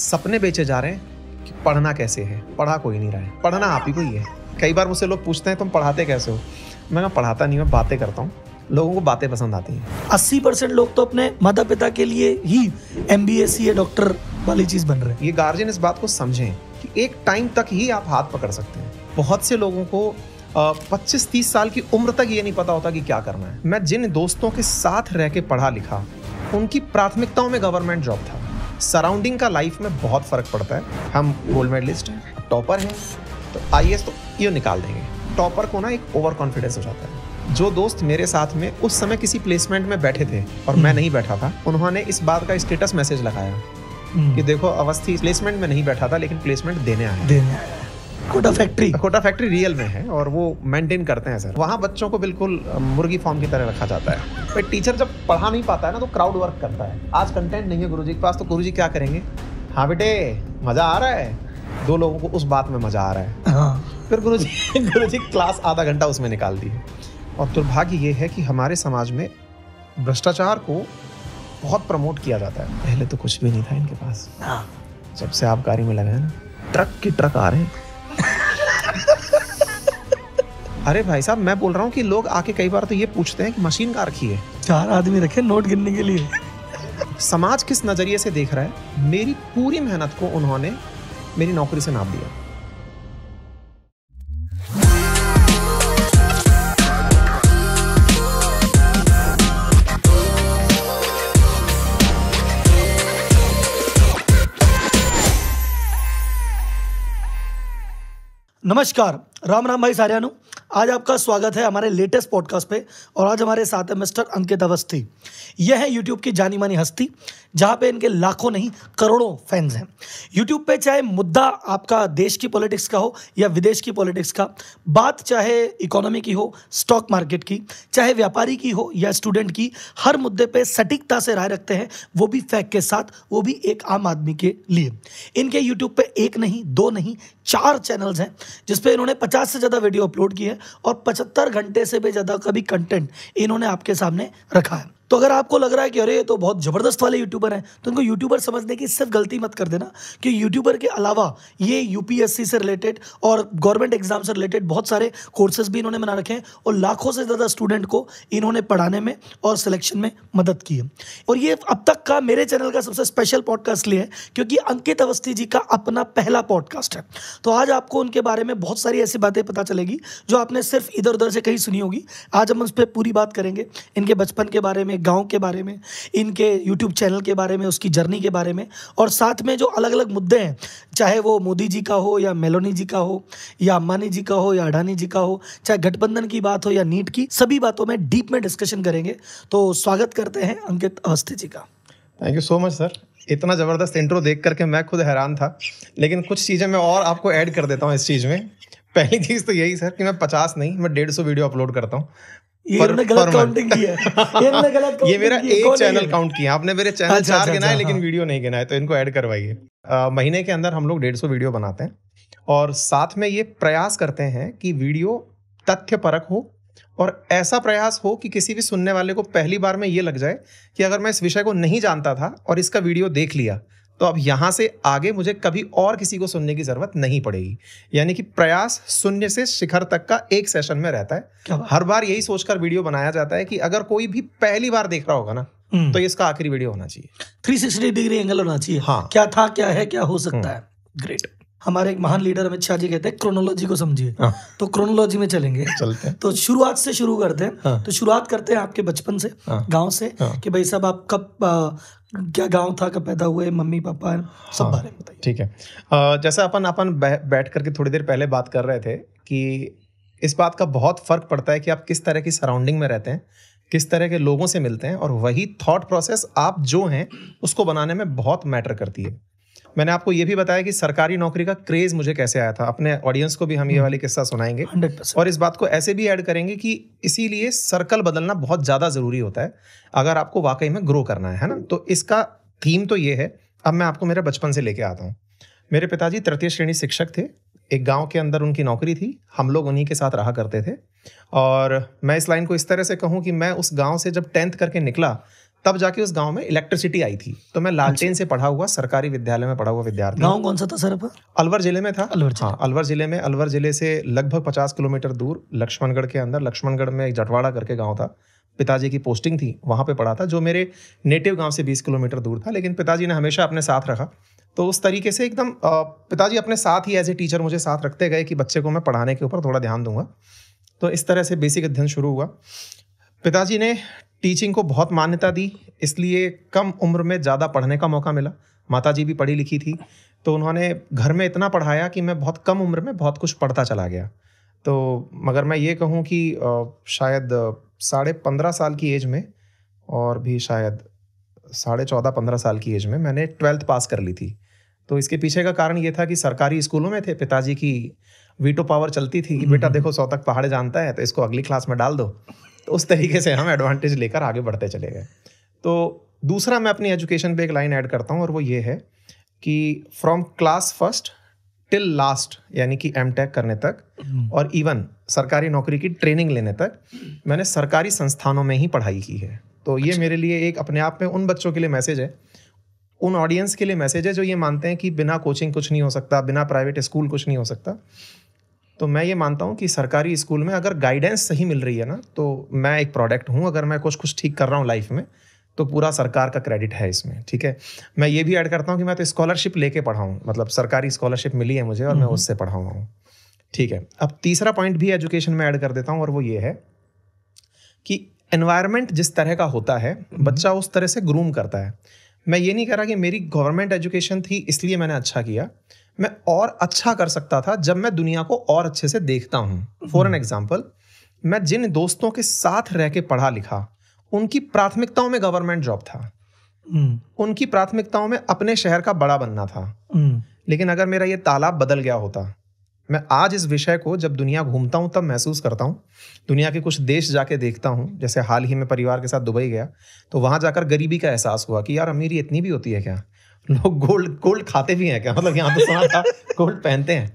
सपने बेचे जा रहे हैं कि पढ़ना कैसे है पढ़ा कोई नहीं रहा है पढ़ना आप ही को ही है कई बार मुझसे लोग पूछते हैं तुम पढ़ाते कैसे हो मैं ना पढ़ाता नहीं मैं बातें करता हूँ लोगों को बातें पसंद आती हैं अस्सी परसेंट लोग तो अपने माता पिता के लिए ही एम बी एस या डॉक्टर वाली चीज़ बन रहे हैं ये गार्जियन इस बात को समझें कि एक टाइम तक ही आप हाथ पकड़ सकते हैं बहुत से लोगों को पच्चीस तीस साल की उम्र तक ये नहीं पता होता कि क्या करना है मैं जिन दोस्तों के साथ रह के पढ़ा लिखा उनकी प्राथमिकताओं में गवर्नमेंट जॉब था सराउंडिंग का लाइफ में बहुत फ़र्क पड़ता है हम गोल्ड मेडलिस्ट हैं टॉपर हैं तो आई तो ये निकाल देंगे टॉपर को ना एक ओवर कॉन्फिडेंस हो जाता है जो दोस्त मेरे साथ में उस समय किसी प्लेसमेंट में बैठे थे और मैं हम्म। नहीं बैठा था उन्होंने इस बात का स्टेटस मैसेज लगाया हम्म। कि देखो अवस्थी प्लेसमेंट में नहीं बैठा था लेकिन प्लेसमेंट देने आया देने आया Kota factory Kota factory real में है और वो मेंटेन करते हैं सर वहाँ बच्चों को बिल्कुल मुर्गी फॉर्म की तरह रखा जाता है पर टीचर जब पढ़ा नहीं पाता है ना तो क्राउड वर्क करता है आज कंटेंट नहीं है गुरु के पास तो गुरु क्या करेंगे हाँ बेटे मज़ा आ रहा है दो लोगों को उस बात में मज़ा आ रहा है हाँ। फिर गुरु जी गुरु जी क्लास आधा घंटा उसमें निकाल दी और दुर्भाग्य ये है कि हमारे समाज में भ्रष्टाचार को बहुत प्रमोट किया जाता है पहले तो कुछ भी नहीं था इनके पास हाँ। जब से आबकारी में लगे हैं ना ट्रक की ट्रक आ रहे हैं अरे भाई साहब मैं बोल रहा हूँ कि लोग आके कई बार तो ये पूछते हैं कि मशीन कहाँ रखी है चार आदमी रखे नोट गिनने के लिए समाज किस नज़रिए से देख रहा है मेरी पूरी मेहनत को उन्होंने मेरी नौकरी से नाप दिया नमस्कार राम राम भाई सारियानू आज आपका स्वागत है हमारे लेटेस्ट पॉडकास्ट पे और आज हमारे साथ है मिस्टर अंकित अवस्थी यह है यूट्यूब की जानी मानी हस्ती जहाँ पे इनके लाखों नहीं करोड़ों फैंस हैं यूट्यूब पे चाहे मुद्दा आपका देश की पॉलिटिक्स का हो या विदेश की पॉलिटिक्स का बात चाहे इकोनॉमी की हो स्टॉक मार्केट की चाहे व्यापारी की हो या स्टूडेंट की हर मुद्दे पर सटीकता से राय रखते हैं वो भी फैक्ट के साथ वो भी एक आम आदमी के लिए इनके यूट्यूब पर एक नहीं दो नहीं चार चैनल्स हैं जिसपे इन्होंने पचास से ज़्यादा वीडियो अपलोड की है और पचहत्तर घंटे से भी ज़्यादा का भी कंटेंट इन्होंने आपके सामने रखा है तो अगर आपको लग रहा है कि अरे तो बहुत ज़बरदस्त वाले यूट्यूबर हैं तो इनको यूट्यूबर समझने की सिर्फ गलती मत कर देना कि यूट्यूबर के अलावा ये यूपीएससी से रिलेटेड और गवर्नमेंट एग्जाम से रिलेटेड बहुत सारे कोर्सेज भी इन्होंने बना रखे हैं और लाखों से ज़्यादा स्टूडेंट को इन्होंने पढ़ाने में और सिलेक्शन में मदद की है और ये अब तक का मेरे चैनल का सबसे स्पेशल पॉडकास्ट लिए है क्योंकि अंकित अवस्थी जी का अपना पहला पॉडकास्ट है तो आज आपको उनके बारे में बहुत सारी ऐसी बातें पता चलेगी जो आपने सिर्फ इधर उधर से कहीं सुनी होगी आज हम उस पर पूरी बात करेंगे इनके बचपन के बारे में गांव के बारे में इनके यूट्यूब चैनल के बारे में उसकी जर्नी के बारे में और साथ में जो अलग अलग मुद्दे हैं चाहे वो मोदी जी का हो या मेलोनी जी का हो या अंबानी जी का हो या अडानी जी का हो चाहे गठबंधन की बात हो या नीट की सभी बातों में डीप में डिस्कशन करेंगे तो स्वागत करते हैं अंकित अवस्थी जी का thank you so much sir इतना ज़बरदस्त इंट्रो देख करके मैं खुद हैरान था लेकिन कुछ चीज़ें मैं और आपको ऐड कर देता हूँ इस चीज़ में पहली चीज़ तो यही सर कि मैं पचास नहीं मैं डेढ़ सौ वीडियो अपलोड करता हूँ किया अच्छा, अच्छा, अच्छा, हाँ। तो महीने के अंदर हम लोग डेढ़ सौ वीडियो बनाते हैं और साथ में ये प्रयास करते हैं कि वीडियो तथ्य परक हो और ऐसा प्रयास हो कि किसी भी सुनने वाले को पहली बार में ये लग जाए कि अगर मैं इस विषय को नहीं जानता था और इसका वीडियो देख लिया तो अब यहाँ से आगे मुझे कभी और किसी को सुनने की ज़रूरत नहीं पड़ेगी यानी कि प्रयास शून्य से शिखर तक का एक सेशन में रहता है हर बार यही सोचकर वीडियो बनाया जाता है कि अगर कोई भी पहली बार देख रहा होगा ना हम्म। तो इसका आखिरी वीडियो होना चाहिए थ्री सिक्सटी डिग्री एंगल होना चाहिए हाँ क्या था क्या है क्या हो सकता हम्म। है ग्रेट हमारे एक महान लीडर अमित शाह जी कहते हैं क्रोनोलॉजी को समझिए हाँ। तो क्रोनोलॉजी में चलेंगे चलते हैं तो शुरुआत से शुरू करते हैं हाँ। तो शुरुआत करते हैं आपके बचपन से हाँ। गांव से कि भाई साहब आप कब क्या गांव था कब पैदा हुए मम्मी पापा सब हाँ, बारे में बताइए ठीक है जैसे जैसा अपन अपन बैठ करके थोड़ी देर पहले बात कर रहे थे कि इस बात का बहुत फर्क पड़ता है कि आप किस तरह की सराउंडिंग में रहते हैं किस तरह के लोगों से मिलते हैं और वही थॉट प्रोसेस आप जो हैं उसको बनाने में बहुत मैटर करती है मैंने आपको ये भी बताया कि सरकारी नौकरी का क्रेज मुझे कैसे आया था अपने ऑडियंस को भी हम ये हम्म। वाली किस्सा सुनाएंगे 100%. और इस बात को ऐसे भी ऐड करेंगे कि इसीलिए सर्कल बदलना बहुत ज़्यादा ज़रूरी होता है अगर आपको वाकई में ग्रो करना है है ना तो इसका थीम तो ये है अब मैं आपको मेरे बचपन से लेके आता हूँ मेरे पिताजी तृतीय श्रेणी शिक्षक थे एक गांव के अंदर उनकी नौकरी थी हम लोग उन्हीं के साथ रहा करते थे और मैं इस लाइन को इस तरह से कहूँ कि मैं उस गांव से जब टेंथ करके निकला तब जाके उस गांव में इलेक्ट्रिसिटी आई थी तो मैं लालटेन अच्छा। से पढ़ा हुआ सरकारी विद्यालय में पढ़ा हुआ विद्यार्थी गांव कौन सा था सर अलवर जिले में था अलवर हाँ अलवर जिले में अलवर जिले से लगभग पचास किलोमीटर दूर लक्ष्मणगढ़ के अंदर लक्ष्मणगढ़ में एक जटवाड़ा करके गाँव था पिताजी की पोस्टिंग थी वहाँ पे पढ़ा था जो मेरे नेटिव गांव से बीस किलोमीटर दूर था लेकिन पिताजी ने हमेशा अपने साथ रखा तो उस तरीके से एकदम पिताजी अपने साथ ही एज ए टीचर मुझे साथ रखते गए कि बच्चे को मैं पढ़ाने के ऊपर थोड़ा ध्यान दूंगा तो इस तरह से बेसिक अध्ययन शुरू हुआ पिताजी ने टीचिंग को बहुत मान्यता दी इसलिए कम उम्र में ज़्यादा पढ़ने का मौका मिला माता जी भी पढ़ी लिखी थी तो उन्होंने घर में इतना पढ़ाया कि मैं बहुत कम उम्र में बहुत कुछ पढ़ता चला गया तो मगर मैं ये कहूँ कि शायद साढ़े पंद्रह साल की एज में और भी शायद साढ़े चौदह पंद्रह साल की एज में मैंने ट्वेल्थ पास कर ली थी तो इसके पीछे का कारण ये था कि सरकारी स्कूलों में थे पिताजी की वीटो पावर चलती थी कि बेटा हम्म। देखो सौ तक पहाड़े जानता है तो इसको अगली क्लास में डाल दो तो उस तरीके से हम एडवांटेज लेकर आगे बढ़ते चले गए तो दूसरा मैं अपनी एजुकेशन पे एक लाइन ऐड करता हूँ और वो ये है कि from class first till last यानी कि एम टेक करने तक हम्म। और इवन सरकारी नौकरी की ट्रेनिंग लेने तक मैंने सरकारी संस्थानों में ही पढ़ाई की है तो ये अच्छा। मेरे लिए एक अपने आप में उन बच्चों के लिए मैसेज है उन ऑडियंस के लिए मैसेज है जो ये मानते हैं कि बिना कोचिंग कुछ नहीं हो सकता बिना प्राइवेट स्कूल कुछ नहीं हो सकता तो मैं ये मानता हूँ कि सरकारी स्कूल में अगर गाइडेंस सही मिल रही है ना तो मैं एक प्रोडक्ट हूँ अगर मैं कुछ कुछ ठीक कर रहा हूँ लाइफ में तो पूरा सरकार का क्रेडिट है इसमें ठीक है मैं ये भी ऐड करता हूँ कि मैं तो स्कॉलरशिप लेके पढ़ाऊँ मतलब सरकारी स्कॉलरशिप मिली है मुझे और मैं उससे पढ़ाऊँ हूँ ठीक है अब तीसरा पॉइंट भी एजुकेशन में ऐड कर देता हूँ और वो ये है कि एनवायरमेंट जिस तरह का होता है बच्चा उस तरह से ग्रूम करता है मैं ये नहीं कह रहा कि मेरी गवर्नमेंट एजुकेशन थी इसलिए मैंने अच्छा किया मैं और अच्छा कर सकता था जब मैं दुनिया को और अच्छे से देखता हूँ फॉर एन एग्जाम्पल मैं जिन दोस्तों के साथ रह के पढ़ा लिखा उनकी प्राथमिकताओं में गवर्नमेंट जॉब था हम्म। उनकी प्राथमिकताओं में अपने शहर का बड़ा बनना था हम्म। लेकिन अगर मेरा ये तालाब बदल गया होता मैं आज इस विषय को जब दुनिया घूमता हूँ तब महसूस करता हूँ दुनिया के कुछ देश जाके देखता हूँ जैसे हाल ही में परिवार के साथ दुबई गया तो वहाँ जाकर गरीबी का एहसास हुआ कि यार अमीरी इतनी भी होती है क्या लोग गोल्ड गोल्ड खाते भी हैं क्या मतलब यहाँ तो सुना था गोल्ड पहनते हैं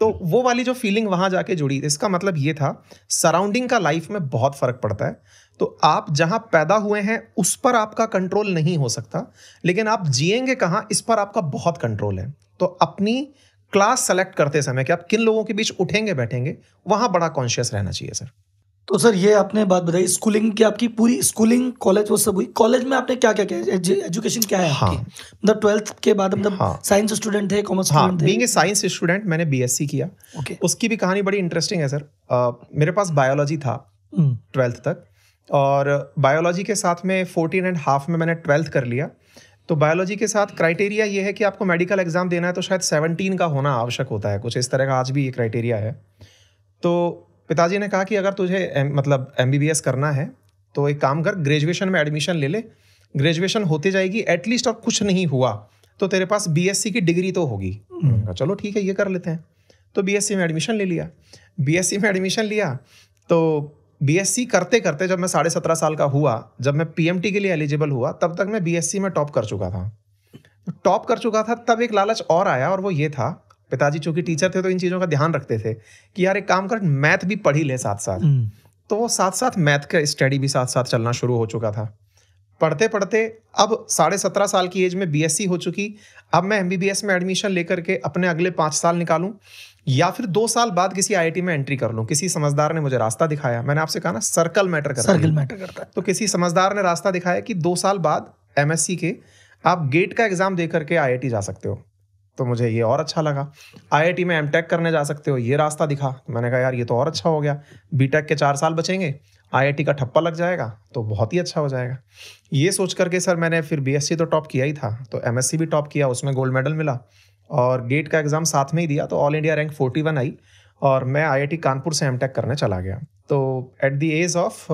तो वो वाली जो फीलिंग वहाँ जाके जुड़ी इसका मतलब ये था सराउंडिंग का लाइफ में बहुत फ़र्क पड़ता है तो आप जहाँ पैदा हुए हैं उस पर आपका कंट्रोल नहीं हो सकता लेकिन आप जिएंगे कहाँ इस पर आपका बहुत कंट्रोल है तो अपनी क्लास सेलेक्ट करते समय कि आप किन लोगों के बीच उठेंगे बैठेंगे वहाँ बड़ा कॉन्शियस रहना चाहिए सर तो सर ये आपने बात बताई स्कूलिंग की आपकी पूरी स्कूलिंग कॉलेज वो सब हुई कॉलेज में आपने क्या क्या किया एजुकेशन क्या है हाँ. मतलब ट्वेल्थ के बाद मतलब साइंस हाँ। स्टूडेंट थे कॉमर्स हाँ, बीइंग ए साइंस स्टूडेंट मैंने बीएससी किया okay. उसकी भी कहानी बड़ी इंटरेस्टिंग है सर uh, मेरे पास बायोलॉजी था ट्वेल्थ हम्म। तक और बायोलॉजी के साथ में फोर्टीन एंड हाफ में मैंने ट्वेल्थ कर लिया तो बायोलॉजी के साथ क्राइटेरिया ये है कि आपको मेडिकल एग्जाम देना है तो शायद सेवनटीन का होना आवश्यक होता है कुछ इस तरह का आज भी ये क्राइटेरिया है तो पिताजी ने कहा कि अगर तुझे मतलब एम करना है तो एक काम कर ग्रेजुएशन में एडमिशन ले ले ग्रेजुएशन होती जाएगी एटलीस्ट और कुछ नहीं हुआ तो तेरे पास बीएससी की डिग्री तो होगी हम्म। चलो ठीक है ये कर लेते हैं तो बीएससी में एडमिशन ले लिया बीएससी में एडमिशन लिया तो बीएससी करते करते जब मैं साढ़े सत्रह साल का हुआ जब मैं पीएमटी के लिए एलिजिबल हुआ तब तक मैं बीएससी में टॉप कर चुका था टॉप कर चुका था तब एक लालच और आया और वो ये था पिताजी चूंकि टीचर थे तो इन चीज़ों का ध्यान रखते थे कि यार एक काम कर मैथ भी पढ़ी ले साथ साथ हम्म। तो साथ साथ मैथ का स्टडी भी साथ साथ चलना शुरू हो चुका था पढ़ते पढ़ते अब साढ़े सत्रह साल की एज में बीएससी हो चुकी अब मैं एमबीबीएस में एडमिशन लेकर के अपने अगले पांच साल निकालूं या फिर दो साल बाद किसी आईआईटी में एंट्री कर लूं किसी समझदार ने मुझे रास्ता दिखाया मैंने आपसे कहा ना सर्कल मैटर करता सर्कल मैटर करता है तो किसी समझदार ने रास्ता दिखाया कि दो साल बाद एमएससी के आप गेट का एग्जाम दे करके आई जा सकते हो तो मुझे ये और अच्छा लगा आईआईटी में एमटेक करने जा सकते हो ये रास्ता दिखा तो मैंने कहा यार ये तो और अच्छा हो गया बीटेक के चार साल बचेंगे आईआईटी का ठप्पा लग जाएगा तो बहुत ही अच्छा हो जाएगा ये सोच करके सर मैंने फिर बीएससी तो टॉप किया ही था तो एमएससी भी टॉप किया उसमें गोल्ड मेडल मिला और गेट का एग्ज़ाम साथ में ही दिया तो ऑल इंडिया रैंक फोर्टी आई और मैं आई कानपुर से एम करने चला गया तो एट द एज ऑफ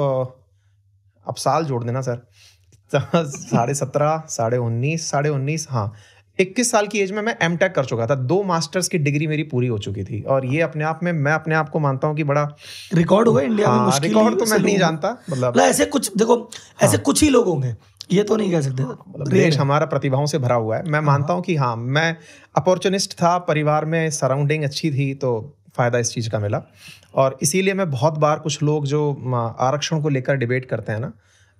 अब साल जोड़ देना सर साढ़े सत्रह साढ़े उन्नीस साढ़े उन्नीस हाँ 21 साल की एज में मैं एम कर चुका था दो मास्टर्स की डिग्री मेरी पूरी हो चुकी थी और ये अपने आप में मैं अपने आप को मानता हूँ कि बड़ा रिकॉर्ड हुआ इंडिया में हाँ, मुश्किल रिकॉर्ड तो मैं नहीं जानता मतलब ऐसे कुछ देखो ऐसे हाँ। कुछ ही लोग होंगे ये तो नहीं कह सकते हाँ, मतलब देश हमारा प्रतिभाओं से भरा हुआ है मैं मानता हूँ कि हाँ मैं अपॉर्चुनिस्ट था परिवार में सराउंडिंग अच्छी थी तो फ़ायदा इस चीज़ का मिला और इसीलिए मैं बहुत बार कुछ लोग जो आरक्षण को लेकर डिबेट करते हैं ना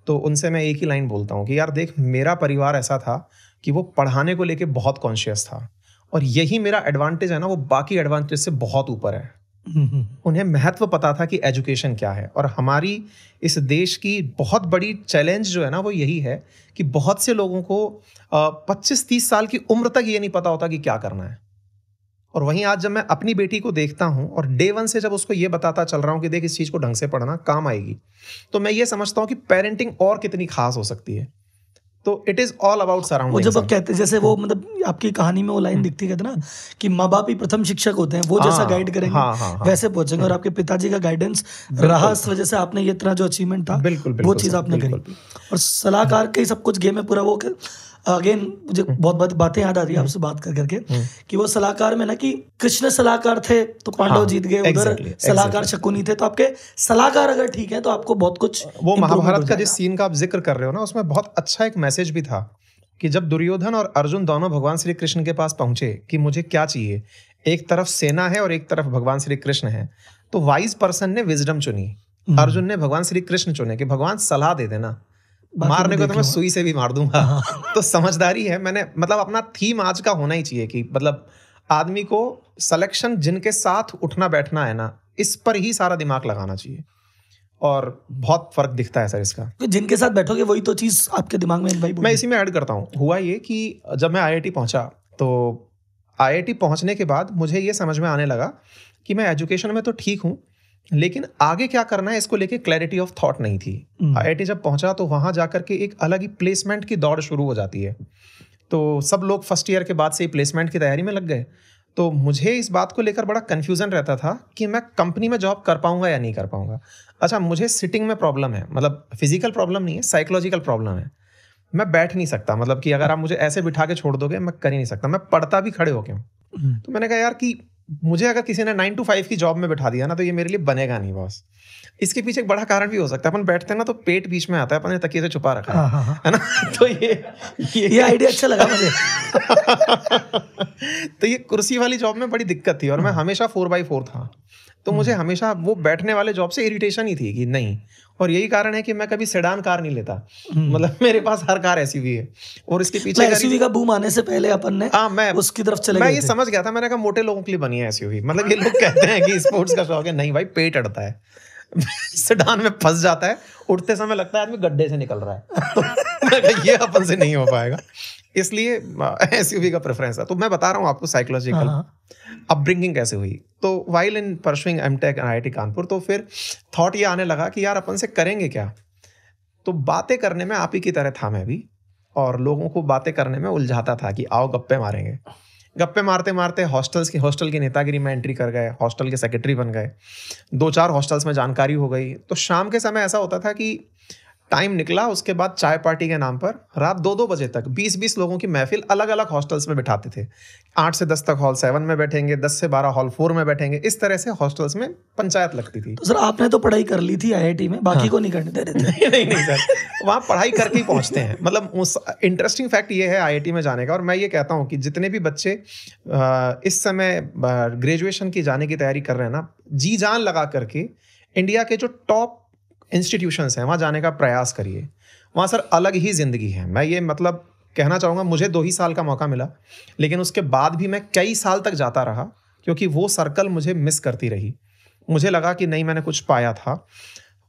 तो उनसे मैं एक ही लाइन बोलता हूँ कि यार देख मेरा परिवार ऐसा था कि वो पढ़ाने को लेके बहुत कॉन्शियस था और यही मेरा एडवांटेज है ना वो बाकी एडवांटेज से बहुत ऊपर है हम्म, हम्म। उन्हें महत्व पता था कि एजुकेशन क्या है और हमारी इस देश की बहुत बड़ी चैलेंज जो है ना वो यही है कि बहुत से लोगों को पच्चीस तीस साल की उम्र तक ये नहीं पता होता कि क्या करना है और वहीं आज जब मैं अपनी बेटी को देखता हूँ और डे वन से जब उसको ये बताता चल रहा हूँ कि देख इस चीज़ को ढंग से पढ़ना काम आएगी तो मैं ये समझता हूँ कि पेरेंटिंग और कितनी खास हो सकती है तो it is all about surround जब आप कहते जैसे वो मतलब आपकी कहानी में वो लाइन हम्म। दिखती है ना कि माँ बाप ही प्रथम शिक्षक होते हैं वो जैसा गाइड हाँ, करेंगे हाँ, हाँ, हाँ, वैसे पहुंचेंगे और आपके हम्म। पिताजी का गाइडेंस रहा इस वजह से आपने ये इतना जो अचीवमेंट था बिल्कुल, बिल्कुल, वो चीज आपने करी और सलाहकार के सब कुछ गेम है पूरा वो अगेन मुझे हम्म। बहुत बहुत बातें याद आ रही है हम्म। आपसे बात कर करके हम्म। कि वो सलाहकार में ना कि कृष्ण सलाहकार थे तो हाँ, पांडव हाँ, जीत गए exactly, उधर exactly. सलाहकार शकुनी थे तो आपके सलाहकार अगर ठीक है तो आपको बहुत कुछ वो महाभारत का जिस सीन का आप जिक्र कर रहे हो ना उसमें बहुत अच्छा एक मैसेज भी था कि जब दुर्योधन और अर्जुन दोनों भगवान श्री कृष्ण के पास पहुंचे कि मुझे क्या चाहिए एक तरफ सेना है और एक तरफ भगवान श्री कृष्ण है तो वाइज पर्सन ने विजडम चुनी अर्जुन ने भगवान श्री कृष्ण चुने कि भगवान सलाह दे देना तो मारने को तो मैं सुई से भी मार दूंगा हाँ। तो समझदारी है मैंने मतलब अपना थीम आज का होना ही चाहिए कि मतलब आदमी को सिलेक्शन जिनके साथ उठना बैठना है ना इस पर ही सारा दिमाग लगाना चाहिए और बहुत फर्क दिखता है सर इसका तो जिनके साथ बैठोगे वही तो चीज आपके दिमाग में भाई मैं इसी में ऐड करता हूँ हुआ ये कि जब मैं आईआईटी पहुंचा तो आईआईटी पहुंचने के बाद मुझे ये समझ में आने लगा कि मैं एजुकेशन में तो ठीक हूँ लेकिन आगे क्या करना है इसको लेके क्लैरिटी ऑफ थॉट नहीं थी आई हम्म। जब पहुंचा तो वहां जाकर के एक अलग ही प्लेसमेंट की दौड़ शुरू हो जाती है तो सब लोग फर्स्ट ईयर के बाद से प्लेसमेंट की तैयारी में लग गए तो मुझे इस बात को लेकर बड़ा कंफ्यूजन रहता था कि मैं कंपनी में जॉब कर पाऊंगा या नहीं कर पाऊंगा अच्छा मुझे सिटिंग में प्रॉब्लम है मतलब फिजिकल प्रॉब्लम नहीं है साइकोलॉजिकल प्रॉब्लम है मैं बैठ नहीं सकता मतलब कि अगर आप मुझे ऐसे बिठा के छोड़ दोगे मैं कर ही नहीं सकता मैं पढ़ता भी खड़े होके हूँ हम्म। तो मैंने कहा यार कि मुझे अगर किसी ने नाइन टू फाइव की जॉब में बैठा दिया ना तो ये मेरे लिए बनेगा नहीं बॉस इसके पीछे एक बड़ा कारण भी हो सकता है अपन बैठते हैं ना तो पेट बीच में आता है अपन तकिए से छुपा रखा है हाँ, हाँ, हाँ। है ना तो ये ये, ये आइडिया अच्छा लगा मुझे तो ये कुर्सी वाली जॉब में बड़ी दिक्कत थी और मैं हमेशा फोर बाई फोर था तो मुझे हमेशा वो बैठने वाले जॉब से इरिटेशन ही थी कि नहीं और यही कारण है कि मैं कभी सेडान कार नहीं लेता हम्म। मतलब मेरे पास हर कार एस है और इसके पीछे एसयूवी का बूम आने से पहले अपन ने हाँ मैं उसकी तरफ चले मैं ये समझ गया था मैंने कहा मोटे लोगों के लिए बनी है एसयूवी मतलब ये लोग कहते हैं कि स्पोर्ट्स का शौक है नहीं भाई पेट अड़ता है सेडान में फंस जाता है उठते समय लगता है आदमी गड्ढे से निकल रहा है तो ये अपन से नहीं हो पाएगा इसलिए एस का प्रेफरेंस है तो मैं बता रहा हूँ आपको साइकोलॉजिकल हाँ, अपब्रिंगिंग हाँ। कैसे हुई तो while in pursuing M Tech in I Kanpur तो फिर थॉट ये आने लगा कि यार अपन से करेंगे क्या तो बातें करने में आप ही की तरह था मैं भी और लोगों को बातें करने में उलझाता था कि आओ गप्पे मारेंगे गप्पे मारते मारते हॉस्टल्स के हॉस्टल की नेतागिरी में एंट्री कर गए हॉस्टल के सेक्रेटरी बन गए दो चार हॉस्टल्स में जानकारी हो गई तो शाम के समय ऐसा होता था कि टाइम निकला उसके बाद चाय पार्टी के नाम पर रात दो दो बजे तक बीस बीस लोगों की महफिल अलग अलग हॉस्टल्स में बिठाते थे आठ से दस तक हॉल सेवन में बैठेंगे दस से बारह हॉल फोर में बैठेंगे इस तरह से हॉस्टल्स में पंचायत लगती थी तो सर आपने तो पढ़ाई कर ली थी आई में बाकी हाँ। को नहीं करने दे रहे थे नहीं नहीं, नहीं सर वहाँ पढ़ाई करके ही पहुँचते हैं मतलब इंटरेस्टिंग फैक्ट ये है आई में जाने का और मैं ये कहता हूँ कि जितने भी बच्चे इस समय ग्रेजुएशन की जाने की तैयारी कर रहे हैं ना जी जान लगा करके इंडिया के जो टॉप इंस्टीट्यूशंस हैं वहाँ जाने का प्रयास करिए वहाँ सर अलग ही ज़िंदगी है मैं ये मतलब कहना चाहूँगा मुझे दो ही साल का मौका मिला लेकिन उसके बाद भी मैं कई साल तक जाता रहा क्योंकि वो सर्कल मुझे मिस करती रही मुझे लगा कि नहीं मैंने कुछ पाया था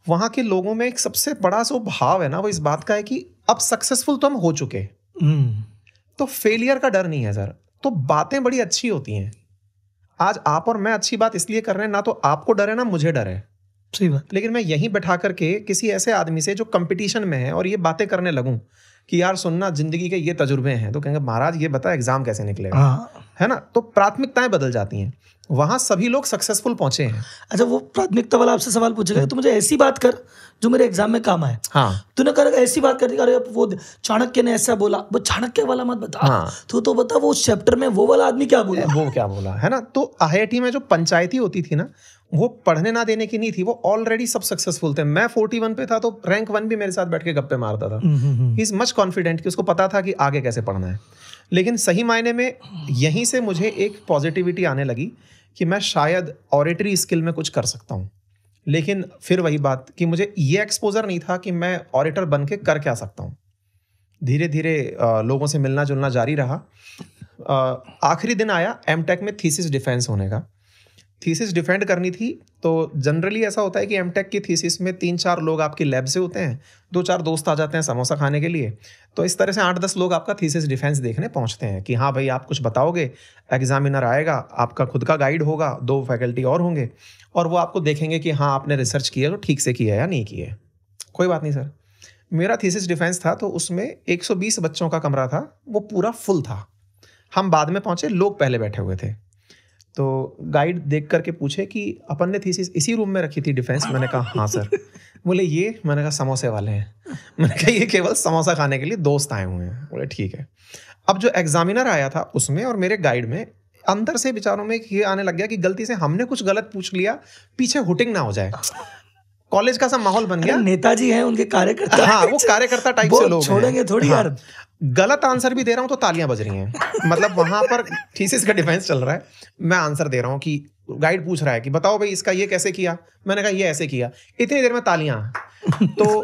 वहाँ के लोगों में एक सबसे बड़ा जो भाव है ना वो इस बात का है कि अब सक्सेसफुल तो हम हो चुके हम्म। तो फेलियर का डर नहीं है सर तो बातें बड़ी अच्छी होती हैं आज आप और मैं अच्छी बात इसलिए कर रहे हैं ना तो आपको डर है ना मुझे डर है सही बात लेकिन मैं यहीं बैठा करके किसी ऐसे आदमी से जो कंपटीशन में है और ये बातें करने लगूं कि यार सुनना जिंदगी के ये तजुर्बे हैं तो कहेंगे महाराज ये बता एग्जाम कैसे निकलेगा हाँ। है ना तो प्राथमिकताएं बदल जाती हैं वहाँ सभी लोग सक्सेसफुल पहुंचे हैं अच्छा वो प्राथमिकता वाला आपसे सवाल पूछ पूछेगा तो मुझे ऐसी बात कर जो मेरे एग्जाम में काम आए हाँ तूने कर ऐसी बात कर दी अरे वो चाणक्य ने ऐसा बोला वो चाणक्य वाला मत बता हाँ तो तो बता वो चैप्टर में वो वाला आदमी क्या बोला वो क्या बोला है ना तो आई में जो पंचायती होती थी ना वो पढ़ने ना देने की नहीं थी वो ऑलरेडी सब सक्सेसफुल थे मैं फोर्टी वन पे था तो रैंक वन भी मेरे साथ बैठ के गप्पे मारता था इज मच कॉन्फिडेंट कि उसको पता था कि आगे कैसे पढ़ना है लेकिन सही मायने में यहीं से मुझे एक पॉजिटिविटी आने लगी कि मैं शायद ऑरेटरी स्किल में कुछ कर सकता हूँ लेकिन फिर वही बात कि मुझे ये एक्सपोजर नहीं था कि मैं ऑडिटर बन के कर क्या सकता हूँ धीरे धीरे लोगों से मिलना जुलना जारी रहा आखिरी दिन आया एम टेक में थीसिस डिफेंस होने का थीसिस डिफेंड करनी थी तो जनरली ऐसा होता है कि एम की थीसिस में तीन चार लोग आपकी लैब से होते हैं दो चार दोस्त आ जाते हैं समोसा खाने के लिए तो इस तरह से आठ दस लोग आपका थीसिस डिफेंस देखने पहुंचते हैं कि हाँ भाई आप कुछ बताओगे एग्जामिनर आएगा आपका खुद का गाइड होगा दो फैकल्टी और होंगे और वो आपको देखेंगे कि हाँ आपने रिसर्च किया तो ठीक से किया या नहीं किया कोई बात नहीं सर मेरा थीसिस डिफेंस था तो उसमें 120 बच्चों का कमरा था वो पूरा फुल था हम बाद में पहुंचे लोग पहले बैठे हुए थे तो गाइड देख करके पूछे कि अपन ने थीसिस इसी रूम में रखी थी डिफेंस मैंने कहा हाँ सर बोले ये मैंने कहा समोसे वाले हैं मैंने कहा ये केवल समोसा खाने के लिए दोस्त आए हुए हैं बोले ठीक है अब जो एग्जामिनर आया था उसमें और मेरे गाइड में अंदर से विचारों में ये आने लग गया कि गलती से हमने कुछ गलत पूछ लिया पीछे हुटिंग ना हो जाए कॉलेज का सा माहौल बन गया नेताजी है उनके कार्यकर्ता हाँ वो कार्यकर्ता टाइप से लोग छोड़ेंगे थोड़ी हाँ। यार गलत आंसर भी दे रहा हूँ तो तालियां बज रही हैं मतलब वहां पर थीसिस का डिफेंस चल रहा है मैं आंसर दे रहा हूँ कि गाइड पूछ रहा है कि बताओ भाई इसका ये कैसे किया मैंने कहा ये ऐसे किया इतनी देर में तालियां तो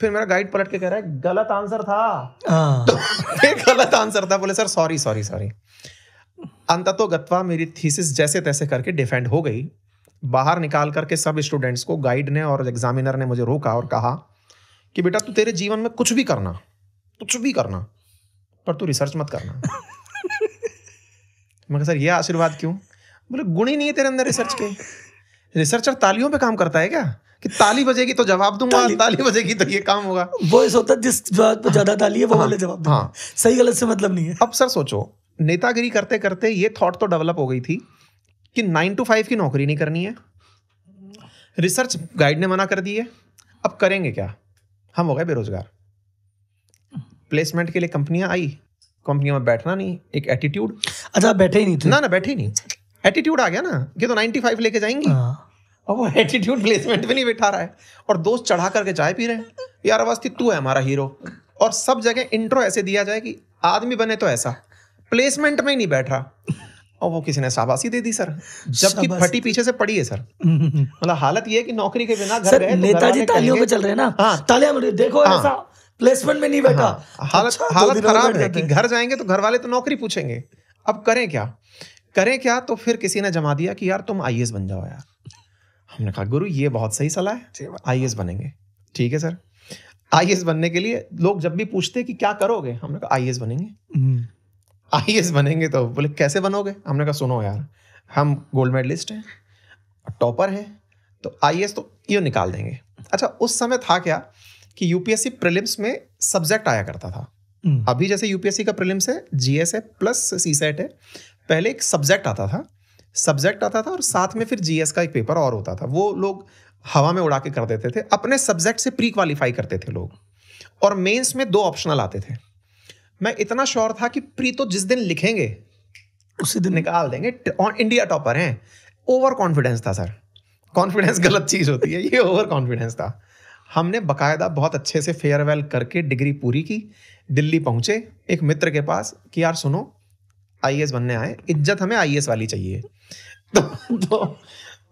फिर मेरा गाइड पलट के कह रहा है गलत आंसर था हाँ। तो फिर गलत आंसर था बोले सर सॉरी सॉरी सॉरी अंततो गत्वा मेरी थीसिस जैसे तैसे करके डिफेंड हो गई बाहर निकाल करके सब स्टूडेंट्स को गाइड ने और एग्जामिनर ने मुझे रोका और कहा कि बेटा तू तेरे जीवन में कुछ भी करना कुछ तो भी करना पर तू रिसर्च मत करना मैं सर ये आशीर्वाद क्यों बोले गुण ही नहीं है तेरे अंदर रिसर्च के रिसर्चर तालियों पे काम करता है क्या कि ताली बजेगी तो जवाब दूंगा ताली, ताली बजेगी तो ये काम होगा वो ऐसा होता जिस बात पर ज्यादा ताली है वो हाँ, वाले जवाब हाँ सही गलत से मतलब नहीं है अब सर सोचो नेतागिरी करते करते ये थॉट तो डेवलप हो गई थी कि नाइन टू फाइव की नौकरी नहीं करनी है रिसर्च गाइड ने मना कर दी है अब करेंगे क्या हम हो गए बेरोजगार प्लेसमेंट के लिए कंपनियां आई कंपनियों में बैठना नहीं एक एटीट्यूड अच्छा बैठे ही नहीं थे ना ना बैठे ही नहीं एटीट्यूड आ गया ना कि तो 95 लेके जाएंगे और हाँ। वो एटीट्यूड प्लेसमेंट में नहीं बैठा रहा है और दोस्त चढ़ा करके चाय पी रहे हैं यार अवस्थी तू है हमारा हीरो और सब जगह इंट्रो ऐसे दिया जाए कि आदमी बने तो ऐसा प्लेसमेंट में ही नहीं बैठ रहा और वो किसी ने शाबाशी दे दी सर जबकि फटी पीछे से पड़ी है सर मतलब हालत ये है कि नौकरी के बिना घर तो नेताजी तालियों पे चल रहे हैं ना हाँ तालियां देखो हाँ। ऐसा प्लेसमेंट में नहीं बैठा हाँ, अच्छा, हालत हालत खराब है कि घर जाएंगे तो घर वाले तो नौकरी पूछेंगे अब करें क्या करें क्या तो फिर किसी ने जमा दिया कि यार तुम आई बन जाओ यार हमने कहा गुरु ये बहुत सही सलाह है आई बनेंगे ठीक है सर आई बनने के लिए लोग जब भी पूछते कि क्या करोगे हमने कहा आई बनेंगे आई हम्म। बनेंगे तो बोले कैसे बनोगे हमने कहा सुनो यार हम गोल्ड मेडलिस्ट हैं टॉपर हैं तो आई तो ये निकाल देंगे अच्छा उस समय था क्या कि यूपीएससी प्रिलिम्स में सब्जेक्ट आया करता था हम्म। अभी जैसे यूपीएससी का प्रिलिम्स है जीएस है प्लस सी सेट है पहले एक सब्जेक्ट आता था सब्जेक्ट आता था और साथ में फिर जीएस का एक पेपर और होता था वो लोग हवा में उड़ा के कर देते थे अपने सब्जेक्ट से प्री क्वालिफाई करते थे लोग और मेंस में दो ऑप्शनल आते थे मैं इतना श्योर था कि प्री तो जिस दिन लिखेंगे उसी दिन निकाल देंगे ऑन इंडिया टॉपर हैं ओवर कॉन्फिडेंस था सर कॉन्फिडेंस गलत चीज होती है ये ओवर कॉन्फिडेंस था हमने बकायदा बहुत अच्छे से फेयरवेल करके डिग्री पूरी की दिल्ली पहुंचे एक मित्र के पास कि यार सुनो आई बनने आए इज्जत हमें आई वाली चाहिए तो, तो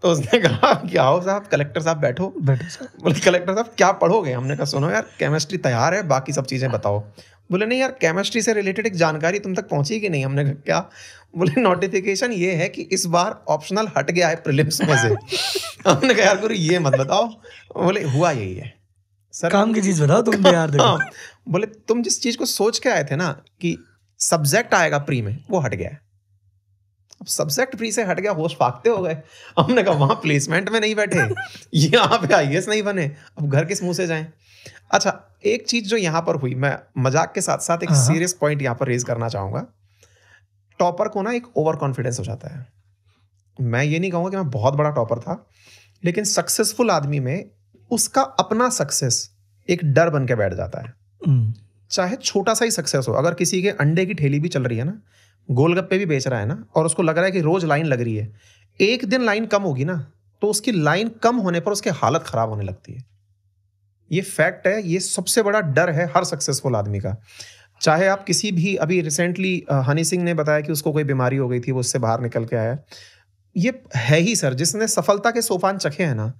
तो उसने कहा कि आओ साहब कलेक्टर साहब बैठो बैठो साहब बोले कलेक्टर साहब क्या पढ़ोगे हमने कहा सुनो यार केमिस्ट्री तैयार है बाकी सब चीज़ें बताओ बोले नहीं यार केमिस्ट्री से रिलेटेड एक जानकारी तुम तक पहुंची कि नहीं हमने कहा क्या बोले नोटिफिकेशन ये है कि इस बार ऑप्शनल हट गया है प्रिलिम्स में से हमने कहा यार गुरु ये मत बताओ बोले हुआ यही है सर काम की चीज बताओ तुम यार देखो हाँ, बोले तुम जिस चीज को सोच के आए थे ना कि सब्जेक्ट आएगा प्री में वो हट गया अब सब्जेक्ट प्री से हट गया होस्ट फाकते हो गए हमने कहा वहां प्लेसमेंट में नहीं बैठे यहाँ पे आई नहीं बने अब घर किस मुंह से जाएं अच्छा एक चीज जो यहां पर हुई मैं मजाक के साथ साथ एक सीरियस पॉइंट यहां पर रेज करना चाहूंगा टॉपर को ना एक ओवर कॉन्फिडेंस हो जाता है मैं ये नहीं कहूँगा कि मैं बहुत बड़ा टॉपर था लेकिन सक्सेसफुल आदमी में उसका अपना सक्सेस एक डर बन के बैठ जाता है हम्म। चाहे छोटा सा ही सक्सेस हो अगर किसी के अंडे की ठेली भी चल रही है ना गोलगप्पे भी बेच रहा है ना और उसको लग रहा है कि रोज लाइन लग रही है एक दिन लाइन कम होगी ना तो उसकी लाइन कम होने पर उसकी हालत खराब होने लगती है ये फैक्ट है ये सबसे बड़ा डर है हर सक्सेसफुल आदमी का चाहे आप किसी भी अभी रिसेंटली हनी सिंह ने बताया कि उसको कोई बीमारी हो गई थी वो उससे बाहर निकल के आया ये है ही सर जिसने सफलता के सोफान चखे हैं ना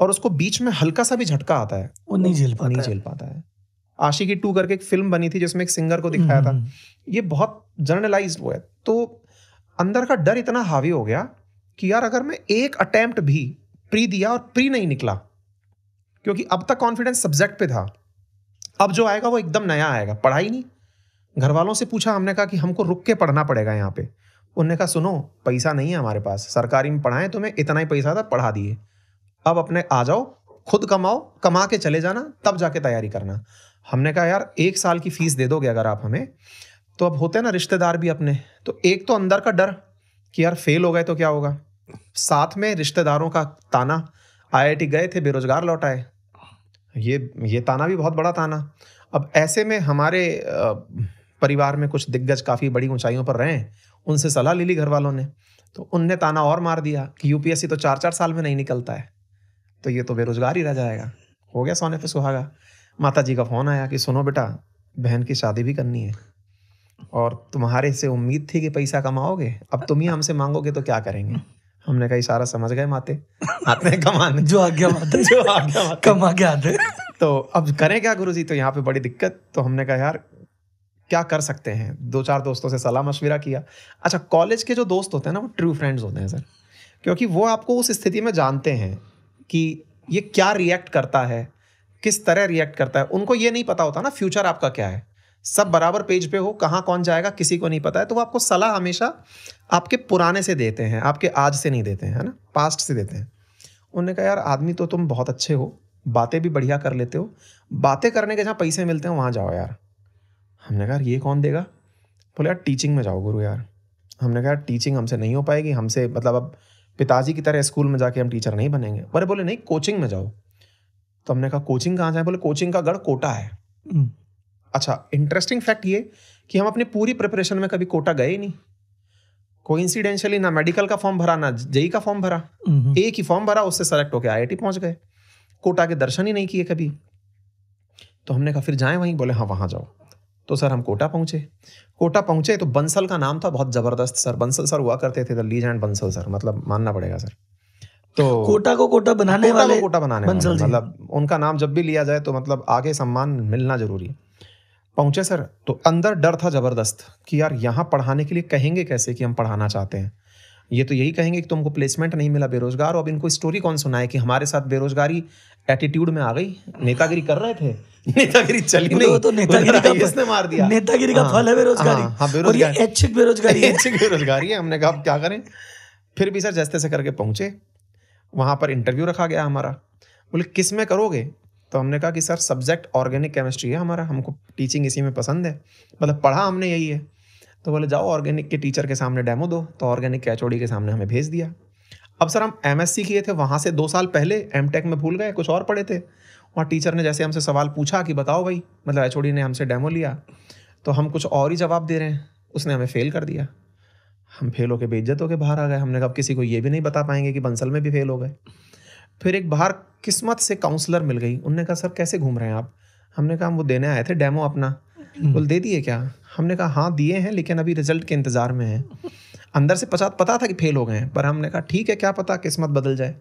और उसको बीच में हल्का सा भी झटका आता है वो नहीं झेल पाता नहीं झेल पाता है आशिकी टू करके एक फिल्म बनी थी जिसमें एक सिंगर को दिखाया था हम्म, हम्म। ये बहुत जर्नलाइज हुआ है तो अंदर का डर इतना हावी हो गया कि यार अगर मैं एक अटेम्प्ट भी प्री दिया और प्री नहीं निकला क्योंकि अब तक कॉन्फिडेंस सब्जेक्ट पे था अब जो आएगा वो एकदम नया आएगा पढ़ाई नहीं घर वालों से पूछा हमने कहा कि हमको रुक के पढ़ना पड़ेगा यहाँ पे उन्होंने कहा सुनो पैसा नहीं है हमारे पास सरकारी में पढ़ाएं तुम्हें इतना ही पैसा था पढ़ा दिए अब अपने आ जाओ खुद कमाओ कमा के चले जाना तब जाके तैयारी करना हमने कहा यार एक साल की फीस दे दोगे अगर आप हमें तो अब होते हैं ना रिश्तेदार भी अपने तो एक तो अंदर का डर कि यार फेल हो गए तो क्या होगा साथ में रिश्तेदारों का ताना आईआईटी गए थे बेरोजगार लौट आए ये ये ताना भी बहुत बड़ा ताना अब ऐसे में हमारे परिवार में कुछ दिग्गज काफ़ी बड़ी ऊंचाइयों पर रहे उनसे सलाह ले ली घर वालों ने तो उनने ताना और मार दिया कि यूपीएससी तो चार चार साल में नहीं निकलता है तो ये तो बेरोजगार ही रह जाएगा हो गया सोने पे सुहागा माता जी का फ़ोन आया कि सुनो बेटा बहन की शादी भी करनी है और तुम्हारे से उम्मीद थी कि पैसा कमाओगे अब तुम ही हमसे मांगोगे तो क्या करेंगे हमने कहा इशारा समझ गए माते आते कमाने जो आज्ञा माते जो आज्ञा माते कमा के आते तो अब करें क्या गुरु जी तो यहाँ पे बड़ी दिक्कत तो हमने कहा यार क्या कर सकते हैं दो चार दोस्तों से सलाह मशविरा किया अच्छा कॉलेज के जो दोस्त होते हैं ना वो ट्रू फ्रेंड्स होते हैं सर क्योंकि वो आपको उस स्थिति में जानते हैं कि ये क्या रिएक्ट करता है किस तरह रिएक्ट करता है उनको ये नहीं पता होता ना फ्यूचर आपका क्या है सब बराबर पेज पे हो कहाँ कौन जाएगा किसी को नहीं पता है तो वो आपको सलाह हमेशा आपके पुराने से देते हैं आपके आज से नहीं देते हैं है ना पास्ट से देते हैं उन्होंने कहा यार आदमी तो तुम बहुत अच्छे हो बातें भी बढ़िया कर लेते हो बातें करने के जहाँ पैसे मिलते हैं वहाँ जाओ यार हमने कहा ये कौन देगा बोले यार टीचिंग में जाओ गुरु यार हमने कहा टीचिंग हमसे नहीं हो पाएगी हमसे मतलब अब पिताजी की तरह स्कूल में जाके हम टीचर नहीं बनेंगे अरे बोले नहीं कोचिंग में जाओ तो हमने कहा कोचिंग कहाँ जाए बोले कोचिंग का गढ़ कोटा है हम्म। अच्छा इंटरेस्टिंग फैक्ट ये कि हम अपनी पूरी प्रिपरेशन में कभी कोटा गए ही नहीं कोइंसिडेंशियली ना मेडिकल का फॉर्म भरा ना जेई का फॉर्म भरा हम्म, हम्म। एक ही फॉर्म भरा उससे सेलेक्ट होकर आई पहुंच गए कोटा के दर्शन ही नहीं किए कभी तो हमने कहा फिर जाए वहीं बोले हाँ वहां जाओ तो सर हम कोटा पहुंचे कोटा पहुंचे तो बंसल का नाम था बहुत ज़बरदस्त सर बंसल सर हुआ करते थे द लीजेंड बंसल सर मतलब मानना पड़ेगा सर तो कोटा को कोटा बनाने कोटा वाले को कोटा बनाने वाले मतलब उनका नाम जब भी लिया जाए तो मतलब आगे सम्मान मिलना जरूरी है पहुंचे सर तो अंदर डर था ज़बरदस्त कि यार यहाँ पढ़ाने के लिए कहेंगे कैसे कि हम पढ़ाना चाहते हैं ये तो यही कहेंगे कि तुमको प्लेसमेंट नहीं मिला बेरोजगार अब इनको स्टोरी कौन सुनाए कि हमारे साथ बेरोजगारी एटीट्यूड में आ गई नेतागिरी कर रहे थे नेतागिरी चली तो नहीं तो नेतागिरी का किसने मार दिया नेतागिरी का हाँ। फल है बेरोजगारी हाँ, हाँ बेरोजगारी ऐच्छिक बेरोजगारी ऐच्छिक बेरोजगारी है हमने कहा क्या करें फिर भी सर जैसे से करके पहुंचे वहां पर इंटरव्यू रखा गया हमारा बोले किस में करोगे तो हमने कहा कि सर सब्जेक्ट ऑर्गेनिक केमिस्ट्री है हमारा हमको टीचिंग इसी में पसंद है मतलब पढ़ा हमने यही है तो बोले जाओ ऑर्गेनिक के टीचर के सामने डेमो दो तो ऑर्गेनिक के एचओडी के सामने हमें भेज दिया अब सर हम एम किए थे वहाँ से दो साल पहले एम में भूल गए कुछ और पढ़े थे वहाँ टीचर ने जैसे हमसे सवाल पूछा कि बताओ भाई मतलब एच ने हमसे डेमो लिया तो हम कुछ और ही जवाब दे रहे हैं उसने हमें फ़ेल कर दिया हम फेल होकर बेइज्जत होकर बाहर आ गए हमने कहा किसी को ये भी नहीं बता पाएंगे कि बंसल में भी फेल हो गए फिर एक बाहर किस्मत से काउंसलर मिल गई उनने कहा सर कैसे घूम रहे हैं आप हमने कहा हम वो देने आए थे डेमो अपना बोल दे दिए क्या हमने कहा हाँ दिए हैं लेकिन अभी रिजल्ट के इंतज़ार में हैं अंदर से पचास पता था कि फेल हो गए हैं पर हमने कहा ठीक है क्या पता किस्मत बदल जाए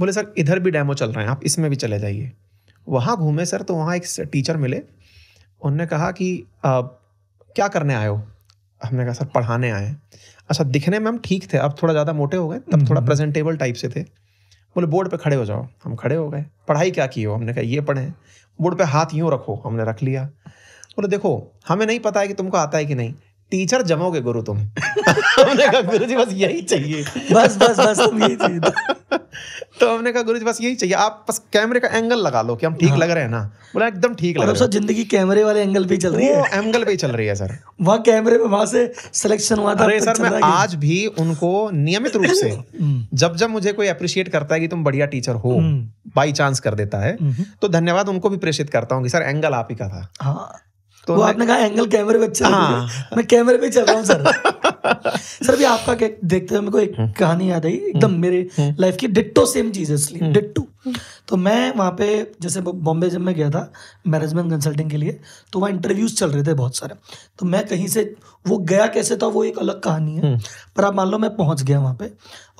बोले सर इधर भी डैमो चल रहे हैं आप इसमें भी चले जाइए वहाँ घूमे सर तो वहाँ एक टीचर मिले उनने कहा कि आ, क्या करने आए हो हमने कहा सर पढ़ाने आए अच्छा दिखने में हम ठीक थे अब थोड़ा ज़्यादा मोटे हो गए तब थोड़ा प्रेजेंटेबल हम्म, टाइप हम्म। से थे बोले बोर्ड पे खड़े हो जाओ हम खड़े हो गए पढ़ाई क्या की हो हमने कहा ये पढ़े बोर्ड पे हाथ यूँ रखो हमने रख लिया बोले देखो हमें नहीं पता है कि तुमको आता है कि नहीं टीचर जमोगे गुरु तुम हमने कहा गुरु जी बस यही चाहिए बस बस बस तुम यही चाहिए तो, तो हमने कहा गुरु जी बस यही चाहिए आप बस कैमरे का एंगल लगा लो कि हम ठीक हाँ। लग रहे हैं ना बोला एकदम ठीक लग मतलब रहा है जिंदगी कैमरे वाले एंगल पे चल रही है एंगल पे चल रही है सर वह कैमरे में वहां से सिलेक्शन हुआ था अरे सर मैं आज भी उनको नियमित रूप से हम्म। जब जब मुझे कोई अप्रिशिएट करता है कि तुम बढ़िया टीचर हो बाई हम्म। चांस कर देता है हम्म। तो धन्यवाद उनको भी प्रेषित करता हूँ कि सर एंगल आप ही का था हाँ। तो वो आपने कहा एंगल कैमरे पे अच्छा हाँ मैं कैमरे पे चल रहा हूँ सर सर भी आपका देखते हुए मेरे को एक हम्म। कहानी याद आई एकदम हम्म। मेरे लाइफ हम्म। की डिट्टो सेम चीज़ है इसलिए डिट्टो तो मैं वहाँ पे जैसे बॉम्बे जब मैं गया था मैनेजमेंट कंसल्टिंग के लिए तो वहाँ इंटरव्यूज चल रहे थे बहुत सारे तो मैं कहीं से वो गया कैसे था वो एक अलग कहानी है पर आप मान लो मैं पहुँच गया वहाँ पे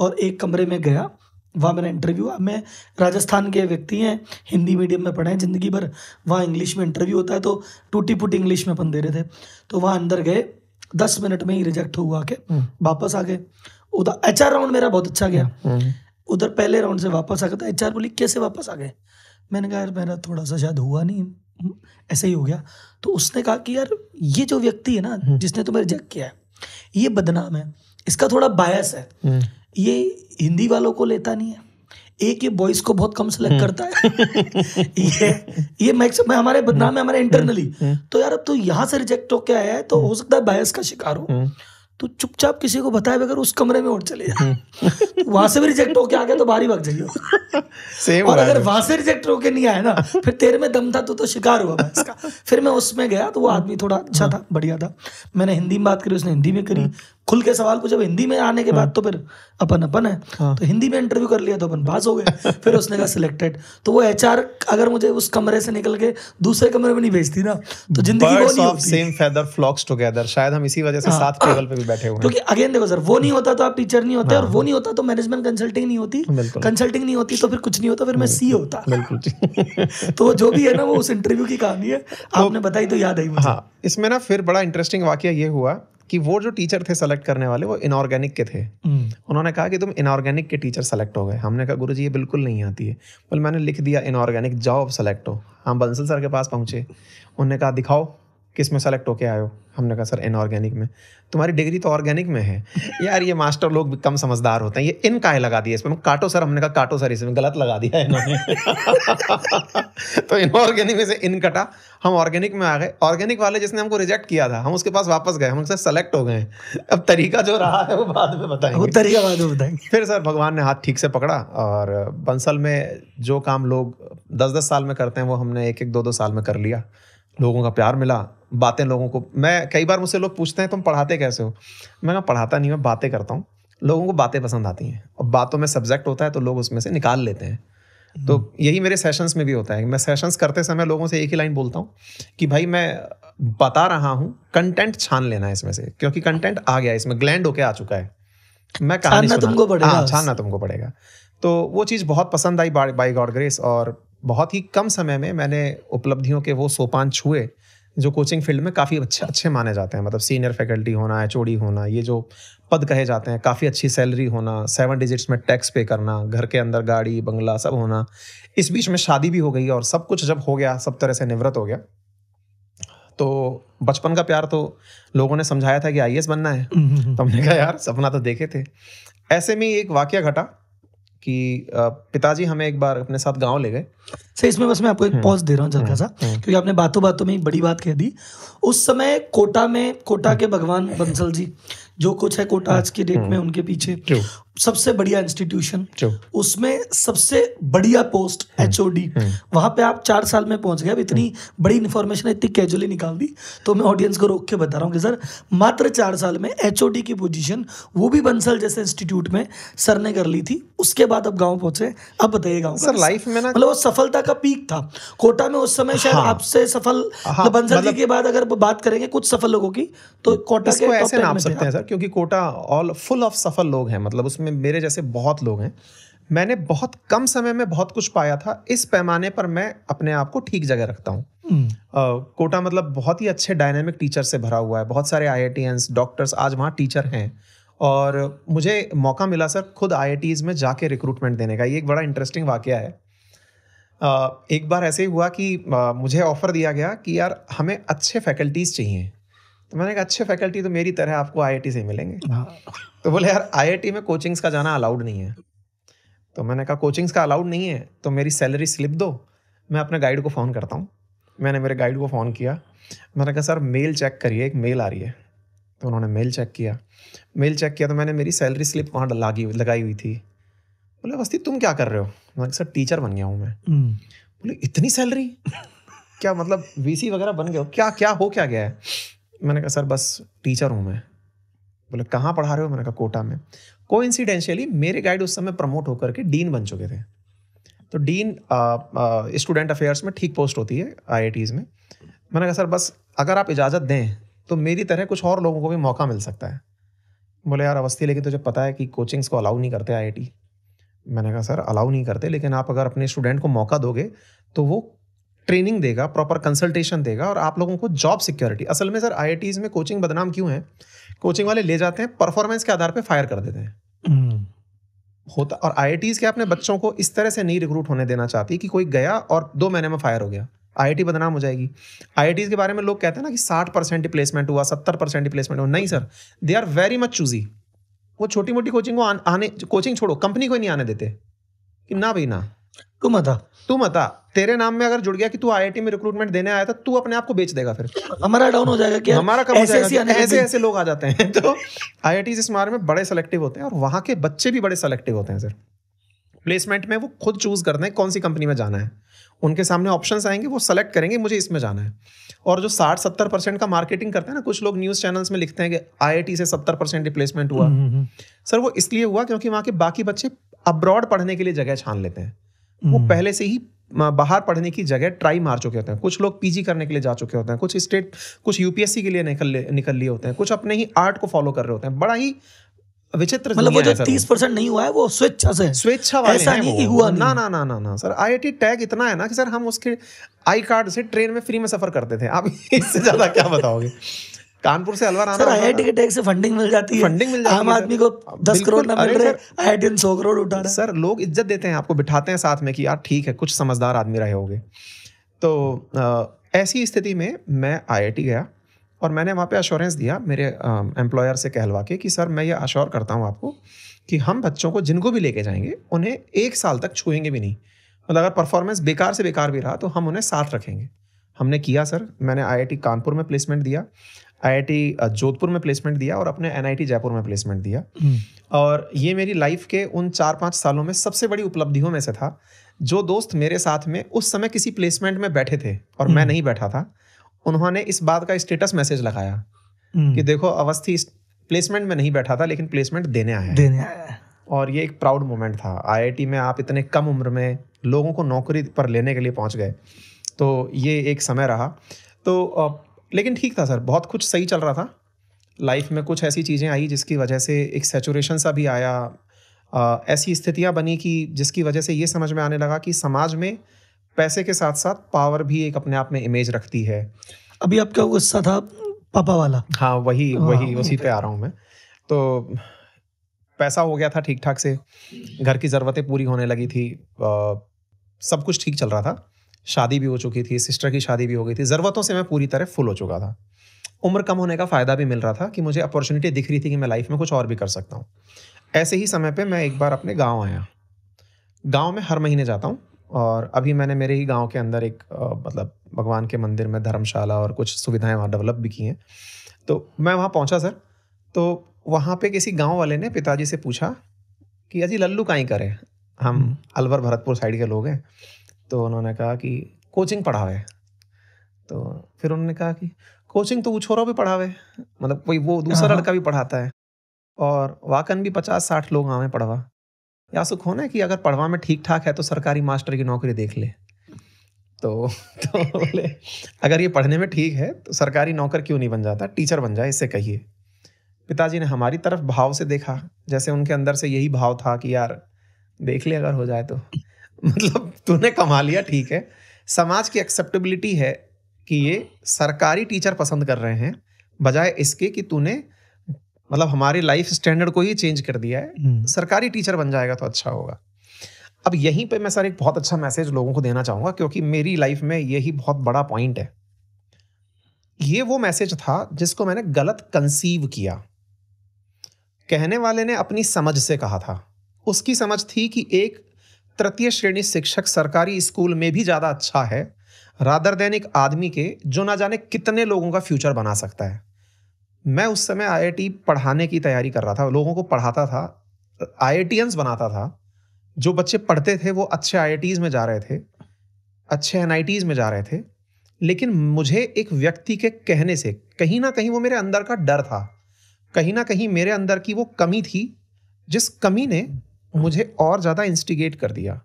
और एक कमरे में गया वहाँ मेरा इंटरव्यू हुआ मैं राजस्थान के व्यक्ति हैं हिंदी मीडियम में पढ़े हैं ज़िंदगी भर वहाँ इंग्लिश में इंटरव्यू होता है तो टूटी फूटी इंग्लिश में अपन दे रहे थे तो वहाँ अंदर गए दस मिनट में ही रिजेक्ट हुआ के हम्म। वापस आ गए उधर एच राउंड मेरा बहुत अच्छा गया हम्म। उधर पहले राउंड से वापस आ गया था एच बोली कैसे वापस आ गए मैंने कहा यार मेरा थोड़ा सा शायद हुआ नहीं हम्म, ऐसे ही हो गया तो उसने कहा कि यार ये जो व्यक्ति है ना जिसने तुम्हें रिजेक्ट किया है ये बदनाम है इसका थोड़ा बायस है ये हिंदी वालों को लेता नहीं है एक ये बॉयज को बहुत कम सेलेक्ट हम्म। करता है ये ये मैक्स में हमारे बदनाम है हमारे इंटरनली हम्म। हम्म। तो यार अब तो यहाँ से रिजेक्ट होके आया है तो हो सकता है बायस का शिकार हो तो चुपचाप किसी को बताए बगैर उस कमरे में उठ चले जाए तो वहां से भी रिजेक्ट होके आ गया तो बाहर ही भाग जाइए सेम और अगर वहां से रिजेक्ट होके नहीं आया ना फिर तेरे में दम था तो तो शिकार हुआ का फिर मैं उसमें गया तो वो आदमी थोड़ा अच्छा था बढ़िया था मैंने हिंदी में बात करी उसने हिंदी में करी खुल के सवाल पूछे हिंदी में आने के बाद हाँ। तो फिर अपन अपन है हाँ। तो हिंदी में इंटरव्यू कर लिया तो अपन पास हो गए फिर उसने कहा सिलेक्टेड तो वो एच अगर मुझे उस कमरे से निकल के दूसरे कमरे में नहीं भेजती ना तो जिंदगी वो नहीं होती सेम फेदर फ्लॉक्स टुगेदर शायद हम इसी वजह से हाँ। साथ टेबल पे भी बैठे हुए हैं क्योंकि अगेन देखो सर वो नहीं होता तो आप टीचर नहीं होते और वो नहीं होता तो मैनेजमेंट कंसल्टिंग नहीं होती कंसल्टिंग नहीं होती तो फिर कुछ नहीं होता फिर मैं सी होता तो जो भी है ना वो उस इंटरव्यू की कहानी है तो आपने बताई तो याद आई मुझे इसमें ना फिर बड़ा इंटरेस्टिंग वाक्य ये हुआ कि वो जो टीचर थे सेलेक्ट करने वाले वो इनऑर्गेनिक के थे hmm. उन्होंने कहा कि तुम इनऑर्गेनिक के टीचर सेलेक्ट हो गए हमने कहा गुरु जी ये बिल्कुल नहीं आती है बोल मैंने लिख दिया इनऑर्गेनिक जाओ सेलेक्ट हो हम हाँ, बंसल सर के पास पहुँचे उन्होंने कहा दिखाओ किस में सेलेक्ट होके आयो हमने कहा सर इनऑर्गेनिक में तुम्हारी डिग्री तो ऑर्गेनिक में है यार ये मास्टर लोग भी कम समझदार होते हैं ये इन काहे लगा दिया इसमें काटो सर हमने कहा काटो सर इसमें गलत लगा दिया इन्होंने तो इनऑर्गेनिक में से इन कटा हम ऑर्गेनिक में आ गए ऑर्गेनिक वाले जिसने हमको रिजेक्ट किया था हम उसके पास वापस गए हम उनसे सेलेक्ट हो गए अब तरीका जो रहा है वो बाद में बताएंगे वो तरीका बाद में बताएंगे फिर सर भगवान ने हाथ ठीक से पकड़ा और बंसल में जो काम लोग दस दस साल में करते हैं वो हमने एक एक दो दो साल में कर लिया लोगों का प्यार मिला बातें लोगों को मैं कई बार मुझसे लोग पूछते हैं तुम पढ़ाते कैसे हो मैं ना पढ़ाता नहीं मैं बातें करता हूँ लोगों को बातें पसंद आती हैं और बातों में सब्जेक्ट होता है तो लोग उसमें से निकाल लेते हैं हम्म। तो यही मेरे सेशंस में भी होता है मैं सेशंस करते समय लोगों से एक ही लाइन बोलता हूँ कि भाई मैं बता रहा हूँ कंटेंट छान लेना है इसमें से क्योंकि कंटेंट आ गया इसमें ग्लैंड होके आ चुका है मैं कहा तुमको हाँ, छानना तुमको पड़ेगा तो वो चीज़ बहुत पसंद आई बाई गॉड ग्रेस और बहुत ही कम समय में मैंने उपलब्धियों के वो सोपान छुए जो कोचिंग फील्ड में काफ़ी अच्छे अच्छे माने जाते हैं मतलब सीनियर फैकल्टी होना एच होना ये जो पद कहे जाते हैं काफ़ी अच्छी सैलरी होना सेवन डिजिट्स में टैक्स पे करना घर के अंदर गाड़ी बंगला सब होना इस बीच में शादी भी हो गई और सब कुछ जब हो गया सब तरह से निवृत्त हो गया तो बचपन का प्यार तो लोगों ने समझाया था कि आई बनना है तो हमने कहा यार सपना तो देखे थे ऐसे में एक वाक्य घटा कि पिताजी हमें एक बार अपने साथ गांव ले गए सर इसमें बस मैं आपको एक पॉज हम्म। दे रहा हूँ जल्दा सा हम्म। हम्म। क्योंकि आपने बातों बातों में बड़ी बात कह दी उस समय कोटा में कोटा के भगवान बंसल जी जो कुछ है कोटा हाँ। आज के डेट में हम्म। उनके पीछे सबसे बढ़िया इंस्टीट्यूशन उसमें सबसे बढ़िया पोस्ट एच डी वहां पे आप चार साल में पहुंच गए इतनी हम्म। बड़ी इन्फॉर्मेशन इतनी कैजुअली निकाल दी तो मैं ऑडियंस को रोक के बता रहा हूँ कि सर मात्र चार साल में एच की पोजीशन वो भी बंसल जैसे इंस्टीट्यूट में सर ने कर ली थी उसके बाद अब गाँव पहुंचे अब बताइए गाँव सर लाइफ में ना मतलब वो सफलता का पीक था कोटा में उस समय शायद हाँ। आपसे सफल हाँ, मतलब बंसल जी मतलब- के बाद अगर बात करेंगे कुछ सफल लोगों की तो हम्म। कोटा के क्योंकि कोटा ऑल फुल ऑफ सफल लोग हैं मतलब उसमें मेरे जैसे बहुत लोग हैं मैंने बहुत कम समय में बहुत कुछ पाया था इस पैमाने पर मैं अपने आप को ठीक जगह रखता हूँ हम्म। कोटा मतलब बहुत ही अच्छे डायनेमिक टीचर से भरा हुआ है बहुत सारे आई डॉक्टर्स आज वहाँ टीचर हैं और मुझे मौका मिला सर खुद आई में जाके रिक्रूटमेंट देने का ये एक बड़ा इंटरेस्टिंग वाक्य है एक बार ऐसे ही हुआ कि मुझे ऑफ़र दिया गया कि यार हमें अच्छे फैकल्टीज़ चाहिए तो मैंने कहा अच्छे फैकल्टी तो मेरी तरह आपको आई से मिलेंगे हाँ। तो बोले यार आई में कोचिंग्स का जाना अलाउड नहीं है तो मैंने कहा कोचिंग्स का अलाउड नहीं है तो मेरी सैलरी स्लिप दो मैं अपने गाइड को फ़ोन करता हूँ मैंने मेरे गाइड को फ़ोन किया मैंने कहा सर मेल चेक करिए एक मेल आ रही है तो उन्होंने मेल चेक किया मेल चेक किया तो मैंने मेरी सैलरी स्लिप वहाँ लगी लगाई हुई थी बोले वस्ती तुम क्या कर रहे हो मैंने सर टीचर बन गया हूँ मैं हम्म। बोले इतनी सैलरी क्या मतलब वीसी वगैरह बन गया हो क्या क्या हो क्या गया है मैंने कहा सर बस टीचर हूँ मैं बोले कहाँ पढ़ा रहे हो मैंने कहा कोटा में को मेरे गाइड उस समय प्रमोट होकर के डीन बन चुके थे तो डीन स्टूडेंट अफेयर्स में ठीक पोस्ट होती है आई में मैंने कहा सर बस अगर आप इजाज़त दें तो मेरी तरह कुछ और लोगों को भी मौका मिल सकता है बोले यार अवस्थी लेकिन तुझे पता है कि कोचिंग्स को अलाउ नहीं करते आई मैंने कहा सर अलाउ नहीं करते लेकिन आप अगर अपने स्टूडेंट को मौका दोगे तो वो ट्रेनिंग देगा प्रॉपर कंसल्टेशन देगा और आप लोगों को जॉब सिक्योरिटी असल में सर आई में कोचिंग बदनाम क्यों है कोचिंग वाले ले जाते हैं परफॉर्मेंस के आधार पर फायर कर देते हैं हम्म। होता और आई के अपने बच्चों को इस तरह से नहीं रिक्रूट होने देना चाहती कि कोई गया और दो महीने में फायर हो गया आई बदनाम हो जाएगी आई के बारे में लोग कहते हैं ना कि साठ परसेंट प्लेसमेंट हुआ सत्तर परसेंट प्लेसमेंट हुआ नहीं sir they are very much choosy वो छोटी मोटी कोचिंग को आने कोचिंग छोड़ो कंपनी को ही नहीं आने देते कि ना भाई ना तुम अता तू मता तेरे नाम में अगर जुड़ गया कि तू आईआईटी में रिक्रूटमेंट देने आया था तू अपने आप को बेच देगा फिर हमारा डाउन हो जाएगा क्या हमारा कम ऐसे हो जाएगा ऐसे ऐसे लोग आ जाते हैं तो आईआईटी इस मार में बड़े सेलेक्टिव होते हैं और वहां के बच्चे भी बड़े सेलेक्टिव होते हैं सर प्लेसमेंट में वो खुद चूज करते हैं कौन सी कंपनी में जाना है उनके सामने ऑप्शंस आएंगे वो सेलेक्ट करेंगे मुझे इसमें जाना है और जो साठ सत्तर परसेंट का मार्केटिंग करते हैं ना कुछ लोग न्यूज़ चैनल्स में लिखते हैं कि आईआईटी से सत्तर परसेंट रिप्लेसमेंट हुआ सर हम्म, हम्म, हम्म। वो इसलिए हुआ क्योंकि वहाँ के बाकी बच्चे अब्रॉड पढ़ने के लिए जगह छान लेते हैं वो हम्म। पहले से ही बाहर पढ़ने की जगह ट्राई मार चुके होते हैं कुछ लोग पीजी करने के लिए जा चुके होते हैं कुछ स्टेट कुछ यूपीएससी के लिए निकल निकल लिए होते हैं कुछ अपने ही आर्ट को फॉलो कर रहे होते हैं बड़ा ही विचित्र मतलब वो जो तीस परसेंट नहीं हुआ है वो स्वेच्छा से स्वेच्छा वाले ऐसा नहीं कि हुआ ना ना ना ना ना सर आईआईटी टैग इतना है ना कि सर हम उसके आई कार्ड से ट्रेन में फ्री में सफर करते थे आप इससे ज्यादा क्या बताओगे कानपुर से अलवर आना आई आई टैक्स से फंडिंग मिल जाती है फंडिंग मिल जाती आम आदमी को दस करोड़ ना मिल रहे आई सौ करोड़ उठा रहे सर लोग इज्जत देते हैं आपको बिठाते हैं साथ में कि यार ठीक है कुछ समझदार आदमी रहे होंगे तो ऐसी स्थिति में मैं आई गया और मैंने वहाँ पे अश्योरेंस दिया मेरे एम्प्लॉयर से कहलवा के कि सर मैं ये अश्योर करता हूँ आपको कि हम बच्चों को जिनको भी लेके जाएंगे उन्हें एक साल तक छुएंगे भी नहीं मतलब अगर परफॉर्मेंस बेकार से बेकार भी रहा तो हम उन्हें साथ रखेंगे हमने किया सर मैंने आईआईटी कानपुर में प्लेसमेंट दिया आईआईटी जोधपुर में प्लेसमेंट दिया और अपने एनआईटी जयपुर में प्लेसमेंट दिया हम्म। और ये मेरी लाइफ के उन चार पाँच सालों में सबसे बड़ी उपलब्धियों में से था जो दोस्त मेरे साथ में उस समय किसी प्लेसमेंट में बैठे थे और मैं हम्म। नहीं बैठा था उन्होंने इस बात का स्टेटस मैसेज लगाया हम्म। कि देखो अवस्थी प्लेसमेंट में नहीं बैठा था लेकिन प्लेसमेंट देने आया देने आया और ये एक प्राउड मोमेंट था आईआईटी में आप इतने कम उम्र में लोगों को नौकरी पर लेने के लिए पहुंच गए तो ये एक समय रहा तो लेकिन ठीक था सर बहुत कुछ सही चल रहा था लाइफ में कुछ ऐसी चीज़ें आई जिसकी वजह से एक सेचुरेशन सा भी आया आ, ऐसी स्थितियाँ बनी कि जिसकी वजह से ये समझ में आने लगा कि समाज में पैसे के साथ साथ पावर भी एक अपने आप में इमेज रखती है अभी आपका गुस्सा था पापा वाला हाँ वही हाँ। वही उसी पे आ रहा हूँ मैं तो पैसा हो गया था ठीक ठाक से घर की ज़रूरतें पूरी होने लगी थी आ, सब कुछ ठीक चल रहा था शादी भी हो चुकी थी सिस्टर की शादी भी हो गई थी ज़रूरतों से मैं पूरी तरह फुल हो चुका था उम्र कम होने का फ़ायदा भी मिल रहा था कि मुझे अपॉर्चुनिटी दिख रही थी कि मैं लाइफ में कुछ और भी कर सकता हूँ ऐसे ही समय पर मैं एक बार अपने गाँव आया गाँव में हर महीने जाता हूँ और अभी मैंने मेरे ही गाँव के अंदर एक मतलब भगवान के मंदिर में धर्मशाला और कुछ सुविधाएं वहाँ डेवलप भी की हैं तो मैं वहाँ पहुँचा सर तो वहाँ पे किसी गांव वाले ने पिताजी से पूछा कि अजी लल्लू ही करें हम हम्म। अलवर भरतपुर साइड के लोग हैं तो उन्होंने कहा कि कोचिंग पढ़ावे तो फिर उन्होंने कहा कि कोचिंग तो वो छोरों भी पढ़ावे मतलब कोई वो दूसरा हाँ। लड़का भी पढ़ाता है और वाकन भी पचास साठ लोग आवे हाँ पढ़वा या सुख होना है कि अगर पढ़वा में ठीक ठाक है तो सरकारी मास्टर की नौकरी देख ले तो तो बोले अगर ये पढ़ने में ठीक है तो सरकारी नौकर क्यों नहीं बन जाता टीचर बन जाए इससे कहिए पिताजी ने हमारी तरफ भाव से देखा जैसे उनके अंदर से यही भाव था कि यार देख ले अगर हो जाए तो मतलब तूने कमा लिया ठीक है समाज की एक्सेप्टेबिलिटी है कि ये सरकारी टीचर पसंद कर रहे हैं बजाय इसके कि तूने मतलब हमारे लाइफ स्टैंडर्ड को ही चेंज कर दिया है हम्म। सरकारी टीचर बन जाएगा तो अच्छा होगा अब यहीं पे मैं सर एक बहुत अच्छा मैसेज लोगों को देना चाहूँगा क्योंकि मेरी लाइफ में यही बहुत बड़ा पॉइंट है ये वो मैसेज था जिसको मैंने गलत कंसीव किया कहने वाले ने अपनी समझ से कहा था उसकी समझ थी कि एक तृतीय श्रेणी शिक्षक सरकारी स्कूल में भी ज़्यादा अच्छा है रादर देन एक आदमी के जो ना जाने कितने लोगों का फ्यूचर बना सकता है मैं उस समय आईआईटी पढ़ाने की तैयारी कर रहा था लोगों को पढ़ाता था आई बनाता था जो बच्चे पढ़ते थे वो अच्छे आई में जा रहे थे अच्छे एन में जा रहे थे लेकिन मुझे एक व्यक्ति के कहने से कहीं ना कहीं वो मेरे अंदर का डर था कहीं ना कहीं मेरे अंदर की वो कमी थी जिस कमी ने हम्म। मुझे और ज्यादा इंस्टिगेट कर दिया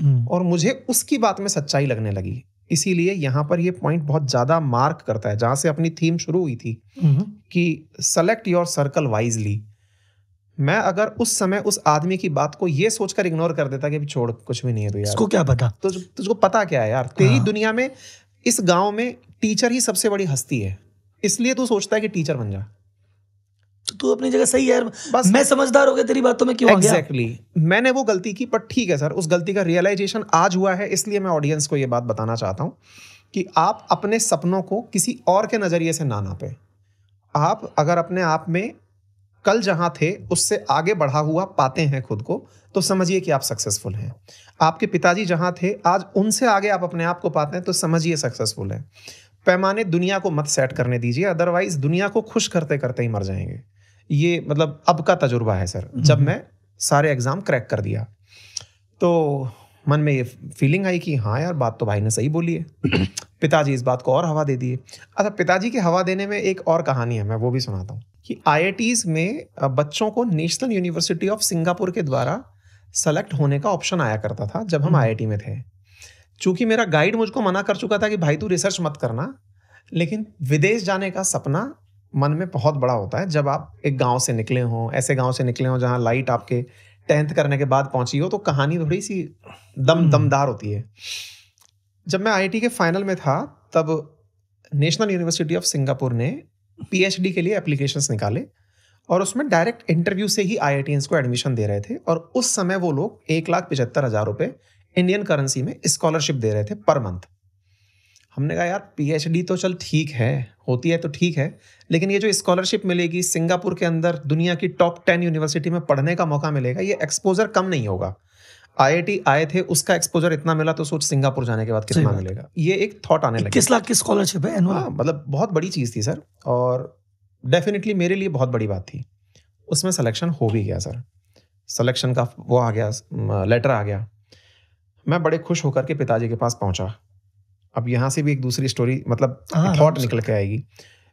हम्म। और मुझे उसकी बात में सच्चाई लगने लगी इसीलिए यहाँ पर ये पॉइंट बहुत ज्यादा मार्क करता है जहां से अपनी थीम शुरू हुई थी हम्म। कि सेलेक्ट योर सर्कल वाइजली मैं अगर उस समय उस आदमी की बात को ये सोचकर इग्नोर कर देता कि छोड़ कुछ भी नहीं है तो यार इसको क्या पता तो तुझको पता क्या है यार तेरी हाँ। दुनिया में इस गांव में टीचर ही सबसे बड़ी हस्ती है इसलिए तू सोचता है कि टीचर बन जा तो तू अपनी जगह सही है यार बस मैं समझदार हो गया तेरी बातों में क्यों exactly. आ गया मैंने वो गलती की बट ठीक है सर उस गलती का रियलाइजेशन आज हुआ है इसलिए मैं ऑडियंस को ये बात बताना चाहता हूँ कि आप अपने सपनों को किसी और के नज़रिए से ना नापें आप अगर अपने आप में कल जहाँ थे उससे आगे बढ़ा हुआ पाते हैं खुद को तो समझिए कि आप सक्सेसफुल हैं आपके पिताजी जहाँ थे आज उनसे आगे आप अपने आप को पाते हैं तो समझिए सक्सेसफुल हैं पैमाने दुनिया को मत सेट करने दीजिए अदरवाइज दुनिया को खुश करते करते ही मर जाएंगे ये मतलब अब का तजुर्बा है सर जब हम्म। मैं सारे एग्ज़ाम क्रैक कर दिया तो मन में ये फीलिंग आई कि हाँ यार बात तो भाई ने सही बोली है पिताजी इस बात को और हवा दे दिए अच्छा पिताजी के हवा देने में एक और कहानी है मैं वो भी सुनाता हूँ कि आई में बच्चों को नेशनल यूनिवर्सिटी ऑफ सिंगापुर के द्वारा सेलेक्ट होने का ऑप्शन आया करता था जब हम आई हम्म। में थे चूंकि मेरा गाइड मुझको मना कर चुका था कि भाई तू रिसर्च मत करना लेकिन विदेश जाने का सपना मन में बहुत बड़ा होता है जब आप एक गांव से निकले हों ऐसे गांव से निकले हों जहां लाइट आपके टेंथ करने के बाद पहुंची हो तो कहानी थोड़ी सी दम हम्म। दमदार होती है जब मैं आईआईटी के फाइनल में था तब नेशनल यूनिवर्सिटी ऑफ सिंगापुर ने पीएचडी के लिए एप्लीकेशंस निकाले और उसमें डायरेक्ट इंटरव्यू से ही आई को एडमिशन दे रहे थे और उस समय वो लोग एक लाख पिचहत्तर हज़ार रुपये इंडियन करेंसी में स्कॉलरशिप दे रहे थे पर मंथ हमने कहा यार पीएचडी तो चल ठीक है होती है तो ठीक है लेकिन ये जो स्कॉलरशिप मिलेगी सिंगापुर के अंदर दुनिया की टॉप टेन यूनिवर्सिटी में पढ़ने का मौका मिलेगा ये एक्सपोजर कम नहीं होगा आईआईटी आए थे उसका एक्सपोजर इतना मिला तो सोच सिंगापुर जाने के बाद कितना मिलेगा ये एक थॉट आने लगा किस लाख की स्कॉलरशिप है हाँ मतलब बहुत बड़ी चीज़ थी सर और डेफिनेटली मेरे लिए बहुत बड़ी बात थी उसमें सिलेक्शन हो भी गया सर सिलेक्शन का वो आ गया लेटर आ गया मैं बड़े खुश होकर के पिताजी के पास पहुंचा अब यहाँ से भी एक दूसरी स्टोरी मतलब थॉट हाँ, हाँ, निकल के आएगी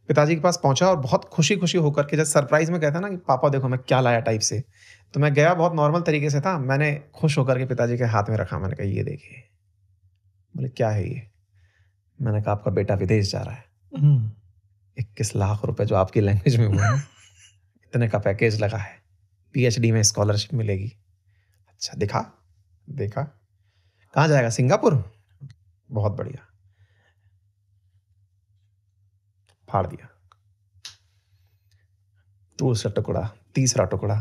पिताजी के पास पहुंचा और बहुत खुशी खुशी होकर के जैसे सरप्राइज में कहता ना कि पापा देखो मैं क्या लाया टाइप से तो मैं गया बहुत नॉर्मल तरीके से था मैंने खुश होकर के पिताजी के हाथ में रखा मैंने कहा ये देखिए बोले क्या है ये मैंने कहा आपका बेटा विदेश जा रहा है हम्म। इक्कीस लाख रुपए जो आपकी लैंग्वेज में हुआ है इतने का पैकेज लगा है पीएचडी में स्कॉलरशिप मिलेगी अच्छा दिखा देखा कहाँ जाएगा सिंगापुर बहुत बढ़िया फाड़ दिया दूसरा टुकड़ा तीसरा टुकड़ा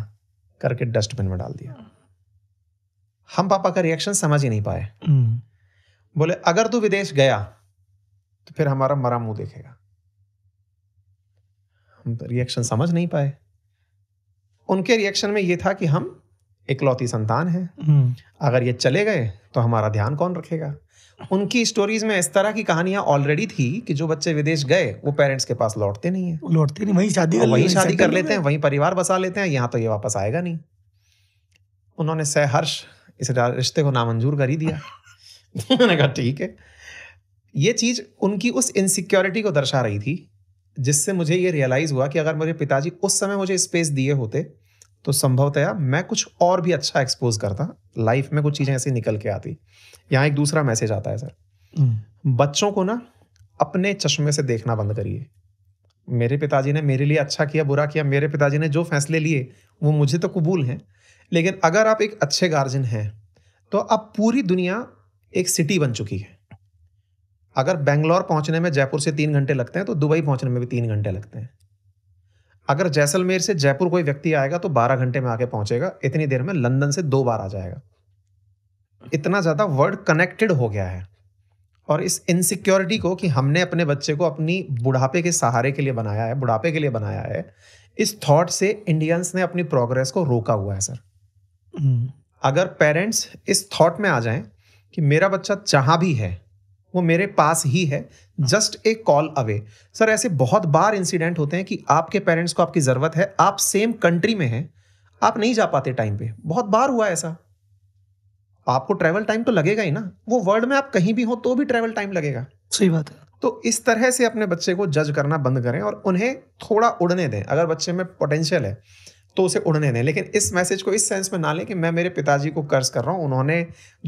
करके डस्टबिन में डाल दिया हम पापा का रिएक्शन समझ ही नहीं पाए हम्म। बोले अगर तू विदेश गया तो फिर हमारा मरा मुंह देखेगा हम तो रिएक्शन समझ नहीं पाए उनके रिएक्शन में यह था कि हम इकलौती संतान है हम्म। अगर ये चले गए तो हमारा ध्यान कौन रखेगा उनकी स्टोरीज में इस तरह की कहानियां ऑलरेडी थी कि जो बच्चे विदेश गए वो पेरेंट्स के पास लौटते नहीं है लौटते नहीं वही शादी वही शादी कर लेते हैं वही परिवार बसा लेते हैं यहाँ तो ये वापस आएगा नहीं उन्होंने सहर्ष इस रिश्ते को नामंजूर कर ही दिया उन्होंने कहा ठीक है ये चीज उनकी उस इनसिक्योरिटी को दर्शा रही थी जिससे मुझे ये रियलाइज हुआ कि अगर मेरे पिताजी उस समय मुझे स्पेस दिए होते तो संभवतया मैं कुछ और भी अच्छा एक्सपोज करता लाइफ में कुछ चीज़ें ऐसी निकल के आती यहाँ एक दूसरा मैसेज आता है सर हम्म। बच्चों को ना अपने चश्मे से देखना बंद करिए मेरे पिताजी ने मेरे लिए अच्छा किया बुरा किया मेरे पिताजी ने जो फैसले लिए वो मुझे तो कबूल हैं लेकिन अगर आप एक अच्छे गार्जियन हैं तो अब पूरी दुनिया एक सिटी बन चुकी है अगर बेंगलोर पहुंचने में जयपुर से तीन घंटे लगते हैं तो दुबई पहुंचने में भी तीन घंटे लगते हैं अगर जैसलमेर से जयपुर कोई व्यक्ति आएगा तो बारह घंटे में आके पहुंचेगा इतनी देर में लंदन से दो बार आ जाएगा इतना ज़्यादा वर्ड कनेक्टेड हो गया है और इस इनसिक्योरिटी को कि हमने अपने बच्चे को अपनी बुढ़ापे के सहारे के लिए बनाया है बुढ़ापे के लिए बनाया है इस थॉट से इंडियंस ने अपनी प्रोग्रेस को रोका हुआ है सर हम्म। अगर पेरेंट्स इस थॉट में आ जाएं कि मेरा बच्चा जहाँ भी है वो मेरे पास ही है just a call away sir ऐसे बहुत बार इंसिडेंट होते हैं कि आपके पेरेंट्स को आपकी ज़रूरत है आप सेम कंट्री में हैं आप नहीं जा पाते टाइम पे बहुत बार हुआ ऐसा आपको ट्रैवल टाइम तो लगेगा ही ना वो वर्ल्ड में आप कहीं भी हो तो भी ट्रैवल टाइम लगेगा सही बात है तो इस तरह से अपने बच्चे को जज करना बंद करें और उन्हें थोड़ा उड़ने दें अगर बच्चे में पोटेंशियल है तो उसे उड़ने दें लेकिन इस मैसेज को इस सेंस में ना लें कि मैं मेरे पिताजी को कर्ज कर रहा हूँ उन्होंने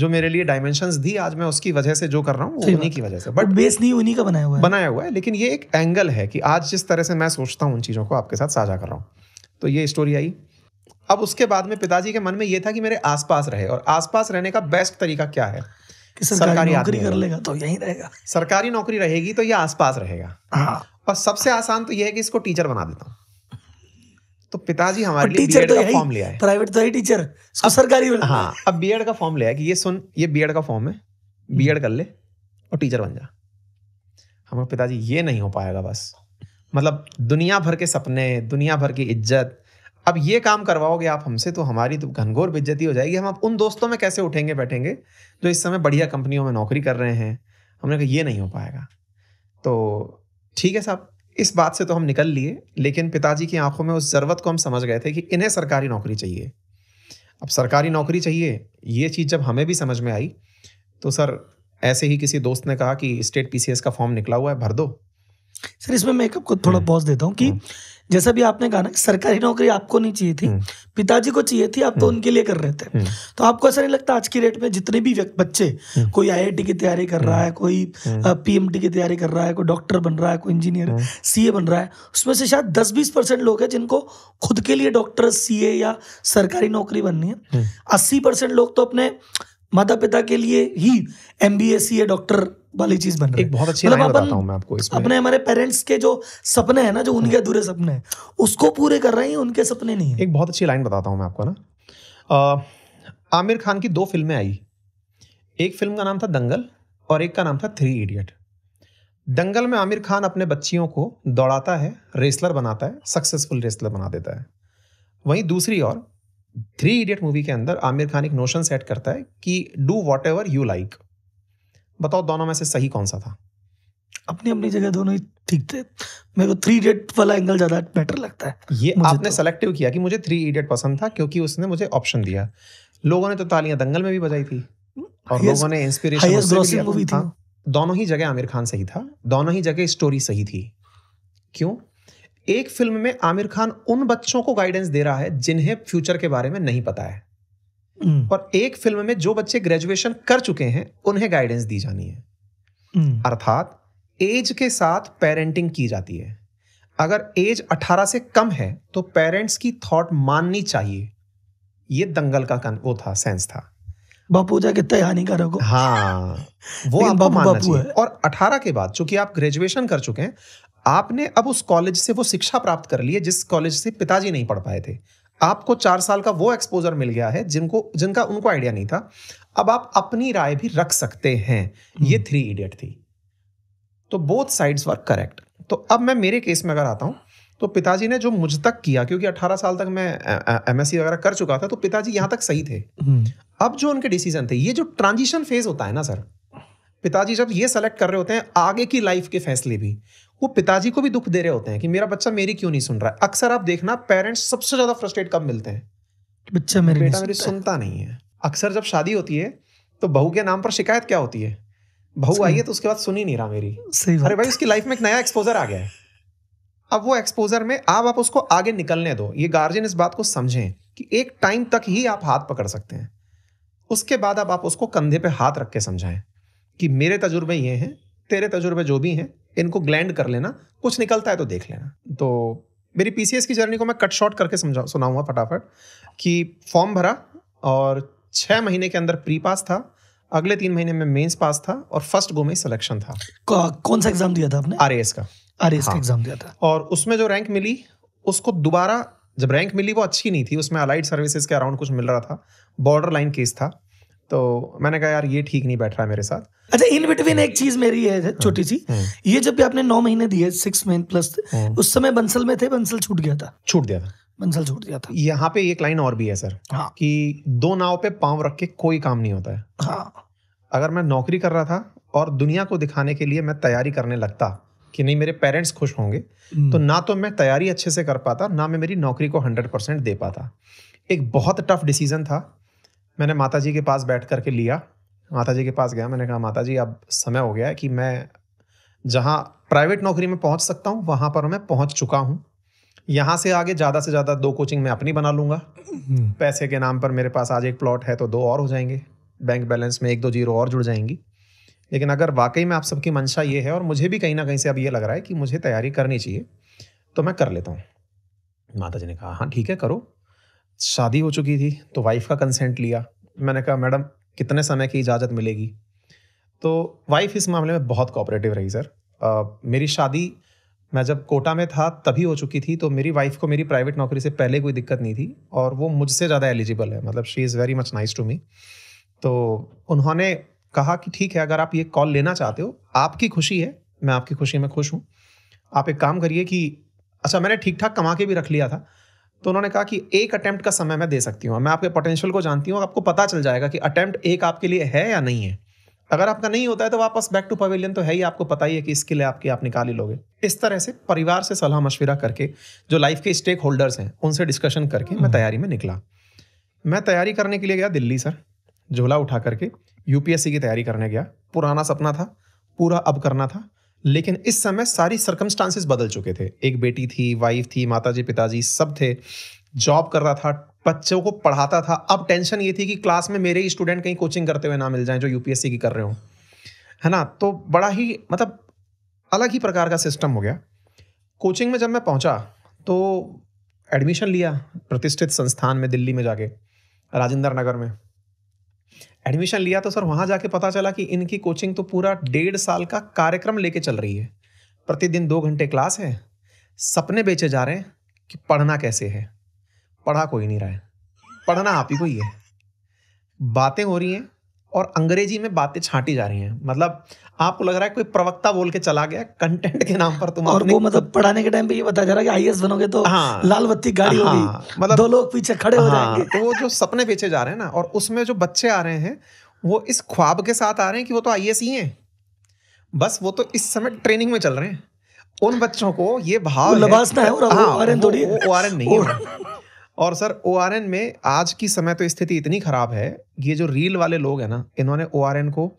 जो मेरे लिए डायमेंशन दी आज मैं उसकी वजह से जो कर रहा हूँ उन्हीं की वजह से बट बेस नहीं उन्हीं का बनाया हुआ है बनाया हुआ है लेकिन ये एक एंगल है कि आज जिस तरह से मैं सोचता हूँ उन चीज़ों को आपके साथ साझा कर रहा हूँ तो ये स्टोरी आई अब उसके बाद में पिताजी के मन में ये था कि मेरे आसपास रहे और आसपास रहने का बेस्ट तरीका क्या है कि सरकारी, सरकारी नौकरी कर लेगा तो यही रहेगा सरकारी नौकरी रहेगी तो ये आसपास रहेगा हाँ। और सबसे आसान तो ये है कि इसको टीचर बना देता हूँ तो पिताजी हमारे लिए टीचर तो का फॉर्म लिया है प्राइवेट तो है टीचर अब सरकारी हाँ अब बीएड का फॉर्म लिया है कि ये सुन ये बीएड का फॉर्म है बीएड हम्म। कर ले और टीचर बन जा हमारे पिताजी ये नहीं हो पाएगा बस मतलब दुनिया भर के सपने दुनिया भर की इज्जत अब ये काम करवाओगे आप हमसे तो हमारी तो घनघोर बेज्जती हो जाएगी हम अब उन दोस्तों में कैसे उठेंगे बैठेंगे जो इस समय बढ़िया कंपनियों में नौकरी कर रहे हैं हमने कहा ये नहीं हो पाएगा तो ठीक है साहब इस बात से तो हम निकल लिए लेकिन पिताजी की आंखों में उस ज़रूरत को हम समझ गए थे कि इन्हें सरकारी नौकरी चाहिए अब सरकारी नौकरी चाहिए ये चीज़ जब हमें भी समझ में आई तो सर ऐसे ही किसी दोस्त ने कहा कि स्टेट पीसीएस का फॉर्म निकला हुआ है भर दो सर इसमें मैं आपको थोड़ा पॉज हम्म। देता हूँ कि हम्म। जैसा भी आपने कहा ना सरकारी नौकरी आपको नहीं चाहिए थी हम्म। पिताजी को चाहिए थी आप तो हम्म। उनके लिए कर रहे थे हम्म। तो आपको ऐसा नहीं लगता आज की डेट में जितने भी बच्चे हम्म। कोई आई की तैयारी कर रहा है कोई पीएमटी की तैयारी कर रहा है कोई डॉक्टर बन रहा है कोई इंजीनियर सीए बन रहा है उसमें से शायद दस बीस परसेंट लोग हैं जिनको खुद के लिए डॉक्टर सीए या सरकारी नौकरी बननी है अस्सी परसेंट लोग तो अपने माता पिता के लिए ही M B A C A doctor वाली चीज बन रही है बहुत अच्छी मतलब बताता हूं मैं आपको इसमें अपने हमारे पेरेंट्स के जो सपने हैं ना जो उनके अधूरे सपने हैं उसको पूरे कर रहे हैं उनके सपने नहीं है एक बहुत अच्छी लाइन बताता हूँ मैं आपको ना आमिर खान की दो फिल्में आई एक फिल्म का नाम था दंगल और एक का नाम था थ्री इडियट दंगल में आमिर खान अपने बच्चियों को दौड़ाता है रेसलर बनाता है सक्सेसफुल रेसलर बना देता है वहीं दूसरी ओर थ्री इडियट मूवी के अंदर आमिर खान एक नोशन सेट करता है कि do whatever you like like. बताओ दोनों में से सही कौन सा था अपनी अपनी जगह दोनों ही ठीक थे मेरे को थ्री इडियट वाला एंगल ज़्यादा बेटर लगता है ये आपने तो। सेलेक्टिव किया कि मुझे थ्री इडियट पसंद था क्योंकि उसने मुझे ऑप्शन दिया लोगों ने तो तालियां दंगल में भी बजाई थी और लोगों ने इंस्पिरेशन मूवी थी हाँ, दोनों ही जगह आमिर खान सही था दोनों ही जगह स्टोरी सही थी क्यों एक फिल्म में आमिर खान उन बच्चों को गाइडेंस दे रहा है जिन्हें फ्यूचर के बारे में नहीं पता है Hmm. और एक फिल्म में जो बच्चे ग्रेजुएशन कर चुके हैं उन्हें गाइडेंस दी जानी है hmm. अर्थात एज के साथ पेरेंटिंग की जाती है अगर एज 18 से कम है तो पेरेंट्स की थॉट माननी चाहिए ये दंगल का कन, वो था सेंस था बापू जा कितना हानिकारक हो हाँ वो आपको मानना चाहिए और अठारह के बाद चूंकि आप ग्रेजुएशन कर चुके हैं आपने अब उस कॉलेज से वो शिक्षा प्राप्त कर ली है जिस कॉलेज से पिताजी नहीं पढ़ पाए थे आपको चार साल का वो एक्सपोजर मिल गया है जिनको जिनका उनको आइडिया नहीं था अब आप अपनी राय भी रख सकते हैं ये थ्री हम्म। इडियट थी तो बोथ साइड्स वर करेक्ट तो अब मैं मेरे केस में अगर आता हूं तो पिताजी ने जो मुझ तक किया क्योंकि 18 साल तक मैं एम वगैरह कर चुका था तो पिताजी यहां तक सही थे हम्म। अब जो उनके डिसीजन थे ये जो ट्रांजिशन फेज होता है ना सर पिताजी जब ये सेलेक्ट कर रहे होते हैं आगे की लाइफ के फैसले भी वो पिताजी को भी दुख दे रहे होते हैं कि मेरा बच्चा मेरी क्यों नहीं सुन रहा है अक्सर आप देखना पेरेंट्स सबसे ज्यादा फ्रस्ट्रेट कब मिलते हैं बच्चा मेरे बेटा मेरी सुनता नहीं है अक्सर जब शादी होती है तो बहू के नाम पर शिकायत क्या होती है बहू आई है तो उसके बाद सुन ही नहीं रहा मेरी सही अरे भाई उसकी लाइफ में एक नया एक्सपोजर आ गया है अब वो एक्सपोजर में आप आप उसको आगे निकलने दो ये गार्जियन इस बात को समझें कि एक टाइम तक ही आप हाथ पकड़ सकते हैं उसके बाद अब आप उसको कंधे पे हाथ रख के समझाएं कि मेरे तजुर्बे ये हैं तेरे तजुर्बे जो भी हैं इनको ग्लैंड कर लेना कुछ निकलता है तो देख लेना तो मेरी पी की जर्नी को मैं कट शॉर्ट करके समझा सुनाऊँगा फटाफट कि फॉर्म भरा और छः महीने के अंदर प्री पास था अगले तीन महीने में मेंस पास था और फर्स्ट गो में सिलेक्शन था कौन सा एग्जाम दिया था आपने आर का आर हाँ। का एग्जाम दिया था और उसमें जो रैंक मिली उसको दोबारा जब रैंक मिली वो अच्छी नहीं थी उसमें अलाइड सर्विसेज के अराउंड कुछ मिल रहा था बॉर्डर लाइन केस था तो मैंने कहा यार ये ठीक नहीं बैठ रहा है मेरे साथ अच्छा इन बिटवीन एक चीज मेरी है हाँ। छोटी सी हाँ। ये जब भी आपने नौ महीने दिए सिक्स मंथ प्लस उस समय बंसल में थे बंसल छूट गया था छूट गया था बंसल छूट गया था यहाँ पे एक लाइन और भी है सर हाँ। कि दो नाव पे पांव रख के कोई काम नहीं होता है हाँ। अगर मैं नौकरी कर रहा था और दुनिया को दिखाने के लिए मैं तैयारी करने लगता कि नहीं मेरे पेरेंट्स खुश होंगे हम्म। तो ना तो मैं तैयारी अच्छे से कर पाता ना मैं मेरी नौकरी को हंड्रेड परसेंट दे पाता एक बहुत टफ डिसीजन था मैंने माता जी के पास बैठ कर के लिया माता जी के पास गया मैंने कहा माता जी अब समय हो गया है कि मैं जहाँ प्राइवेट नौकरी में पहुँच सकता हूँ वहाँ पर मैं पहुँच चुका हूँ यहाँ से आगे ज़्यादा से ज़्यादा दो कोचिंग मैं अपनी बना लूँगा हम्म। पैसे के नाम पर मेरे पास आज एक प्लॉट है तो दो और हो जाएंगे बैंक बैलेंस में एक दो जीरो और जुड़ जाएंगी लेकिन अगर वाकई में आप सबकी मंशा ये है और मुझे भी कहीं ना कहीं से अब ये लग रहा है कि मुझे तैयारी करनी चाहिए तो मैं कर लेता हूँ माता जी ने कहा हाँ ठीक है करो शादी हो चुकी थी तो वाइफ का कंसेंट लिया मैंने कहा मैडम कितने समय की इजाज़त मिलेगी तो वाइफ इस मामले में बहुत कोऑपरेटिव रही सर आ, मेरी शादी मैं जब कोटा में था तभी हो चुकी थी तो मेरी वाइफ को मेरी प्राइवेट नौकरी से पहले कोई दिक्कत नहीं थी और वो मुझसे ज़्यादा एलिजिबल है मतलब she is very much nice to me तो उन्होंने कहा कि ठीक है अगर आप ये कॉल लेना चाहते हो आपकी खुशी है मैं आपकी खुशी में खुश हूँ आप एक काम करिए कि अच्छा मैंने ठीक ठाक कमा के भी रख लिया था तो उन्होंने कहा कि एक अटैम्प्ट का समय मैं दे सकती हूँ मैं आपके पोटेंशियल को जानती हूँ आपको पता चल जाएगा कि अटैम्प्ट एक आपके लिए है या नहीं है अगर आपका नहीं होता है तो वापस बैक टू पवेलियन तो है ही आपको पता ही है कि इसके लिए आपके आप निकाल ही लोगे इस तरह से परिवार से सलाह मशविरा करके जो लाइफ के स्टेक होल्डर्स हैं उनसे डिस्कशन करके मैं हम्म। तैयारी में निकला मैं तैयारी करने के लिए गया दिल्ली सर झोला उठा करके यूपीएससी की तैयारी करने गया पुराना सपना था पूरा अब करना था लेकिन इस समय सारी सर्कमस्टांसिस बदल चुके थे एक बेटी थी वाइफ थी माता जी पिताजी सब थे जॉब कर रहा था बच्चों को पढ़ाता था अब टेंशन ये थी कि क्लास में मेरे ही स्टूडेंट कहीं कोचिंग करते हुए ना मिल जाएं जो यूपीएससी की कर रहे हो है ना तो बड़ा ही मतलब अलग ही प्रकार का सिस्टम हो गया कोचिंग में जब मैं पहुंचा तो एडमिशन लिया प्रतिष्ठित संस्थान में दिल्ली में जाके राजेंद्र नगर में एडमिशन लिया तो सर वहां जाके पता चला कि इनकी कोचिंग तो पूरा डेढ़ साल का कार्यक्रम लेके चल रही है प्रतिदिन दो घंटे क्लास है सपने बेचे जा रहे हैं कि पढ़ना कैसे है पढ़ा कोई नहीं रहा है पढ़ना आप ही को ही है बातें हो रही हैं और अंग्रेजी में बातें छाटी जा रही हैं मतलब आपको लग रहा है कोई प्रवक्ता बोल के चला गया कंटेंट के नाम पर तुम और वो मतलब पढ़ाने के टाइम पे ये बताया जा रहा है कि आईएएस बनोगे तो हाँ, लाल बत्ती गाड़ी हाँ, होगी मतलब दो लोग पीछे खड़े हाँ, हो जाएंगे तो वो जो सपने बेचे जा रहे हैं ना और उसमें जो बच्चे आ रहे हैं वो इस ख्वाब के साथ आ रहे हैं कि वो तो आईएएस ही हैं बस वो तो इस समय ट्रेनिंग में चल रहे हैं उन बच्चों को ये भाव लबास है, और वो, हाँ, वो, वो, वो, नहीं है और सर ओ में आज की समय तो स्थिति इतनी खराब है ये जो रील वाले लोग हैं ना इन्होंने ओ को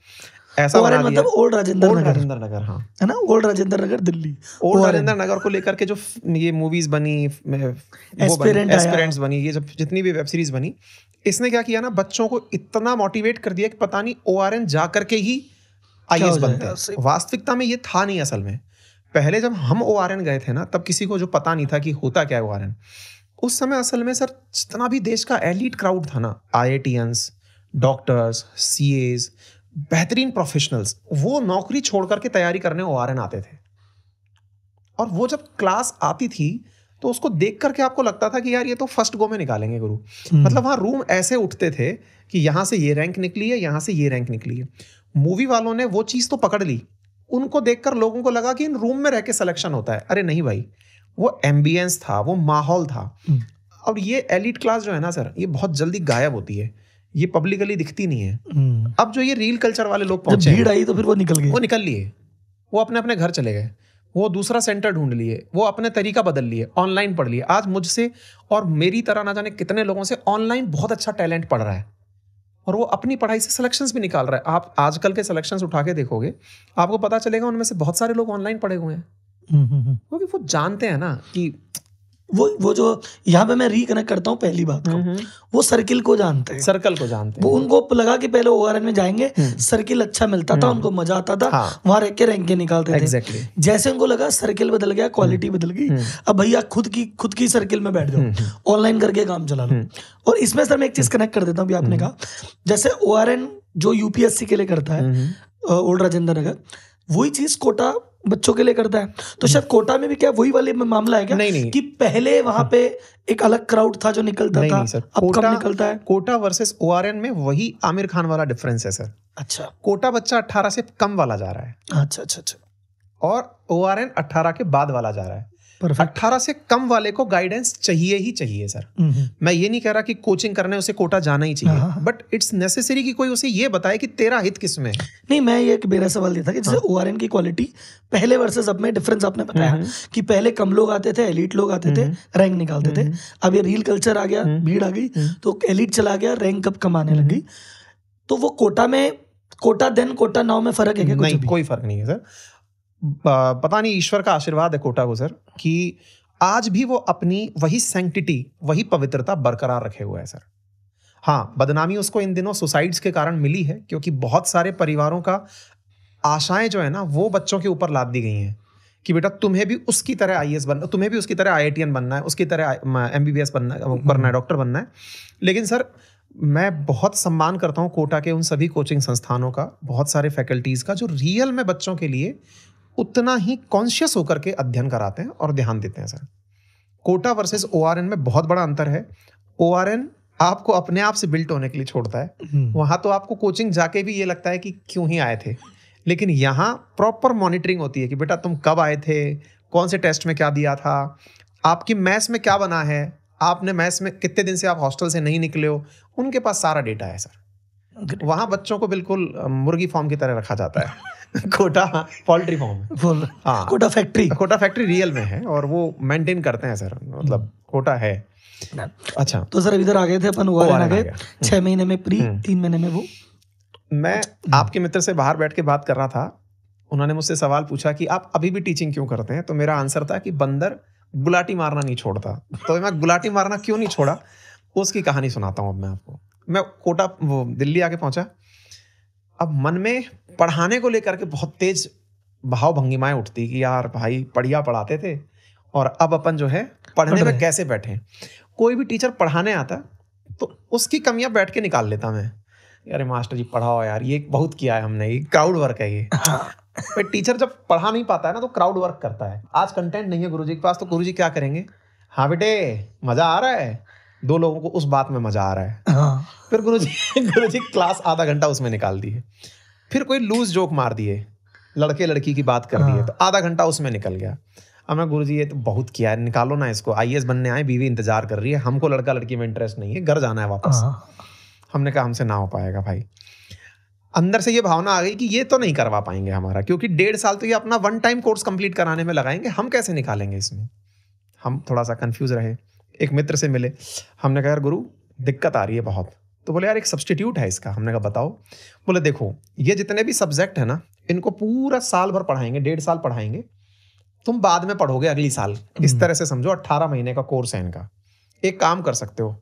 ऐसा बना मतलब ओल्ड राजेंद्र ओल्ड राजेंद्र नगर हाँ है ना ओल्ड राजेंद्र नगर दिल्ली ओल्ड राजेंद्र नगर को लेकर के जो ये मूवीज बनी एस्पिरेंट्स बनी ये जब जितनी भी वेब सीरीज बनी इसने क्या किया ना बच्चों को इतना मोटिवेट कर दिया कि पता नहीं ओ आर एन जा करके ही आई बनते हैं वास्तविकता में ये था नहीं असल में पहले जब हम ओ आर एन गए थे ना तब किसी को जो पता नहीं था कि होता क्या है ओ उस समय असल में सर जितना भी देश का एलिट क्राउड था ना आई डॉक्टर्स सी बेहतरीन प्रोफेशनल्स वो नौकरी छोड़ करके तैयारी करने ओ आते थे और वो जब क्लास आती थी तो उसको देख करके आपको लगता था कि यार ये तो फर्स्ट गो में निकालेंगे गुरु हम्म। मतलब वहां रूम ऐसे उठते थे कि यहाँ से ये रैंक निकली है यहाँ से ये रैंक निकली है मूवी वालों ने वो चीज़ तो पकड़ ली उनको देखकर लोगों को लगा कि इन रूम में रह के सिलेक्शन होता है अरे नहीं भाई वो एम्बियंस था वो माहौल था हम्म। और ये एलिट क्लास जो है ना सर ये बहुत जल्दी गायब होती है ये पब्लिकली दिखती नहीं है हम्म। अब जो ये रील कल्चर वाले लोग पहुंचे भीड़ आई तो फिर वो निकल गए वो निकल लिए वो अपने अपने घर चले गए वो दूसरा सेंटर ढूंढ लिए वो अपने तरीका बदल लिए ऑनलाइन पढ़ लिए आज मुझसे और मेरी तरह ना जाने कितने लोगों से ऑनलाइन बहुत अच्छा टैलेंट पढ़ रहा है और वो अपनी पढ़ाई से सिलेक्शन भी निकाल रहा है आप आजकल के सिलेक्शन उठा के देखोगे आपको पता चलेगा उनमें से बहुत सारे लोग ऑनलाइन पढ़े हुए हैं क्योंकि वो जानते हैं ना कि वो वो जो यहाँ पे मैं रिकनेक्ट करता हूँ पहली बात को हम्म, हम्म। वो सर्किल को जानते हैं सर्कल को जानते हैं वो उनको लगा कि पहले ओ में जाएंगे सर्किल हम्म। अच्छा मिलता था उनको मजा आता था हाँ। वहां रह के रैंके निकालते exactly. थे जैसे उनको लगा सर्किल बदल गया क्वालिटी बदल गई अब भैया खुद की खुद की सर्किल में बैठ जाओ ऑनलाइन करके काम चला लो और इसमें सर मैं एक चीज कनेक्ट कर देता हूँ आपने कहा जैसे ओ जो यूपीएससी के लिए करता है ओल्ड राजेंद्र नगर वही चीज कोटा बच्चों के लिए करता है तो शायद हम्म। कोटा में भी क्या वही वाले मामला है क्या नहीं, नहीं। कि पहले वहां पे एक अलग क्राउड था जो निकलता नहीं, था नहीं, सर, अब कोटा, कम निकलता है कोटा वर्सेस ओआरएन में वही आमिर खान वाला डिफरेंस है सर अच्छा कोटा बच्चा अठारह से कम वाला जा रहा है अच्छा अच्छा अच्छा और ओ आर एन अट्ठारह के बाद वाला जा रहा है अट्ठारह से कम वाले को गाइडेंस चाहिए ही चाहिए सर हम्म, हम्म। मैं ये नहीं कह रहा कि कोचिंग करने उसे कोटा जाना ही चाहिए बट इट्स नेसेसरी कि कोई उसे ये बताए कि तेरा हित किस में है नहीं मैं ये एक मेरा सवाल देता कि जैसे ओ हाँ। की क्वालिटी पहले वर्सेस अब में डिफरेंस आपने बताया हम्म, कि पहले कम लोग आते थे एलिट लोग आते थे रैंक निकालते थे अब ये रील कल्चर आ गया भीड़ आ गई तो एलिट चला गया रैंक अब कमाने लग गई तो वो कोटा में कोटा देन कोटा नाउ में फर्क है क्या कोई फर्क नहीं है सर पता नहीं ईश्वर का आशीर्वाद है कोटा को सर कि आज भी वो अपनी वही सेंटिटी वही पवित्रता बरकरार रखे हुए है सर हाँ बदनामी उसको इन दिनों सुसाइड्स के कारण मिली है क्योंकि बहुत सारे परिवारों का आशाएं जो है ना वो बच्चों के ऊपर लाद दी गई हैं कि बेटा तुम्हें भी उसकी तरह आई एस बनना तुम्हें भी उसकी तरह आई बनना है उसकी तरह एम बी बी एस बनना बनना हम्म। है डॉक्टर बनना है लेकिन सर मैं बहुत सम्मान करता हूँ कोटा के उन सभी कोचिंग संस्थानों का बहुत सारे फैकल्टीज़ का जो रियल में बच्चों के लिए उतना ही कॉन्शियस होकर के अध्ययन कराते हैं और ध्यान देते हैं सर कोटा वर्सेस ओ में बहुत बड़ा अंतर है ओ आपको अपने आप से बिल्ट होने के लिए छोड़ता है हम्म। वहां तो आपको कोचिंग जाके भी ये लगता है कि क्यों ही आए थे लेकिन यहाँ प्रॉपर मॉनिटरिंग होती है कि बेटा तुम कब आए थे कौन से टेस्ट में क्या दिया था आपकी मैथ्स में क्या बना है आपने मैथ्स में कितने दिन से आप हॉस्टल से नहीं निकले हो उनके पास सारा डेटा है सर वहाँ बच्चों को बिल्कुल मुर्गी फॉर्म की तरह रखा जाता है कोटा पोल्ट्री फॉर्म हाँ Kota factory Kota factory real में है और वो मेंटेन करते हैं सर मतलब कोटा है अच्छा तो सर इधर आ गए थे अपन छह हम्म। महीने में प्री हम्म। तीन महीने में वो मैं हम्म। आपके मित्र से बाहर बैठ के बात कर रहा था उन्होंने मुझसे सवाल पूछा कि आप अभी भी टीचिंग क्यों करते हैं तो मेरा आंसर था कि बंदर गुलाटी मारना नहीं छोड़ता तो मैं गुलाटी मारना क्यों नहीं छोड़ा उसकी कहानी सुनाता हूँ अब मैं आपको मैं कोटा वो दिल्ली आके पहुंचा अब मन में पढ़ाने को लेकर के बहुत तेज भाव भंगिमाएं उठती कि यार भाई पढ़िया पढ़ाते थे और अब अपन जो है पढ़ने में कैसे बैठे कोई भी टीचर पढ़ाने आता तो उसकी कमियां बैठ के निकाल लेता मैं अरे मास्टर जी पढ़ाओ यार ये बहुत किया है हमने ये क्राउड वर्क है ये पर टीचर जब पढ़ा नहीं पाता है ना तो क्राउड वर्क करता है आज कंटेंट नहीं है गुरुजी के पास तो गुरुजी क्या करेंगे हाँ बेटे मजा आ रहा है दो लोगों को उस बात में मजा आ रहा है हाँ। फिर गुरु जी गुरु जी क्लास आधा घंटा उसमें निकाल दिए फिर कोई लूज जोक मार दिए लड़के लड़की की बात कर दिए हाँ। तो आधा घंटा उसमें निकल गया अब मैं गुरु जी ये तो बहुत किया है निकालो ना इसको आई बनने आए बीवी इंतजार कर रही है हमको लड़का लड़की में इंटरेस्ट नहीं है घर जाना है वापस हाँ। हमने कहा हमसे ना हो पाएगा भाई अंदर से ये भावना आ गई कि ये तो नहीं करवा पाएंगे हमारा क्योंकि डेढ़ साल तो ये अपना वन टाइम कोर्स कंप्लीट कराने में लगाएंगे हम कैसे निकालेंगे इसमें हम थोड़ा सा कंफ्यूज रहे एक मित्र से मिले हमने कहा यार गुरु दिक्कत आ रही है बहुत तो बोले यार एक सब्सटीट्यूट है इसका हमने कहा बताओ बोले देखो ये जितने भी सब्जेक्ट है ना इनको पूरा साल भर पढ़ाएंगे डेढ़ साल पढ़ाएंगे तुम बाद में पढ़ोगे अगली साल इस हम्म। तरह से समझो अट्ठारह महीने का कोर्स है इनका एक काम कर सकते हो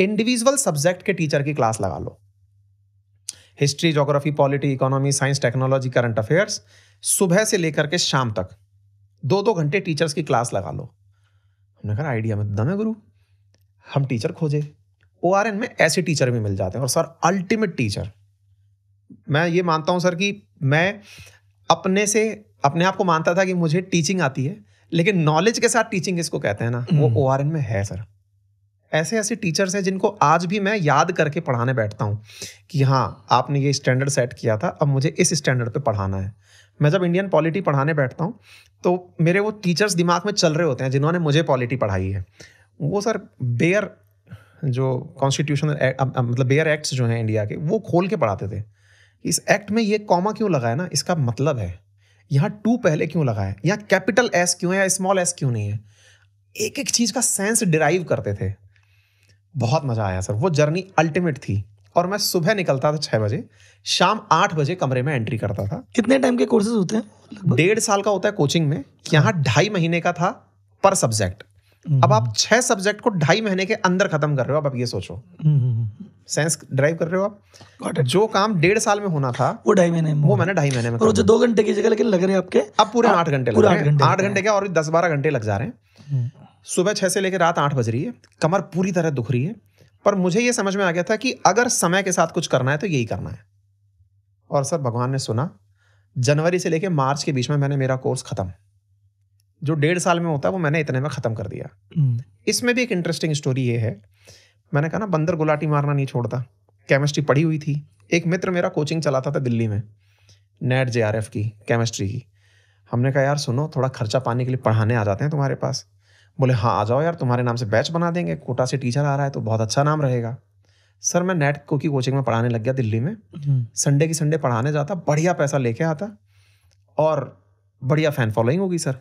इंडिविजुअल सब्जेक्ट के टीचर की क्लास लगा लो history geography polity economy science technology current affairs सुबह से लेकर के शाम तक दो दो घंटे टीचर्स की क्लास लगा लो उन्होंने कहा आइडिया में दम है गुरु हम टीचर खोजे ओ आर एन में ऐसे टीचर भी मिल जाते हैं और सर अल्टीमेट टीचर मैं ये मानता हूँ सर कि मैं अपने से अपने आप को मानता था कि मुझे टीचिंग आती है लेकिन नॉलेज के साथ टीचिंग इसको कहते हैं ना वो ओ आर एन में है सर ऐसे ऐसे टीचर्स हैं जिनको आज भी मैं याद करके पढ़ाने बैठता हूँ कि हाँ आपने ये स्टैंडर्ड सेट किया था अब मुझे इस स्टैंडर्ड पे पढ़ाना है मैं जब इंडियन पॉलिटी पढ़ाने बैठता हूँ तो मेरे वो टीचर्स दिमाग में चल रहे होते हैं जिन्होंने मुझे पॉलिटी पढ़ाई है वो सर बेयर जो कॉन्स्टिट्यूशनल मतलब बेयर एक्ट्स जो हैं इंडिया के वो खोल के पढ़ाते थे इस एक्ट में ये कॉमा क्यों लगा है ना इसका मतलब है यहाँ टू पहले क्यों लगा है यहाँ कैपिटल एस क्यों है या स्मॉल एस क्यों नहीं है एक एक चीज़ का सेंस डिराइव करते थे बहुत मज़ा आया सर वो जर्नी अल्टीमेट थी और मैं सुबह निकलता था छह बजे शाम आठ बजे कमरे में एंट्री करता था कितने टाइम के कोर्सेज होते हैं डेढ़ साल का होता है कोचिंग में यहाँ ढाई महीने का था पर सब्जेक्ट हम्म। अब आप छह सब्जेक्ट को ढाई महीने के अंदर खत्म कर रहे हो अब आप ये सोचो सेंस हम्म, ड्राइव हम्म, कर रहे हो आप जो काम डेढ़ साल में होना था वो ढाई महीने वो मैंने ढाई महीने में और जो दो घंटे की जगह लेकिन लग रहे हैं आपके अब पूरे हाँ, आठ घंटे आठ घंटे क्या और दस बारह घंटे लग जा रहे हैं सुबह छह से लेकर रात आठ बज रही है कमर पूरी तरह दुख रही है पर मुझे ये समझ में आ गया था कि अगर समय के साथ कुछ करना है तो यही करना है और सर भगवान ने सुना जनवरी से लेकर मार्च के बीच में मैंने मेरा कोर्स ख़त्म जो डेढ़ साल में होता है वो मैंने इतने में ख़त्म कर दिया हम्म। इसमें भी एक इंटरेस्टिंग स्टोरी ये है मैंने कहा ना बंदर गुलाटी मारना नहीं छोड़ता केमिस्ट्री पढ़ी हुई थी एक मित्र मेरा कोचिंग चलाता था दिल्ली में नेट जे की केमिस्ट्री की हमने कहा यार सुनो थोड़ा खर्चा पाने के लिए पढ़ाने आ जाते हैं तुम्हारे पास बोले हाँ आ जाओ यार तुम्हारे नाम से बैच बना देंगे कोटा से टीचर आ रहा है तो बहुत अच्छा नाम रहेगा सर मैं नेट को की कोचिंग में पढ़ाने लग गया दिल्ली में हम्म। संडे की संडे पढ़ाने जाता बढ़िया पैसा लेके आता और बढ़िया फैन फॉलोइंग होगी सर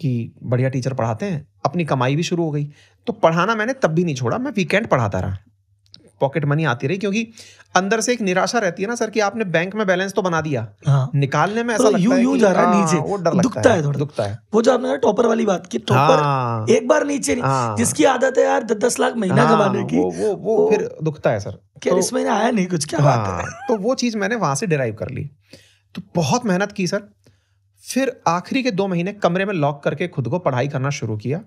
कि बढ़िया टीचर पढ़ाते हैं अपनी कमाई भी शुरू हो गई तो पढ़ाना मैंने तब भी नहीं छोड़ा मैं वीकेंड पढ़ाता रहा पॉकेट मनी आती रही क्योंकि अंदर से एक निराशा रहती है ना सर कि आपने बैंक में बैलेंस तो बना दिया हाँ। निकालने में तो ऐसा लगता यू, है यू जा रहा है हाँ, नीचे वो डर दुखता है, थोड़ा दुखता है वो जो आपने टॉपर वाली बात की टॉपर हाँ। एक बार नीचे नहीं हाँ। जिसकी आदत है यार दस लाख महीना हाँ, कमाने की वो, वो, वो, फिर दुखता है सर क्या इस महीने आया नहीं कुछ क्या बात है हाँ, तो वो चीज मैंने वहां से डिराइव कर ली तो बहुत मेहनत की सर फिर आखिरी के दो महीने कमरे में लॉक करके खुद को पढ़ाई करना शुरू किया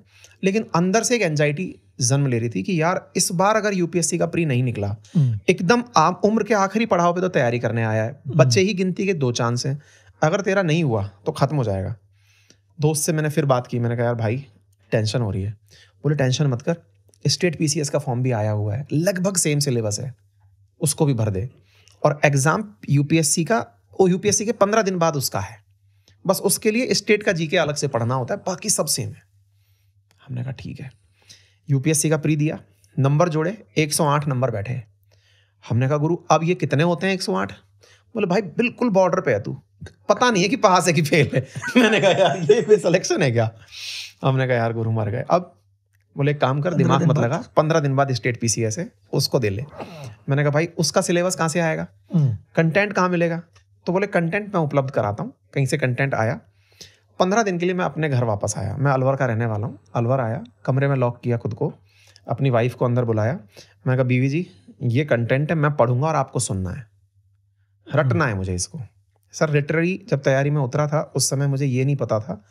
लेकिन अंदर से एक एनजाइटी जन्म ले रही थी कि यार इस बार अगर यूपीएससी का प्री नहीं निकला हम्म। एकदम आम उम्र के आखिरी पढ़ाओ पे तो तैयारी करने आया है हम्म। बच्चे ही गिनती के दो चांस हैं अगर तेरा नहीं हुआ तो ख़त्म हो जाएगा दोस्त से मैंने फिर बात की मैंने कहा यार भाई टेंशन हो रही है बोले टेंशन मत कर स्टेट पीसीएस का फॉर्म भी आया हुआ है लगभग सेम सिलेबस है उसको भी भर दे और एग्ज़ाम यूपीएससी का वो यूपीएससी के पंद्रह दिन बाद उसका है बस उसके लिए स्टेट का जीके अलग से पढ़ना होता है बाकी सब सेम है हमने कहा ठीक है यूपीएससी का प्री दिया नंबर जोड़े 108 नंबर बैठे हमने कहा गुरु अब ये कितने होते हैं 108 बोले भाई बिल्कुल बॉर्डर पे है तू पता नहीं है कि पास है कि फेल है मैंने कहा यार ये कोई सिलेक्शन है क्या हमने कहा यार गुरु मर गए अब बोले काम कर दिमाग मत लगा पंद्रह दिन बाद स्टेट पीसीएस है उसको दे ले मैंने कहा भाई उसका सिलेबस कहाँ से आएगा कंटेंट हम्म। कहाँ मिलेगा तो बोले कंटेंट मैं उपलब्ध कराता हूँ कहीं से कंटेंट आया पंद्रह दिन के लिए मैं अपने घर वापस आया मैं अलवर का रहने वाला हूँ अलवर आया कमरे में लॉक किया खुद को अपनी वाइफ को अंदर बुलाया मैं कहा बीवी जी ये कंटेंट है मैं पढ़ूंगा और आपको सुनना है रटना है मुझे इसको सर लिटरेरी जब तैयारी में उतरा था उस समय मुझे ये नहीं पता था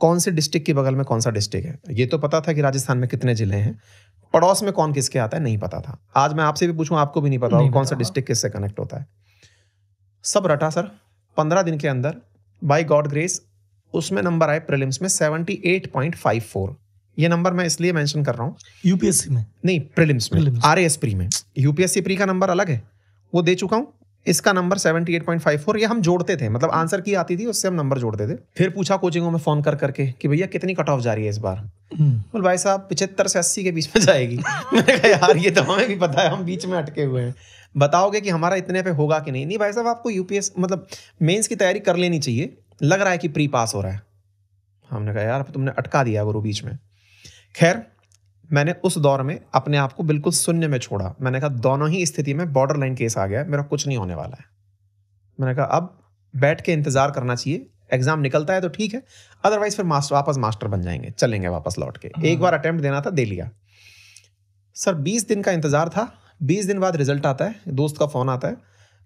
कौन से डिस्ट्रिक्ट के बगल में कौन सा डिस्ट्रिक्ट है ये तो पता था कि राजस्थान में कितने ज़िले हैं पड़ोस में कौन किसके आता है नहीं पता था आज मैं आपसे भी पूछूं आपको भी नहीं पता नहीं कौन सा डिस्ट्रिक्ट किससे कनेक्ट होता है सब रटा सर पंद्रह दिन के अंदर बाई गॉड ग्रेस उसमें नंबर आए प्रिलिम्स में seventy eight point five four ये नंबर मैं इसलिए मेंशन कर रहा हूँ यूपीएससी में नहीं प्रिलिम्स में आर एस प्री में यूपीएससी प्री का नंबर अलग है वो दे चुका हूँ इसका number seventy eight point five four ये हम जोड़ते थे मतलब आंसर की आती थी उससे हम नंबर जोड़ते थे फिर पूछा कोचिंगों में फोन कर करके कि भैया कितनी कट ऑफ जा रही है इस बार बोल भाई साहब पिछहत्तर से अस्सी के बीच में जाएगी मैंने कहा यार ये तो हमें भी पता है हम बीच में अटके हुए हैं बताओगे कि हमारा इतने पे होगा कि नहीं नहीं भाई साहब आपको यूपीएस मतलब मेंस की तैयारी कर लेनी चाहिए लग रहा है कि प्री पास हो रहा है हमने कहा यार तो तुमने अटका दिया गुरु बीच में खैर मैंने उस दौर में अपने आप को बिल्कुल शून्य में छोड़ा मैंने कहा दोनों ही स्थिति में बॉर्डर लाइन केस आ गया मेरा कुछ नहीं होने वाला है मैंने कहा अब बैठ के इंतजार करना चाहिए एग्जाम निकलता है तो ठीक है अदरवाइज फिर मास्टर वापस मास्टर बन जाएंगे चलेंगे वापस लौट के हम्म। एक बार अटैम्प्ट देना था दे लिया सर बीस दिन का इंतजार था बीस दिन बाद रिजल्ट आता है दोस्त का फोन आता है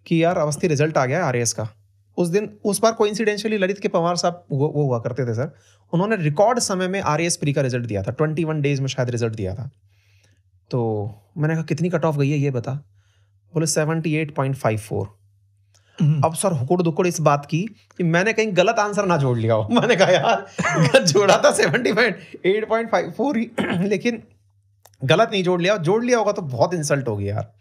कि यार अवस्थी रिजल्ट आ गया है आर का उस दिन उस बार कोई इंसिडेंशियली ललित के पवार साहब वो, वो हुआ करते थे सर उन्होंने रिकॉर्ड समय में आर प्री का रिजल्ट दिया था ट्वेंटी वन डेज में शायद रिजल्ट दिया था तो मैंने कहा कितनी कट ऑफ गई है ये बता बोले seventy eight point five four हम्म। अब सर हुकुड़ दुकुड़ इस बात की कि मैंने कहीं गलत आंसर ना जोड़ लिया हो मैंने कहा यार जोड़ा था seventy point eight point five four लेकिन गलत नहीं जोड़ लिया जोड़ लिया होगा तो बहुत इंसल्ट होगी यार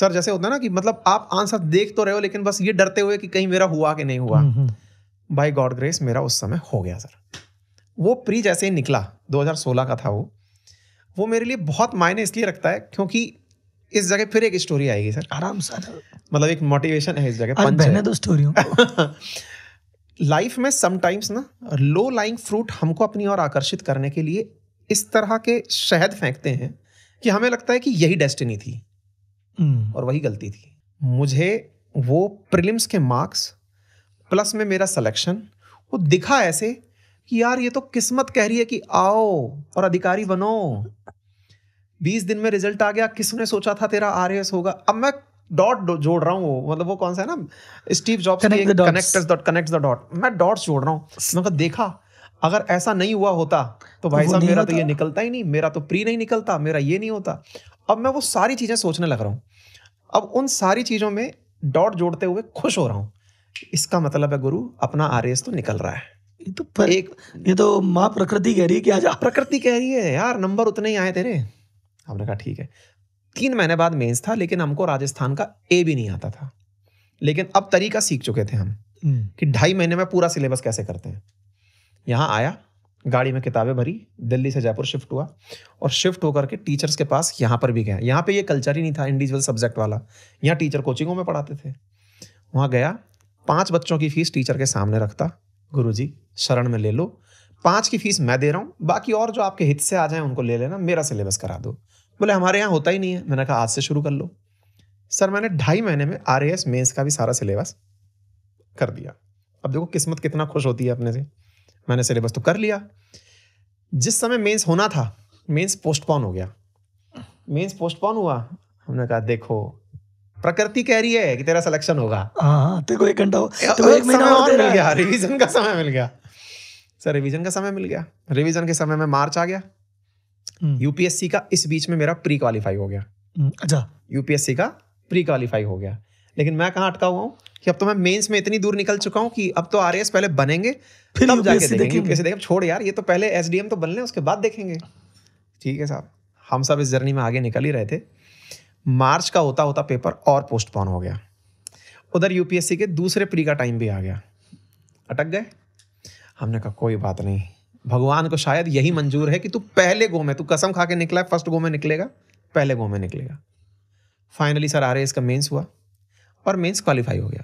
सर जैसे होता है ना कि मतलब आप आंसर देख तो रहे हो लेकिन बस ये डरते हुए कि कहीं मेरा हुआ कि नहीं हुआ बाई गॉड ग्रेस मेरा उस समय हो गया सर वो प्री जैसे ही निकला 2016 का था वो वो मेरे लिए बहुत मायने इसलिए रखता है क्योंकि इस जगह फिर एक स्टोरी आएगी सर आराम से मतलब एक मोटिवेशन है इस जगह पंच दो स्टोरियों लाइफ में समटाइम्स ना लो लाइंग फ्रूट हमको अपनी ओर आकर्षित करने के लिए इस तरह के शहद फेंकते हैं कि हमें लगता है कि यही डेस्टिनी थी हम्म। और वही गलती थी मुझे वो प्रिलिम्स के मार्क्स प्लस में मेरा सिलेक्शन वो दिखा ऐसे कि यार ये तो किस्मत कह रही है कि आओ और अधिकारी बनो बीस दिन में रिजल्ट आ गया किसने सोचा था तेरा आर होगा अब मैं डॉट जोड़ रहा हूँ मतलब वो कौन सा है ना Steve Jobs connectors dot connects the dot मैं डॉट्स जोड़ रहा हूँ मतलब देखा अगर ऐसा नहीं हुआ होता तो भाई साहब मेरा तो ये निकलता ही नहीं मेरा तो प्री नहीं निकलता मेरा ये नहीं होता अब मैं वो सारी चीज़ें सोचने लग रहा हूँ अब उन सारी चीज़ों में डॉट जोड़ते हुए खुश हो रहा हूँ इसका मतलब है गुरु अपना आर तो निकल रहा है ये तो पर, एक ये तो माँ प्रकृति कह रही है कि आज प्रकृति कह रही है यार नंबर उतने ही आए तेरे हमने कहा ठीक है तीन महीने बाद मेंस था लेकिन हमको राजस्थान का ए भी नहीं आता था लेकिन अब तरीका सीख चुके थे हम हम्म। कि ढाई महीने में पूरा सिलेबस कैसे करते हैं यहाँ आया गाड़ी में किताबें भरी दिल्ली से जयपुर शिफ्ट हुआ और शिफ्ट होकर के टीचर्स के पास यहाँ पर भी गया यहाँ पे ये कल्चर ही नहीं था इंडिविजुअल सब्जेक्ट वाला यहाँ टीचर कोचिंगों में पढ़ाते थे वहाँ गया पांच बच्चों की फीस टीचर के सामने रखता गुरु जी शरण में ले लो पांच की फीस मैं दे रहा हूँ बाकी और जो आपके हित से आ जाए उनको ले लेना मेरा सिलेबस करा दो बोले हमारे यहाँ होता ही नहीं है मैंने कहा आज से शुरू कर लो सर मैंने ढाई महीने में आर एस मेन्स का भी सारा सिलेबस कर दिया अब देखो किस्मत कितना खुश होती है अपने से मैंने सिलेबस तो कर लिया जिस समय मेंस होना था मेंस पोस्टपोन हो गया मेंस पोस्टपोन हुआ हमने कहा देखो प्रकृति कह रही है कि तेरा सिलेक्शन होगा हाँ, तेरे एक घंटा एक महीना और मिल गया रिवीजन का समय मिल गया सर रिवीजन का समय मिल गया रिवीजन के समय में मार्च आ गया यूपीएससी hmm. का इस बीच में मेरा प्री क्वालिफाई हो गया hmm, अच्छा यूपीएससी का प्री क्वालिफाई हो गया लेकिन मैं कहाँ अटका हुआ हूँ कि अब तो मैं मेंस में इतनी दूर निकल चुका हूँ कि अब तो आर पहले बनेंगे फिर तब जाके देखेंगे कैसे देखें छोड़ यार ये तो पहले एस तो बन लें उसके बाद देखेंगे ठीक है साहब हम सब इस जर्नी में आगे निकल ही रहे थे मार्च का होता होता पेपर और पोस्टपोन हो गया उधर यूपीएससी के दूसरे प्री का टाइम भी आ गया अटक गए हमने कहा कोई बात नहीं भगवान को शायद यही मंजूर है कि तू पहले गो में तू कसम खा के निकला है फर्स्ट गो में निकलेगा पहले गो में निकलेगा फाइनली सर आर का मेंस हुआ और मेंस क्वालिफाई हो गया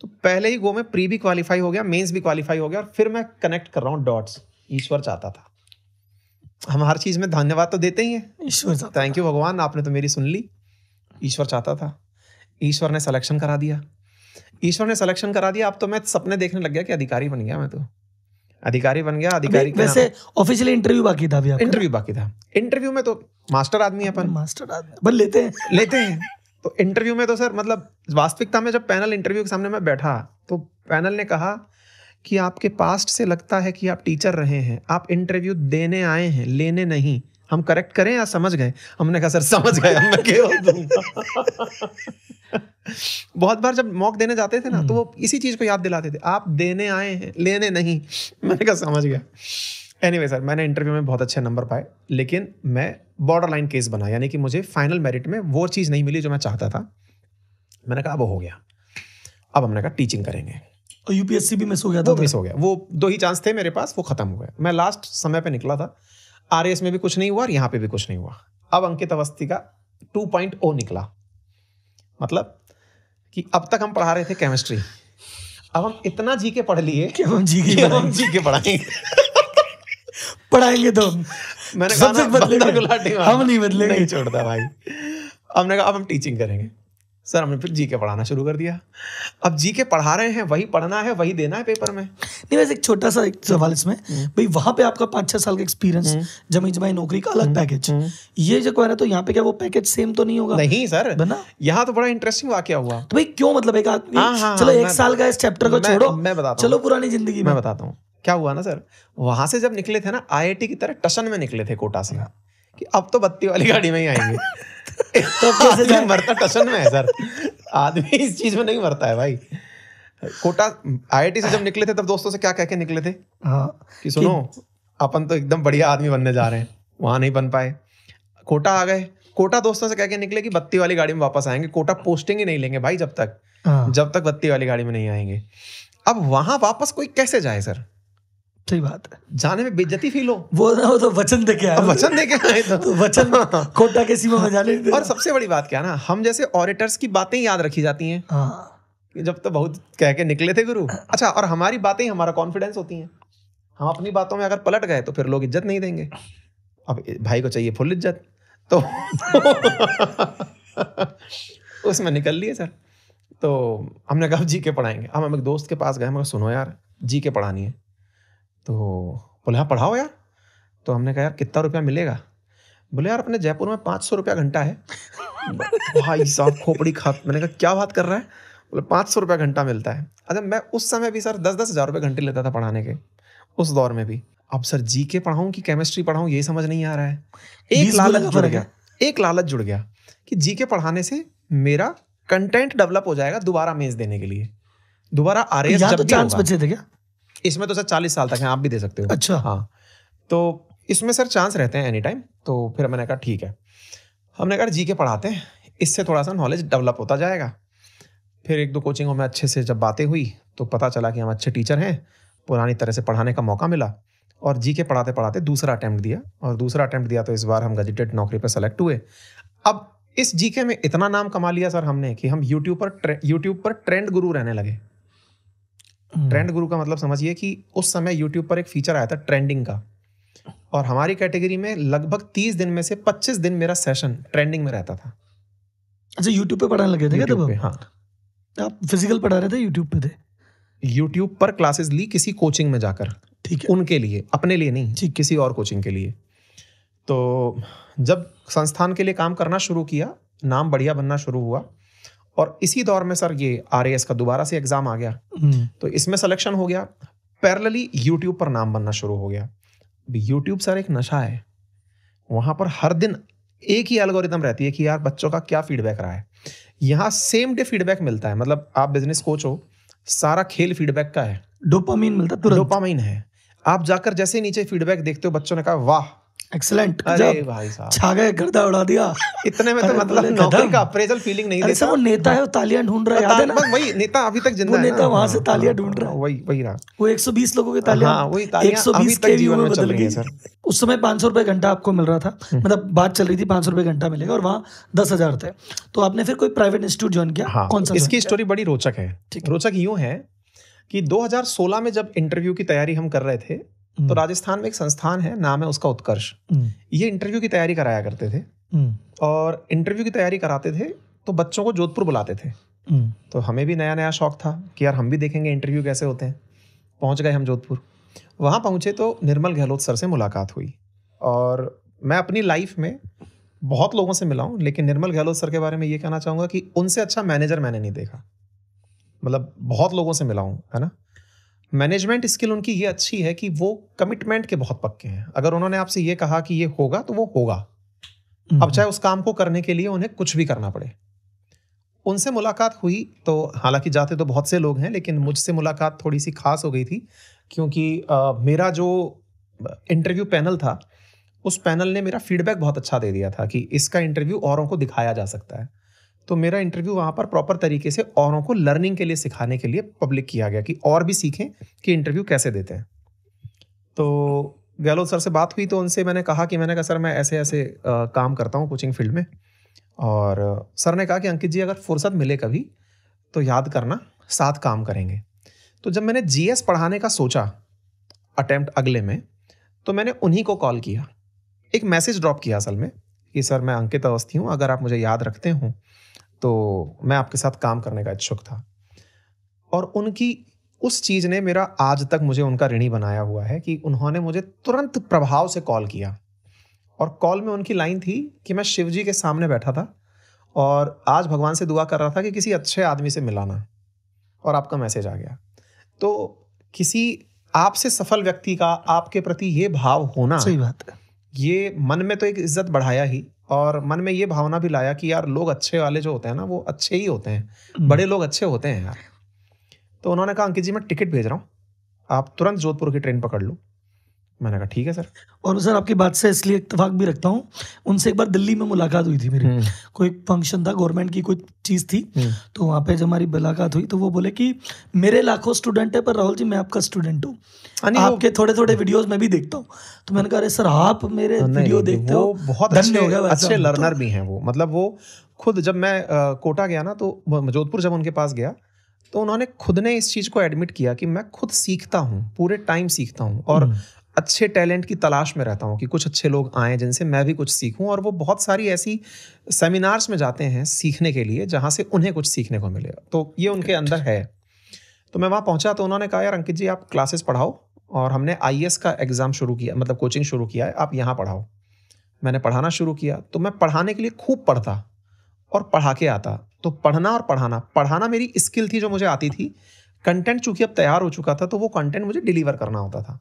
तो पहले ही गो में प्री भी क्वालिफाई हो गया मेंस भी क्वालिफाई हो गया और फिर मैं कनेक्ट कर रहा हूँ डॉट्स ईश्वर चाहता था हम हर चीज़ में धन्यवाद तो देते ही हैं ईश्वर थैंक यू भगवान आपने तो मेरी सुन ली ईश्वर चाहता था ईश्वर ने सिलेक्शन करा दिया ईश्वर ने सिलेक्शन करा दिया अब तो मैं सपने देखने लग गया कि अधिकारी बन गया मैं तो अधिकारी बन गया अधिकारी वैसे ऑफिशियली इंटरव्यू बाकी था अभी इंटरव्यू बाकी था इंटरव्यू में तो मास्टर आदमी अपन मास्टर आदमी बन लेते हैं लेते हैं तो इंटरव्यू में तो सर मतलब वास्तविकता में जब पैनल इंटरव्यू के सामने मैं बैठा तो पैनल ने कहा कि आपके पास्ट से लगता है कि आप टीचर रहे हैं आप इंटरव्यू देने आए हैं लेने नहीं हम करेक्ट करें या समझ गए हमने कहा सर समझ गए मैं बहुत बार जब मॉक देने जाते थे ना तो वो हम्म। इसी चीज को याद दिलाते थे आप देने आए हैं लेने नहीं मैंने कहा समझ गया एनी anyway, सर मैंने इंटरव्यू में बहुत अच्छे नंबर पाए लेकिन मैं बॉर्डर लाइन केस बना यानी कि मुझे फाइनल मेरिट में वो चीज़ नहीं मिली जो मैं चाहता था मैंने कहा अब हो गया अब हमने कहा टीचिंग करेंगे और यूपीएससी भी मिस हो गया था मिस हो गया वो दो ही चांस थे मेरे पास वो खत्म हो गया मैं लास्ट समय पे निकला था आर में भी कुछ नहीं हुआ और यहां पे भी कुछ नहीं हुआ अब अंकित अवस्थी का 2.0 निकला मतलब कि अब तक हम पढ़ा रहे थे केमिस्ट्री अब हम इतना जी के पढ़ लिए कि हम जी के जी पढ़ाएंगे पढ़ाएंगे तो मैंने कहा हम नहीं बदलेंगे नहीं छोड़ता भाई हमने कहा अब हम टीचिंग करेंगे सर हमने फिर जी के पढ़ाना शुरू कर दिया अब जी के पढ़ा रहे हैं वही पढ़ना है वही देना है पेपर में नहीं वैसे एक छोटा सा एक सवाल इसमें हम्म। भाई वहाँ पे आपका पाँच छः साल का एक्सपीरियंस हम्म। जमी जमाई नौकरी का अलग पैकेज हम्म। ये जो कह रहे तो यहाँ पे क्या वो पैकेज सेम तो नहीं होगा नहीं सर बना यहाँ तो बड़ा इंटरेस्टिंग वाक्य हुआ तो भाई क्यों मतलब एक आदमी हाँ, हाँ, चलो हाँ, एक साल का इस चैप्टर को छोड़ो मैं बताता चलो पुरानी जिंदगी में बताता हूँ क्या हुआ ना सर वहां से जब निकले थे ना आईआईटी की तरह टशन में निकले थे कोटा से कि अब तो बत्ती वाली गाड़ी में ही आएंगे तो कैसे मरता टसन में है सर आदमी इस चीज में नहीं मरता है भाई कोटा आईआईटी से जब निकले थे तब दोस्तों से क्या कह के निकले थे हाँ कि सुनो अपन तो एकदम बढ़िया आदमी बनने जा रहे हैं वहां नहीं बन पाए कोटा आ गए कोटा दोस्तों से कह के निकले कि बत्ती वाली गाड़ी में वापस आएंगे कोटा पोस्टिंग ही नहीं लेंगे भाई जब तक हाँ। जब तक बत्ती वाली गाड़ी में नहीं आएंगे अब वहां वापस कोई कैसे जाए सर सही बात है जाने में बेजती फील हो वो ना हो तो वचन दे के आए वचन दे के आए तो, तो वचन कोटा के सीमा में जाने और सबसे बड़ी बात क्या ना हम जैसे ऑडिटर्स की बातें याद रखी जाती हैं हाँ। जब तो बहुत कह के निकले थे गुरु अच्छा और हमारी बातें हमारा कॉन्फिडेंस होती हैं हम अपनी बातों में अगर पलट गए तो फिर लोग इज्जत नहीं देंगे अब भाई को चाहिए फुल इज्जत तो उसमें निकल लिए सर तो हमने कहा जी के पढ़ाएंगे हम हम एक दोस्त के पास गए हमें सुनो यार जी के पढ़ानी है तो बोले हाँ पढ़ाओ यार तो हमने कहा यार कितना रुपया मिलेगा बोले यार अपने जयपुर में पाँच सौ रुपया घंटा है भाई साहब खोपड़ी खा मैंने कहा क्या बात कर रहा है बोले पाँच सौ रुपया घंटा मिलता है अच्छा मैं उस समय भी सर दस दस हज़ार रुपये घंटे लेता था पढ़ाने के उस दौर में भी अब सर जी के पढ़ाऊँ कि केमिस्ट्री पढ़ाऊँ ये समझ नहीं आ रहा है एक लालच जुड़ गया एक लालच जुड़ गया कि जी के पढ़ाने से मेरा कंटेंट डेवलप हो जाएगा दोबारा मेज देने के लिए दोबारा आर तो जब तो चांस बचे थे क्या इसमें तो सर चालीस साल तक है आप भी दे सकते हो अच्छा हाँ तो इसमें सर चांस रहते हैं एनी टाइम तो फिर मैंने कहा ठीक है हमने कहा जी के पढ़ाते हैं इससे थोड़ा सा नॉलेज डेवलप होता जाएगा फिर एक दो कोचिंगों में अच्छे से जब बातें हुई तो पता चला कि हम अच्छे टीचर हैं पुरानी तरह से पढ़ाने का मौका मिला और जी के पढ़ाते पढ़ाते दूसरा अटैम्प्ट दिया और दूसरा अटैम्प्ट दिया तो इस बार हम गजटेड नौकरी पर सेलेक्ट हुए अब इस जीके में इतना नाम कमा लिया सर हमने कि हम यूट्यूब पर यूट्यूब पर ट्रेंड गुरु रहने लगे हम्म। ट्रेंड गुरु का मतलब समझिए कि उस समय यूट्यूब पर एक फीचर आया था ट्रेंडिंग का और हमारी कैटेगरी में लगभग तीस दिन में से पच्चीस दिन मेरा सेशन ट्रेंडिंग में रहता था अच्छा यूट्यूब पे पढ़ाने लगे थे क्या तब हाँ आप फिजिकल पढ़ा रहे थे यूट्यूब पे थे यूट्यूब पर क्लासेस ली किसी कोचिंग में जाकर ठीक है उनके लिए अपने लिए नहीं ठीक किसी और कोचिंग के लिए तो जब संस्थान के लिए काम करना शुरू किया नाम बढ़िया बनना शुरू हुआ और इसी दौर में सर ये आर का दोबारा से एग्जाम आ गया हम्म। तो इसमें सिलेक्शन हो गया पैरलली यूट्यूब पर नाम बनना शुरू हो गया यूट्यूब सर एक नशा है वहां पर हर दिन एक ही एल्गोरिदम रहती है कि यार बच्चों का क्या फीडबैक रहा है यहाँ सेम डे फीडबैक मिलता है मतलब आप बिजनेस कोच हो सारा खेल फीडबैक का है डोपामीन मिलता है डोपामीन है आप जाकर जैसे नीचे फीडबैक देखते हो बच्चों ने कहा वाह एक्सलेंट अरे भाई साहब छागे गर्दा उड़ा दिया इतने में तो मतलब नौकरी का अप्रेजल फीलिंग नहीं देता वो नेता है वो तालियां ढूंढ रहा है याद है ना वही नेता अभी तक जिंदा है नेता वहां से हाँ, तालियां हाँ, ढूंढ रहा है वही वही रहा वो 120 लोगों की हाँ, तालियां हां वही तालियां 120 के व्यू में बदल गई सर उस समय पांच सौ रुपए घंटा आपको मिल रहा था हम्म। मतलब बात चल रही थी पांच सौ रुपए घंटा मिलेगा और वहाँ दस हजार थे तो आपने फिर कोई प्राइवेट इंस्टीट्यूट ज्वाइन किया हाँ, कौन सा इसकी स्टोरी बड़ी रोचक है रोचक यूं है कि 2016 में जब इंटरव्यू की तैयारी हम कर रहे थे तो हम्म। राजस्थान में एक संस्थान है नाम है उसका उत्कर्ष हम्म। ये इंटरव्यू की तैयारी कराया करते थे हम्म। और इंटरव्यू की तैयारी कराते थे तो बच्चों को जोधपुर बुलाते थे तो हमें भी नया नया शौक था कि यार हम भी देखेंगे इंटरव्यू कैसे होते हैं पहुंच गए हम जोधपुर वहां पहुंचे तो निर्मल गहलोत सर से मुलाकात हुई और मैं अपनी लाइफ में बहुत लोगों से मिला हूँ लेकिन निर्मल गहलोत सर के बारे में ये कहना चाहूँगा कि उनसे अच्छा मैनेजर मैंने नहीं देखा मतलब बहुत लोगों से मिला हूँ है ना मैनेजमेंट स्किल उनकी ये अच्छी है कि वो कमिटमेंट के बहुत पक्के हैं अगर उन्होंने आपसे ये कहा कि ये होगा तो वो होगा अब हम्म। चाहे उस काम को करने के लिए उन्हें कुछ भी करना पड़े उनसे मुलाकात हुई तो हालांकि जाते तो बहुत से लोग हैं लेकिन मुझसे मुलाकात थोड़ी सी खास हो गई थी क्योंकि आ, मेरा जो इंटरव्यू पैनल था उस पैनल ने मेरा फीडबैक बहुत अच्छा दे दिया था कि इसका इंटरव्यू औरों को दिखाया जा सकता है तो मेरा इंटरव्यू वहाँ पर प्रॉपर तरीके से औरों को लर्निंग के लिए सिखाने के लिए पब्लिक किया गया कि और भी सीखें कि इंटरव्यू कैसे देते हैं तो गहलोत सर से बात हुई तो उनसे मैंने कहा कि मैंने कहा सर मैं ऐसे ऐसे काम करता हूँ कोचिंग फील्ड में और सर ने कहा कि अंकित जी अगर फुर्सत मिले कभी तो याद करना साथ काम करेंगे तो जब मैंने जीएस पढ़ाने का सोचा अटैम्प्ट अगले में तो मैंने उन्हीं को कॉल किया एक मैसेज ड्रॉप किया असल में कि सर मैं अंकित अवस्थी हूँ अगर आप मुझे याद रखते हों तो मैं आपके साथ काम करने का इच्छुक था और उनकी उस चीज़ ने मेरा आज तक मुझे उनका ऋणी बनाया हुआ है कि उन्होंने मुझे तुरंत प्रभाव से कॉल किया और कॉल में उनकी लाइन थी कि मैं जी के सामने बैठा था और आज भगवान से दुआ कर रहा था कि किसी अच्छे आदमी से मिलाना और आपका मैसेज आ गया तो किसी आपसे सफल व्यक्ति का आपके प्रति ये भाव होना सही बात है ये मन में तो एक इज्जत बढ़ाया ही और मन में ये भावना भी लाया कि यार लोग अच्छे वाले जो होते हैं ना वो अच्छे ही होते हैं हम्म। बड़े लोग अच्छे होते हैं यार तो उन्होंने कहा अंकित जी मैं टिकट भेज रहा हूँ आप तुरंत जोधपुर की ट्रेन पकड़ लूँ मैंने कहा ठीक है सर और सर आपकी बात से इसलिए इतफाक भी रखता हूँ उनसे एक बार दिल्ली में मुलाकात हुई थी मेरी हम्म। कोई फंक्शन था गवर्नमेंट की कोई चीज़ थी हम्म। तो वहाँ पे जब हमारी मुलाकात हुई तो वो बोले कि मेरे लाखों स्टूडेंट है पर राहुल जी मैं आपका स्टूडेंट हूँ आपके थोड़े थोड़े वीडियोज में भी देखता हूँ तो मैंने कहा अरे सर आप मेरे वीडियो देखते हो बहुत अच्छे लर्नर तो भी हैं वो मतलब वो खुद जब मैं कोटा गया ना तो जोधपुर जब उनके पास गया तो उन्होंने खुद ने इस चीज़ को एडमिट किया कि मैं खुद सीखता हूँ पूरे टाइम सीखता हूँ और हम्म। अच्छे टैलेंट की तलाश में रहता हूँ कि कुछ अच्छे लोग आएँ जिनसे मैं भी कुछ सीखूँ और वो बहुत सारी ऐसी सेमिनार्स में जाते हैं सीखने के लिए जहाँ से उन्हें कुछ सीखने को मिले तो ये उनके अंदर है तो मैं वहाँ पहुँचा तो उन्होंने कहा यार अंकित जी आप क्लासेस पढ़ाओ और हमने आई e का एग्ज़ाम शुरू किया मतलब कोचिंग शुरू किया है आप यहाँ पढ़ाओ मैंने पढ़ाना शुरू किया तो मैं पढ़ाने के लिए खूब पढ़ता और पढ़ा के आता तो पढ़ना और पढ़ाना पढ़ाना मेरी स्किल थी जो मुझे आती थी कंटेंट चूंकि अब तैयार हो चुका था तो वो कंटेंट मुझे डिलीवर करना होता था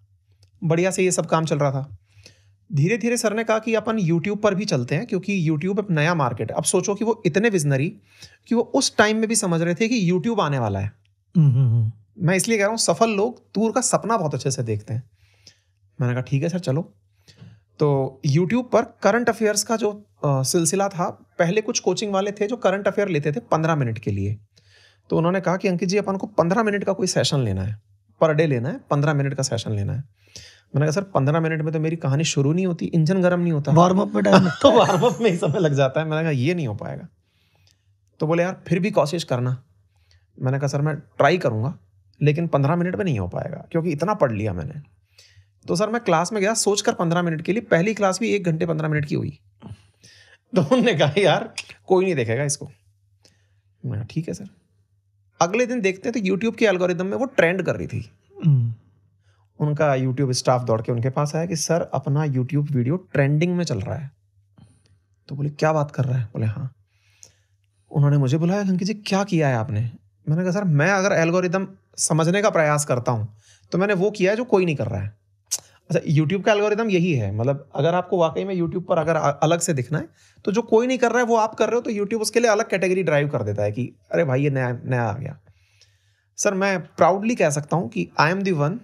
बढ़िया से ये सब काम चल रहा था धीरे धीरे सर ने कहा कि अपन यूट्यूब पर भी चलते हैं क्योंकि यूट्यूब एक नया मार्केट है अब सोचो कि वो इतने विजनरी कि वो उस टाइम में भी समझ रहे थे कि यूट्यूब आने वाला है हम्म, हम्म, हम्म। मैं इसलिए कह रहा हूँ सफल लोग दूर का सपना बहुत अच्छे से देखते हैं मैंने कहा ठीक है सर चलो तो यूट्यूब पर करंट अफेयर्स का जो सिलसिला था पहले कुछ कोचिंग वाले थे जो करंट अफेयर लेते थे पंद्रह मिनट के लिए तो उन्होंने कहा कि अंकित जी अपन को पंद्रह मिनट का कोई सेशन लेना है पर डे लेना है पंद्रह मिनट का सेशन लेना है मैंने कहा सर पंद्रह मिनट में तो मेरी कहानी शुरू नहीं होती इंजन गर्म नहीं होता वार्म अप में टाइम तो वार्म अप में ही समय लग जाता है मैंने कहा ये नहीं हो पाएगा तो बोले यार फिर भी कोशिश करना मैंने कहा सर मैं ट्राई करूँगा लेकिन पंद्रह मिनट में नहीं हो पाएगा क्योंकि इतना पढ़ लिया मैंने तो सर मैं क्लास में गया सोच कर पंद्रह मिनट के लिए पहली क्लास भी एक घंटे पंद्रह मिनट की हुई तो उन्होंने कहा यार कोई नहीं देखेगा इसको मैं ठीक है सर अगले दिन देखते हैं तो यूट्यूब के एल्गोरिदम में वो ट्रेंड कर रही थी उनका यूट्यूब स्टाफ दौड़ के उनके पास आया कि सर अपना यूट्यूब वीडियो ट्रेंडिंग में चल रहा है तो बोले क्या बात कर रहा है बोले हाँ उन्होंने मुझे बुलाया अंकित जी क्या किया है आपने मैंने कहा सर मैं अगर एल्गोरिदम समझने का प्रयास करता हूँ तो मैंने वो किया है जो कोई नहीं कर रहा है अच्छा यूट्यूब का एल्गोरिदम यही है मतलब अगर आपको वाकई में यूट्यूब पर अगर अलग से दिखना है तो जो कोई नहीं कर रहा है वो आप कर रहे हो तो यूट्यूब उसके लिए अलग कैटेगरी ड्राइव कर देता है कि अरे भाई ये नया नया आ गया सर मैं प्राउडली कह सकता हूँ कि I am the one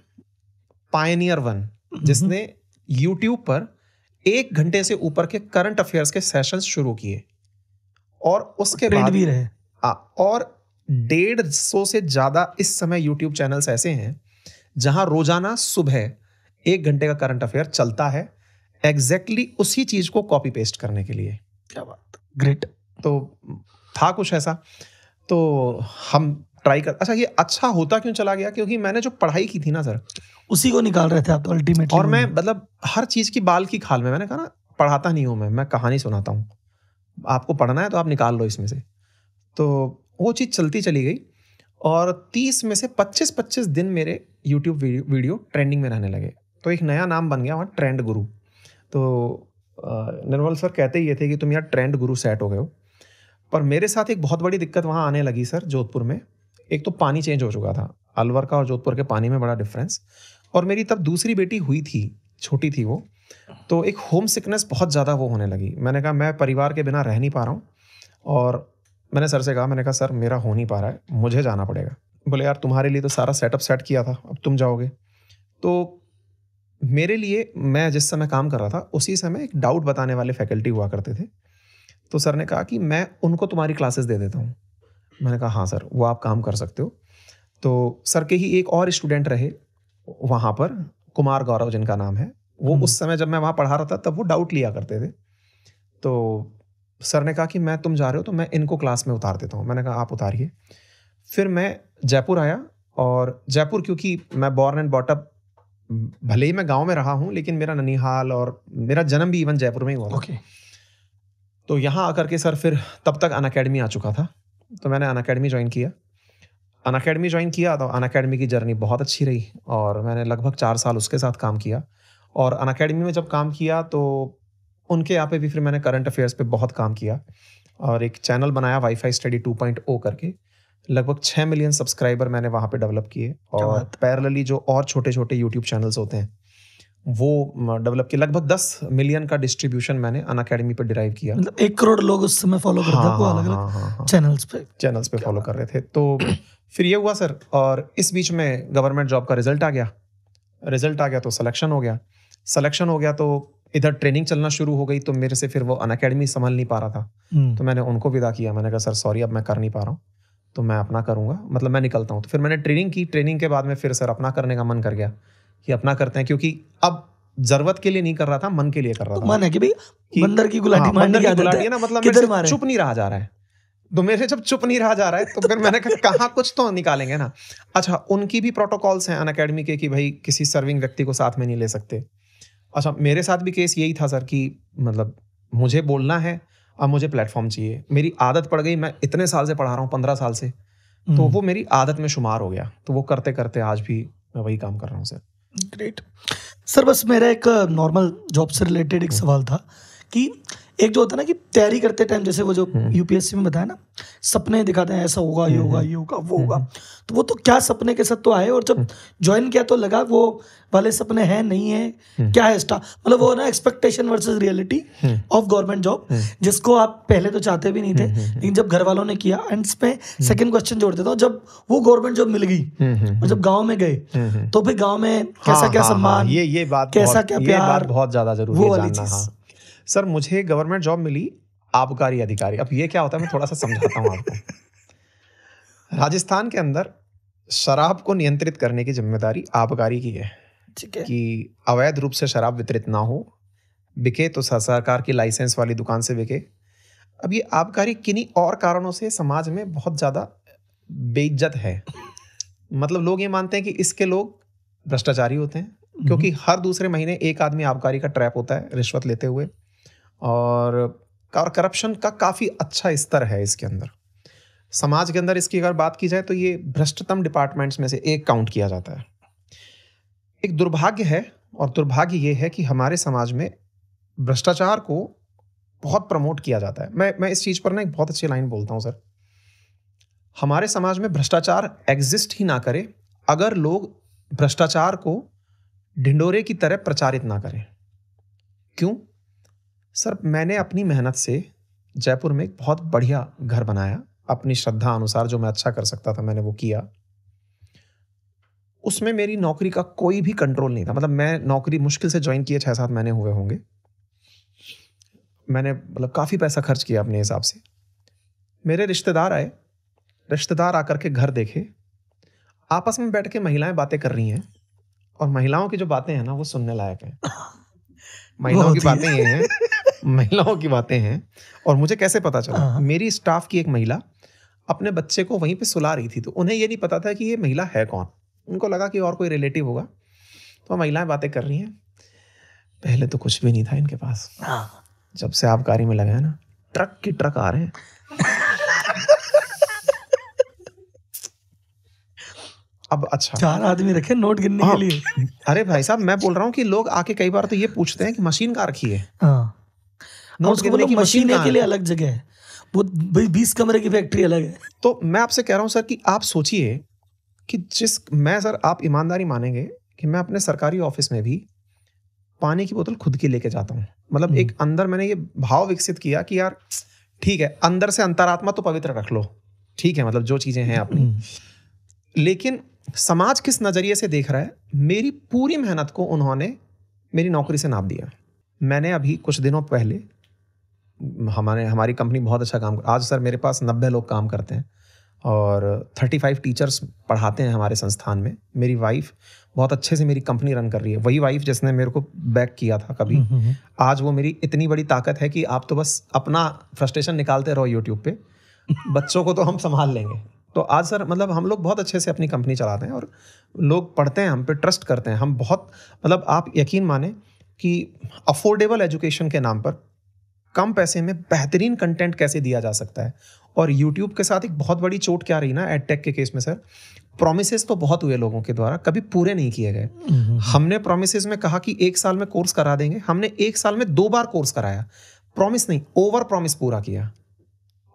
pioneer one हम्म। जिसने यूट्यूब पर एक घंटे से ऊपर के करंट अफेयर्स के सेशंस शुरू किए और उसके बाद भी रहे आ, हाँ, और डेढ़ सौ से ज्यादा इस समय यूट्यूब चैनल्स ऐसे हैं जहां रोजाना सुबह एक घंटे का करंट अफेयर चलता है एग्जैक्टली exactly उसी चीज को कॉपी पेस्ट करने के लिए क्या बात ग्रेट तो था कुछ ऐसा तो हम ट्राई कर अच्छा ये अच्छा होता क्यों चला गया क्योंकि मैंने जो पढ़ाई की थी ना सर उसी को निकाल रहे थे आप तो अल्टीमेट और मैं मतलब हर चीज की बाल की खाल में मैंने कहा ना पढ़ाता नहीं हूँ मैं मैं कहानी सुनाता हूँ आपको पढ़ना है तो आप निकाल लो इसमें से तो वो चीज़ चलती चली गई और तीस में से पच्चीस पच्चीस दिन मेरे यूट्यूब वीडियो, ट्रेंडिंग में रहने लगे तो एक नया नाम बन गया वहाँ ट्रेंड गुरु तो निर्मल सर कहते ही ये थे कि तुम यार ट्रेंड गुरु सेट हो गए हो पर मेरे साथ एक बहुत बड़ी दिक्कत वहाँ आने लगी सर जोधपुर में एक तो पानी चेंज हो चुका था अलवर का और जोधपुर के पानी में बड़ा डिफरेंस और मेरी तब दूसरी बेटी हुई थी छोटी थी वो तो एक होम सिकनेस बहुत ज़्यादा वो होने लगी मैंने कहा मैं परिवार के बिना रह नहीं पा रहा हूँ और मैंने सर से कहा मैंने कहा सर मेरा हो नहीं पा रहा है मुझे जाना पड़ेगा बोले यार तुम्हारे लिए तो सारा सेटअप सेट किया था अब तुम जाओगे तो मेरे लिए मैं जिस समय काम कर रहा था उसी समय एक डाउट बताने वाले फैकल्टी हुआ करते थे तो सर ने कहा कि मैं उनको तुम्हारी क्लासेस दे देता हूँ मैंने कहा हाँ सर वो आप काम कर सकते हो तो सर के ही एक और स्टूडेंट रहे वहाँ पर कुमार गौरव जिनका नाम है वो हम्म। उस समय जब मैं वहाँ पढ़ा रहा था तब वो डाउट लिया करते थे तो सर ने कहा कि मैं तुम जा रहे हो तो मैं इनको क्लास में उतार देता हूँ मैंने कहा आप उतारिए फिर मैं जयपुर आया और जयपुर क्योंकि मैं बॉर्न एंड बॉटअप भले ही मैं गांव में रहा हूँ लेकिन मेरा ननिहाल और मेरा जन्म भी इवन जयपुर में ही हुआ okay. तो यहाँ आकर के सर फिर तब तक अन अकेडमी आ चुका था तो मैंने अन अकेडमी ज्वाइन किया अन अकेडमी ज्वाइन किया तो अन अकेडमी की जर्नी बहुत अच्छी रही और मैंने लगभग चार साल उसके साथ काम किया और अन अकेडमी में जब काम किया तो उनके यहाँ पे भी फिर मैंने करंट अफेयर्स पे बहुत काम किया और एक चैनल बनाया wi fi study two point O करके लगभग छः मिलियन सब्सक्राइबर मैंने वहाँ पे डेवलप किए और पैरलली जो और छोटे छोटे यूट्यूब चैनल्स होते हैं वो डेवलप किया लगभग दस मिलियन का डिस्ट्रीब्यूशन मैंने अन अकेडमी पर डिराइव किया मतलब एक करोड़ लोग उस समय फॉलो कर रहे थे हाँ, चैनल्स हाँ, हाँ, हाँ, पे चैनल्स पे फॉलो कर रहे थे तो फिर ये हुआ सर और इस बीच में गवर्नमेंट जॉब का रिजल्ट आ गया रिजल्ट आ गया तो सिलेक्शन हो गया सिलेक्शन हो गया तो इधर ट्रेनिंग चलना शुरू हो गई तो मेरे से फिर वो अन अकेडमी संभाल नहीं पा रहा था हम्म। तो मैंने उनको विदा किया मैंने कहा सर सॉरी अब मैं कर नहीं पा रहा हूँ तो मैं अपना करूंगा मतलब मैं निकलता हूँ तो फिर मैंने ट्रेनिंग की ट्रेनिंग के बाद में फिर सर अपना करने का मन कर गया ही अपना करते हैं क्योंकि अब जरूरत के लिए नहीं कर रहा था मन के लिए कर रहा तो था मन है कि भाई बंदर की गुलाटी हाँ, बंदर की गुलाटी है ना मतलब मेरे चुप नहीं रहा जा रहा है तो मेरे से जब चुप नहीं रहा जा रहा है तो फिर मैंने कहा कुछ तो निकालेंगे ना अच्छा उनकी भी प्रोटोकॉल्स हैं अन अकेडमी के कि भाई किसी सर्विंग व्यक्ति को साथ में नहीं ले सकते अच्छा मेरे साथ भी केस यही था सर कि मतलब मुझे बोलना है अब मुझे प्लेटफॉर्म चाहिए मेरी आदत पड़ गई मैं इतने साल से पढ़ा रहा हूँ पंद्रह साल से तो हम्म। वो मेरी आदत में शुमार हो गया तो वो करते करते आज भी मैं वही काम कर रहा हूँ सर ग्रेट सर बस मेरा एक नॉर्मल uh, जॉब से रिलेटेड एक सवाल था कि एक जो होता है ना कि तैयारी करते टाइम जैसे वो जो यूपीएससी हम्म। में बताया ना सपने दिखाते हैं ऐसा होगा ये होगा हम्म। ये होगा वो हम्म। होगा तो वो तो क्या सपने के साथ तो आए और जब ज्वाइन किया तो लगा वो वाले सपने हैं नहीं है क्या है स्टार मतलब वो ना expectation versus reality of government job जिसको आप पहले तो चाहते भी नहीं थे लेकिन जब घर वालों ने किया एंड इसमें सेकेंड क्वेश्चन जोड़ देता हूँ जब वो गवर्नमेंट जॉब मिल गई और जब गाँव में गए तो फिर गाँव में कैसा क्या हाँ, हाँ, हाँ, सम्मान ये ये बात कैसा क्या प्यार बहुत ज्यादा जरूरी वो वाली चीज सर मुझे गवर्नमेंट जॉब मिली आबकारी अधिकारी अब ये क्या होता है मैं थोड़ा सा समझाता हूँ आपको राजस्थान के अंदर शराब को नियंत्रित करने की जिम्मेदारी आबकारी की है ठीक है कि अवैध रूप से शराब वितरित ना हो बिके तो सरकार की लाइसेंस वाली दुकान से बिके अब ये आबकारी किन्हीं और कारणों से समाज में बहुत ज़्यादा बेइज्जत है मतलब लोग ये मानते हैं कि इसके लोग भ्रष्टाचारी होते हैं हम्म। क्योंकि हर दूसरे महीने एक आदमी आबकारी का ट्रैप होता है रिश्वत लेते हुए और और करप्शन का काफ़ी अच्छा स्तर है इसके अंदर समाज के अंदर इसकी अगर बात की जाए तो ये भ्रष्टतम डिपार्टमेंट्स में से एक काउंट किया जाता है एक दुर्भाग्य है और दुर्भाग्य ये है कि हमारे समाज में भ्रष्टाचार को बहुत प्रमोट किया जाता है मैं मैं इस चीज़ पर ना एक बहुत अच्छी लाइन बोलता हूँ सर हमारे समाज में भ्रष्टाचार एग्जिस्ट ही ना करे अगर लोग भ्रष्टाचार को ढिंडोरे की तरह प्रचारित ना करें क्यों सर मैंने अपनी मेहनत से जयपुर में एक बहुत बढ़िया घर बनाया अपनी श्रद्धा अनुसार जो मैं अच्छा कर सकता था मैंने वो किया उसमें मेरी नौकरी का कोई भी कंट्रोल नहीं था मतलब मैं नौकरी मुश्किल से ज्वाइन किए छः सात महीने हुए होंगे मैंने मतलब काफ़ी पैसा खर्च किया अपने हिसाब से मेरे रिश्तेदार आए रिश्तेदार आकर के घर देखे आपस में बैठ के महिलाएं बातें कर रही हैं और महिलाओं की जो बातें हैं ना वो सुनने लायक हैं महिलाओं की बातें ये हैं महिलाओं की बातें हैं और मुझे कैसे पता चला हाँ। मेरी स्टाफ की एक महिला अपने बच्चे को वहीं पे सुला रही थी तो उन्हें ये नहीं पता था कि ये महिला है कौन उनको लगा कि और कोई रिलेटिव होगा तो महिलाएं बातें कर रही हैं पहले तो कुछ भी नहीं था इनके पास हाँ। जब से आप गाड़ी में लगे हैं ना ट्रक की ट्रक आ रहे हैं अब अच्छा चार आदमी रखे नोट गिनने के हाँ। लिए अरे भाई साहब मैं बोल रहा हूँ कि लोग आके कई बार तो ये पूछते हैं कि मशीन कहाँ रखी है मैं उसको बोला मशीन के लिए अलग जगह है वो बीस कमरे की फैक्ट्री अलग है तो मैं आपसे कह रहा हूँ सर कि आप सोचिए कि जिस मैं सर आप ईमानदारी मानेंगे कि मैं अपने सरकारी ऑफिस में भी पानी की बोतल खुद की लेके जाता हूँ मतलब हम्म। एक अंदर मैंने ये भाव विकसित किया कि यार ठीक है अंदर से अंतरात्मा तो पवित्र रख लो ठीक है मतलब जो चीज़ें हैं अपनी हम्म। लेकिन समाज किस नज़रिए से देख रहा है मेरी पूरी मेहनत को उन्होंने मेरी नौकरी से नाप दिया मैंने अभी कुछ दिनों पहले हमारे हमारी कंपनी बहुत अच्छा काम आज सर मेरे पास नब्बे लोग काम करते हैं और थर्टी फाइव टीचर्स पढ़ाते हैं हमारे संस्थान में मेरी वाइफ बहुत अच्छे से मेरी कंपनी रन कर रही है वही वाइफ जिसने मेरे को बैक किया था कभी हम्म, हम्म, हम्म। आज वो मेरी इतनी बड़ी ताकत है कि आप तो बस अपना फ्रस्ट्रेशन निकालते रहो यूट्यूब पे बच्चों को तो हम संभाल लेंगे तो आज सर मतलब हम लोग बहुत अच्छे से अपनी कंपनी चलाते हैं और लोग पढ़ते हैं हम पे ट्रस्ट करते हैं हम बहुत मतलब आप यकीन माने कि अफोर्डेबल एजुकेशन के नाम पर कम पैसे में बेहतरीन कंटेंट कैसे दिया जा सकता है और यूट्यूब के साथ एक बहुत बड़ी चोट क्या रही ना एडटेक के केस में सर प्रोमिस तो बहुत हुए लोगों के द्वारा कभी पूरे नहीं किए गए हमने प्रोमिस में कहा कि एक साल में कोर्स करा देंगे हमने एक साल में दो बार कोर्स कराया प्रॉमिस नहीं ओवर प्रॉमिस पूरा किया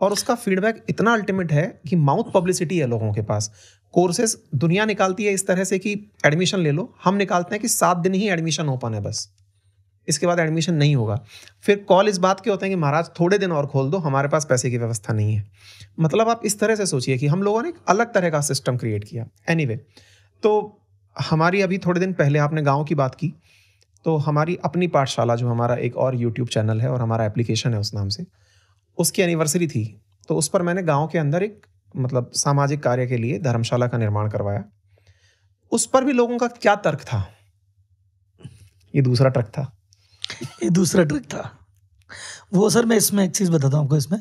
और उसका फीडबैक इतना अल्टीमेट है कि माउथ पब्लिसिटी है लोगों के पास कोर्सेज दुनिया निकालती है इस तरह से कि एडमिशन ले लो हम निकालते हैं कि सात दिन ही एडमिशन ओपन है बस इसके बाद एडमिशन नहीं होगा फिर कॉल इस बात के होते हैं कि महाराज थोड़े दिन और खोल दो हमारे पास पैसे की व्यवस्था नहीं है मतलब आप इस तरह से सोचिए कि हम लोगों ने एक अलग तरह का सिस्टम क्रिएट किया एनी anyway, तो हमारी अभी थोड़े दिन पहले आपने गाँव की बात की तो हमारी अपनी पाठशाला जो हमारा एक और यूट्यूब चैनल है और हमारा एप्लीकेशन है उस नाम से उसकी एनिवर्सरी थी तो उस पर मैंने गाँव के अंदर एक मतलब सामाजिक कार्य के लिए धर्मशाला का निर्माण करवाया उस पर भी लोगों का क्या तर्क था ये दूसरा ट्रक था ये दूसरा ट्रिक था वो सर मैं इसमें एक चीज़ बताता हूँ आपको इसमें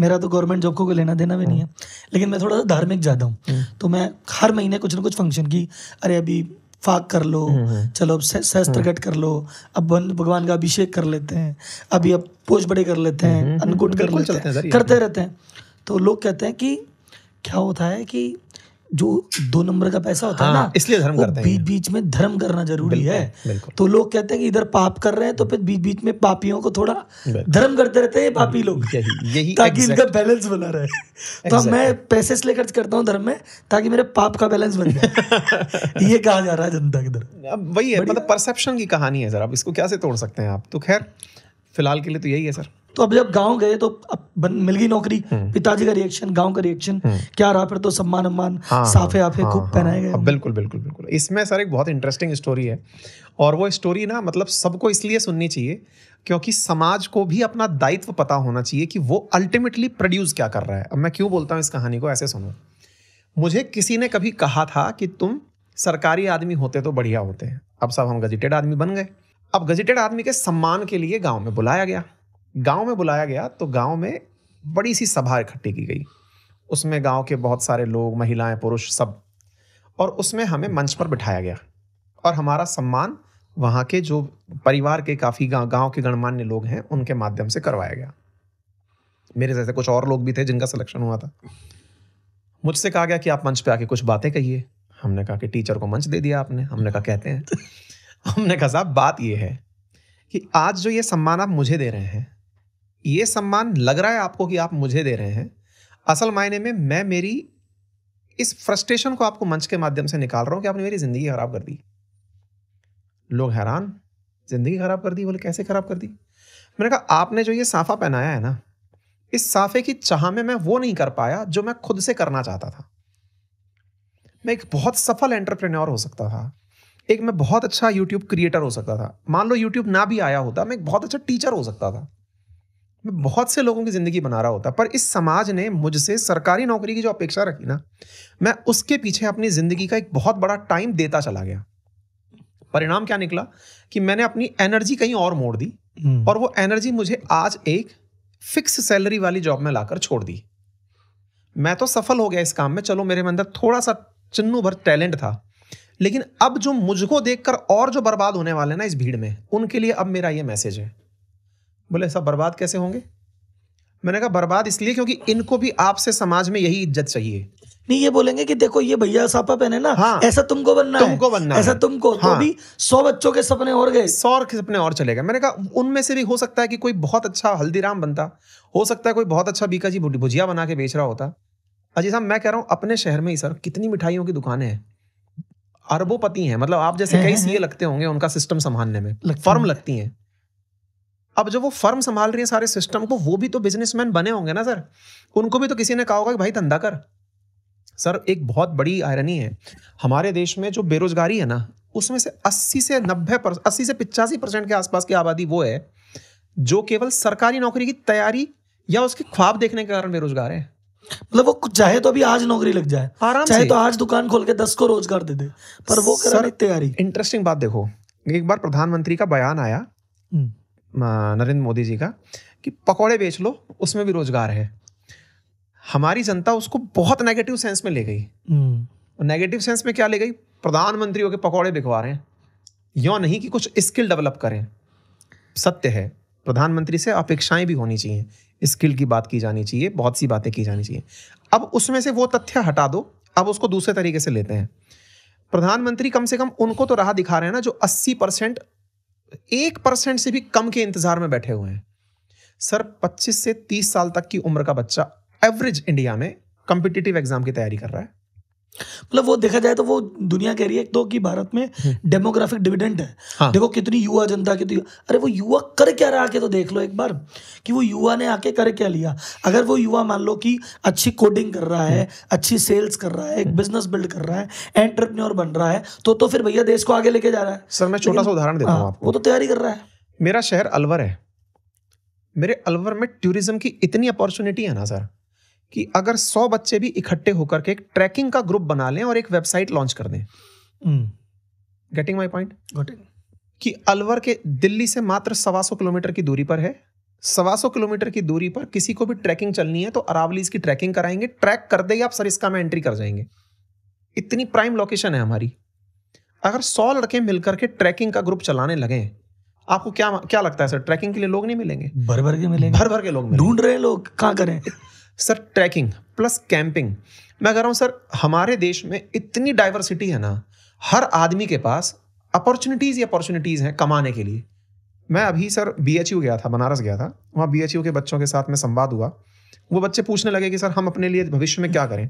मेरा तो गवर्नमेंट जॉब को कोई लेना देना भी नहीं है लेकिन मैं थोड़ा सा धार्मिक ज़्यादा हूँ हम्म। तो मैं हर महीने कुछ ना कुछ फंक्शन की अरे अभी फाक कर लो हम्म, हम्म। चलो अब सहस्त्र घट कर लो अब भगवान का अभिषेक कर लेते हैं अभी अब पोज बड़े कर लेते हैं अन्नकूट कर लेते हैं करते रहते हैं तो लोग कहते हैं कि क्या होता है कि जो दो नंबर का पैसा होता हाँ, है ना इसलिए धर्म करते हैं बीच बीच में धर्म करना जरूरी बिल्कुल, है बिल्कुल। तो लोग कहते हैं कि इधर पाप कर रहे हैं तो फिर बीच बीच में पापियों को थोड़ा धर्म करते रहते हैं पापी लोग यही, यही ताकि इनका बैलेंस बना रहे तो मैं पैसे इसलिए खर्च करता हूँ धर्म में ताकि मेरे पाप का बैलेंस बन जाए ये कहा जा रहा है जनता के धर्म वही है मतलब परसेप्शन की कहानी है सर आप इसको क्या तोड़ सकते हैं आप तो खैर फिलहाल के लिए तो यही है सर तो अब जब गांव गए तो अब मिल गई नौकरी हम्म। पिताजी का रिएक्शन गांव का रिएक्शन हम्म। क्या रहा फिर तो सम्मान अम्मान हाँ, हाँ, साफे आफे हाँ, खूब हाँ, पहनाए गए बिल्कुल बिल्कुल बिल्कुल इसमें सर एक बहुत इंटरेस्टिंग स्टोरी है और वो स्टोरी ना मतलब सबको इसलिए सुननी चाहिए क्योंकि समाज को भी अपना दायित्व पता होना चाहिए कि वो अल्टीमेटली प्रोड्यूस क्या कर रहा है अब मैं क्यों बोलता हूँ इस कहानी को ऐसे सुनो मुझे किसी ने कभी कहा था कि तुम सरकारी आदमी होते तो बढ़िया होते अब सब हम गजिटेड आदमी बन गए अब गजिटेड आदमी के सम्मान के लिए गांव में बुलाया गया गांव में बुलाया गया तो गांव में बड़ी सी सभा इकट्ठी की गई उसमें गांव के बहुत सारे लोग महिलाएं पुरुष सब और उसमें हमें मंच पर बिठाया गया और हमारा सम्मान वहाँ के जो परिवार के काफ़ी गांव गांव के गणमान्य लोग हैं उनके माध्यम से करवाया गया मेरे जैसे कुछ और लोग भी थे जिनका सिलेक्शन हुआ था मुझसे कहा गया कि आप मंच पे आके कुछ बातें कहिए हमने कहा कि टीचर को मंच दे दिया आपने हमने कहा कहते हैं हमने कहा साहब बात यह है कि आज जो ये सम्मान आप मुझे दे रहे हैं ये सम्मान लग रहा है आपको कि आप मुझे दे रहे हैं असल मायने में मैं मेरी इस फ्रस्ट्रेशन को आपको मंच के माध्यम से निकाल रहा हूं कि आपने मेरी ज़िंदगी ख़राब कर दी लोग हैरान ज़िंदगी ख़राब कर दी बोले कैसे ख़राब कर दी मैंने कहा आपने जो ये साफा पहनाया है ना इस साफे की चाह में मैं वो नहीं कर पाया जो मैं खुद से करना चाहता था मैं एक बहुत सफल एंटरप्रेन्योर हो सकता था एक मैं बहुत अच्छा यूट्यूब क्रिएटर हो सकता था मान लो यूट्यूब ना भी आया होता मैं एक बहुत अच्छा टीचर हो सकता था मैं बहुत से लोगों की ज़िंदगी बना रहा होता पर इस समाज ने मुझसे सरकारी नौकरी की जो अपेक्षा रखी ना मैं उसके पीछे अपनी ज़िंदगी का एक बहुत बड़ा टाइम देता चला गया परिणाम क्या निकला कि मैंने अपनी एनर्जी कहीं और मोड़ दी हम्म। और वो एनर्जी मुझे आज एक फिक्स सैलरी वाली जॉब में लाकर छोड़ दी मैं तो सफल हो गया इस काम में चलो मेरे अंदर थोड़ा सा चिन्नू भर टैलेंट था लेकिन अब जो मुझको देखकर और जो बर्बाद होने वाले ना इस भीड़ में उनके लिए अब मेरा ये मैसेज है बोले सब बर्बाद कैसे होंगे मैंने कहा बर्बाद इसलिए क्योंकि इनको भी आपसे समाज में यही इज्जत चाहिए नहीं ये बोलेंगे कि देखो ये भैया सापा पहने ना हाँ, ऐसा तुमको बनना तुमको है, बनना ऐसा है। तुमको तो हाँ, तो भी सौ बच्चों के सपने और गए सौ के सपने और चले गए मैंने कहा उनमें से भी हो सकता है कि कोई बहुत अच्छा हल्दीराम बनता हो सकता है कोई बहुत अच्छा बीका जी भुजिया बना के बेच रहा होता अजय साहब मैं कह रहा हूँ अपने शहर में ही सर कितनी मिठाइयों की दुकानें हैं अरबोपति हैं मतलब आप जैसे कई सीए लगते होंगे उनका सिस्टम संभालने में फर्म लगती हैं अब जब वो फर्म संभाल रही है सारे सिस्टम को वो भी तो बिजनेसमैन बने होंगे ना सर उनको भी तो किसी ने कहा होगा कि भाई धंधा कर सर एक बहुत बड़ी आयरनी है हमारे देश में जो बेरोजगारी है ना उसमें से 80 से 90 पर अस्सी से पिचासी परसेंट के आसपास की आबादी वो है जो केवल सरकारी नौकरी की तैयारी या उसके ख्वाब देखने के कारण बेरोजगार है मतलब वो चाहे तो अभी आज नौकरी लग जाए आराम चाहे तो आज दुकान खोल के दस को रोजगार दे दे पर वो सर तैयारी इंटरेस्टिंग बात देखो एक बार प्रधानमंत्री का बयान आया हम्म। नरेंद्र मोदी जी का कि पकौड़े बेच लो उसमें भी रोजगार है हमारी जनता उसको बहुत नेगेटिव सेंस में ले गई हम्म। और नेगेटिव सेंस में क्या ले गई प्रधानमंत्री होकर पकौड़े बिकवा रहे हैं यो नहीं कि कुछ स्किल डेवलप करें सत्य है प्रधानमंत्री से अपेक्षाएं भी होनी चाहिए स्किल की बात की जानी चाहिए बहुत सी बातें की जानी चाहिए अब उसमें से वो तथ्य हटा दो अब उसको दूसरे तरीके से लेते हैं प्रधानमंत्री कम से कम उनको तो राह दिखा रहे हैं ना जो 80 परसेंट एक परसेंट से भी कम के इंतजार में बैठे हुए हैं सर 25 से 30 साल तक की उम्र का बच्चा एवरेज इंडिया में कंपिटेटिव एग्जाम की तैयारी कर रहा है मतलब वो देखा जाए तो वो दुनिया कह रही है तो कि भारत में डेमोग्राफिक हम्म। डिविडेंट है हाँ। देखो कितनी युवा जनता कितनी अरे वो युवा कर क्या रहा आके तो देख लो एक बार कि वो युवा ने आके कर क्या लिया अगर वो युवा मान लो कि अच्छी कोडिंग कर रहा है हम्म। अच्छी सेल्स कर रहा है एक बिजनेस हम्म। बिल्ड कर रहा है एंटरप्रन्योर बन रहा है तो तो फिर भैया देश को आगे लेके जा रहा है सर मैं छोटा सा उदाहरण देता हूँ हाँ, वो तो तैयारी कर रहा है मेरा शहर अलवर है मेरे अलवर में टूरिज्म की इतनी अपॉर्चुनिटी है ना सर कि अगर सौ बच्चे भी इकट्ठे होकर के एक ट्रैकिंग का ग्रुप बना लें और एक वेबसाइट लॉन्च कर दें गेटिंग माई पॉइंट कि अलवर के दिल्ली से मात्र सवा सौ किलोमीटर की दूरी पर है सवा सौ किलोमीटर की दूरी पर किसी को भी ट्रैकिंग चलनी है तो अरावलीज की ट्रैकिंग कराएंगे ट्रैक कर ही आप सरिस्का में एंट्री कर जाएंगे इतनी प्राइम लोकेशन है हमारी अगर सौ लड़के मिलकर के ट्रैकिंग का ग्रुप चलाने लगे आपको क्या क्या लगता है सर ट्रैकिंग के लिए लोग नहीं मिलेंगे भर भर के मिलेंगे भर भर के लोग ढूंढ रहे हैं लोग कहाँ करें सर ट्रैकिंग प्लस कैंपिंग मैं कह रहा हूँ सर हमारे देश में इतनी डाइवर्सिटी है ना हर आदमी के पास अपॉर्चुनिटीज़ ही अपॉर्चुनिटीज़ हैं कमाने के लिए मैं अभी सर बी गया था बनारस गया था वहाँ बी के बच्चों के साथ में संवाद हुआ वो बच्चे पूछने लगे कि सर हम अपने लिए भविष्य में क्या करें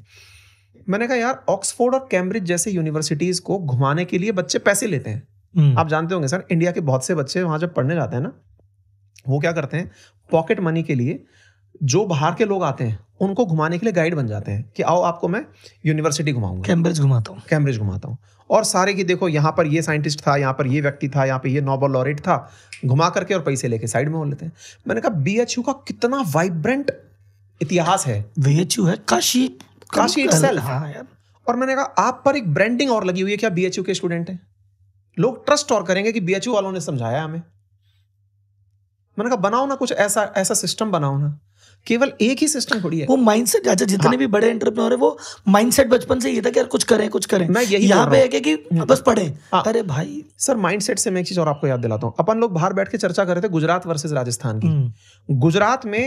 मैंने कहा यार ऑक्सफोर्ड और कैम्ब्रिज जैसे यूनिवर्सिटीज़ को घुमाने के लिए बच्चे पैसे लेते हैं हम्म। आप जानते होंगे सर इंडिया के बहुत से बच्चे वहाँ जब पढ़ने जाते हैं ना वो क्या करते हैं पॉकेट मनी के लिए जो बाहर के लोग आते हैं उनको घुमाने के लिए गाइड बन जाते हैं कि आओ आपको मैं यूनिवर्सिटी घुमाऊंगा कैम्ब्रिज घुमाता हूँ कैम्ब्रिज घुमाता हूँ और सारे की देखो यहाँ पर ये साइंटिस्ट था यहाँ पर ये व्यक्ति था यहाँ पर ये नोबल लॉरेट था घुमा करके और पैसे लेके साइड में हो लेते हैं मैंने कहा बी का कितना वाइब्रेंट इतिहास है बी एच यू है काशी काशी इट हाँ, और मैंने कहा आप पर एक ब्रांडिंग और लगी हुई है क्या बी के स्टूडेंट हैं लोग ट्रस्ट और करेंगे कि बी वालों ने समझाया हमें मैंने कहा बनाओ ना कुछ ऐसा ऐसा सिस्टम बनाओ ना केवल एक ही सिस्टम थोड़ी है वो माइंडसेट चाचा जितने हाँ। भी बड़े एंटरप्रेन्योर है वो माइंडसेट बचपन से ये था कि यार कुछ करें कुछ करें मैं यही यहाँ पे है कि हम्म। बस पढ़े हाँ। अरे भाई सर माइंडसेट से मैं एक चीज और आपको याद दिलाता हूँ अपन लोग बाहर बैठ के चर्चा कर रहे थे गुजरात वर्सेज राजस्थान की हम्म। गुजरात में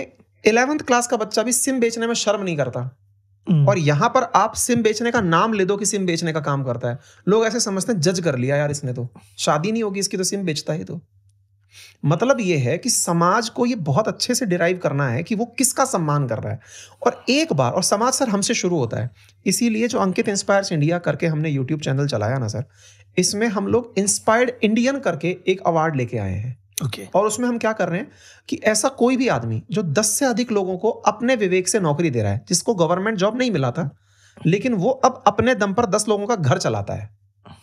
इलेवंथ क्लास का बच्चा भी सिम बेचने में शर्म नहीं करता हम्म। और यहाँ पर आप सिम बेचने का नाम ले दो कि सिम बेचने का काम करता है लोग ऐसे समझते हैं जज कर लिया यार इसने तो शादी नहीं होगी इसकी तो सिम बेचता ही तो मतलब ये है कि समाज को ये बहुत अच्छे से डिराइव करना है कि वो किसका सम्मान कर रहा है और एक बार और समाज सर हमसे शुरू होता है इसीलिए जो अंकित इंस्पायर्स इंडिया करके हमने यूट्यूब चैनल चलाया ना सर इसमें हम लोग इंस्पायर्ड इंडियन करके एक अवार्ड लेके आए हैं okay. और उसमें हम क्या कर रहे हैं कि ऐसा कोई भी आदमी जो दस से अधिक लोगों को अपने विवेक से नौकरी दे रहा है जिसको गवर्नमेंट जॉब नहीं मिला था लेकिन वो अब अपने दम पर दस लोगों का घर चलाता है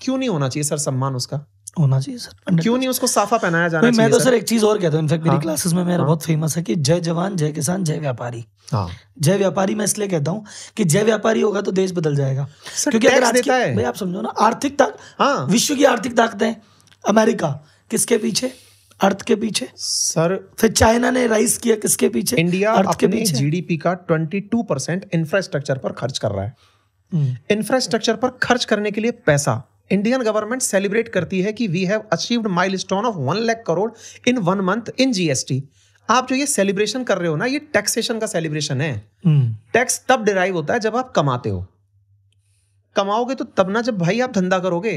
क्यों नहीं होना चाहिए सर सम्मान उसका होना चाहिए सर क्यों नहीं उसको साफा पहनाया जाना चाहिए मैं तो सर एक चीज और कहता हूँ इनफैक्ट मेरी क्लासेस हाँ। में मेरा हाँ। बहुत फेमस है कि जय जवान जय किसान जय व्यापारी हाँ। जय व्यापारी मैं इसलिए कहता हूँ कि जय व्यापारी होगा तो देश बदल जाएगा क्योंकि अगर आज की भाई आप समझो ना आर्थिक ताकत विश्व की आर्थिक ताकतें अमेरिका किसके पीछे अर्थ के पीछे सर फिर चाइना ने राइस किया किसके पीछे इंडिया अर्थ के पीछे जीडीपी का 22 परसेंट इंफ्रास्ट्रक्चर पर खर्च कर रहा है इंफ्रास्ट्रक्चर हम्म। पर खर्च करने के लिए पैसा इंडियन गवर्नमेंट सेलिब्रेट करती है कि we have achieved milestone of one lakh crore in one month in GST आप जो ये सेलिब्रेशन कर रहे हो ना ये टैक्सेशन का सेलिब्रेशन है टैक्स हम्म। तब डिराइव होता है जब आप कमाते हो कमाओगे तो तब ना जब भाई आप धंधा करोगे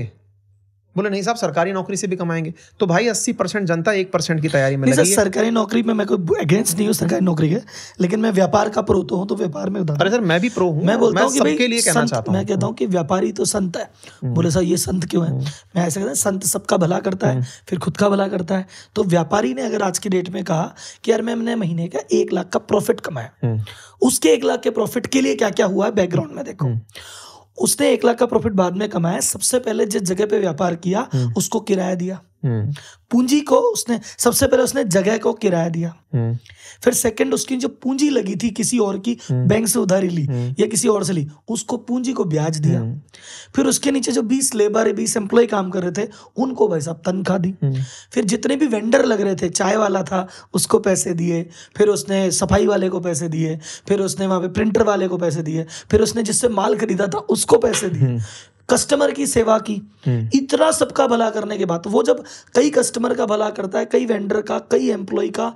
बोले नहीं साहब सरकारी नौकरी से भी कमाएंगे तो भाई अस्सी परसेंट जनता एक परसेंट की तैयारी में लगी सरकारी नौकरी में मैं कोई अगेंस्ट नहीं हूँ सरकारी नौकरी के लेकिन मैं व्यापार का प्रो तो हूँ तो व्यापार में अरे सर मैं भी प्रो हूँ मैं बोलता हूँ सबके लिए कहना चाहता हूँ मैं कहता हूँ कि व्यापारी तो संत है हम्म। बोले सर ये संत क्यों है हम्म। मैं ऐसा कहता संत सबका भला करता है हम्म। फिर खुद का भला करता है तो व्यापारी ने अगर आज की डेट में कहा कि यार मैंने महीने का एक लाख का प्रॉफिट कमाया उसके एक लाख के प्रॉफिट के लिए क्या क्या हुआ है बैकग्राउंड में देखो उसने एक लाख का प्रॉफिट बाद में कमाया सबसे पहले जिस जगह पे व्यापार किया हम्म। उसको किराया दिया हम्म। पूंजी को उसने सबसे पहले उसने जगह को किराया दिया हम्म। फिर सेकंड उसकी जो पूंजी लगी थी किसी और की बैंक हम्म। से उधारी ली या किसी और से ली उसको पूंजी को ब्याज दिया फिर उसके नीचे जो बीस लेबर बीस एम्प्लॉय काम कर रहे थे उनको भाई साहब तनख्वाह दी फिर जितने भी वेंडर लग रहे थे चाय वाला था उसको पैसे दिए फिर उसने सफाई वाले को पैसे दिए फिर उसने वहां पे प्रिंटर वाले को पैसे दिए फिर उसने जिससे माल खरीदा था उसको पैसे दिए कस्टमर की सेवा की हम्म। इतना सबका भला करने के बाद वो जब कई कस्टमर का भला करता है कई वेंडर का कई एम्प्लॉय का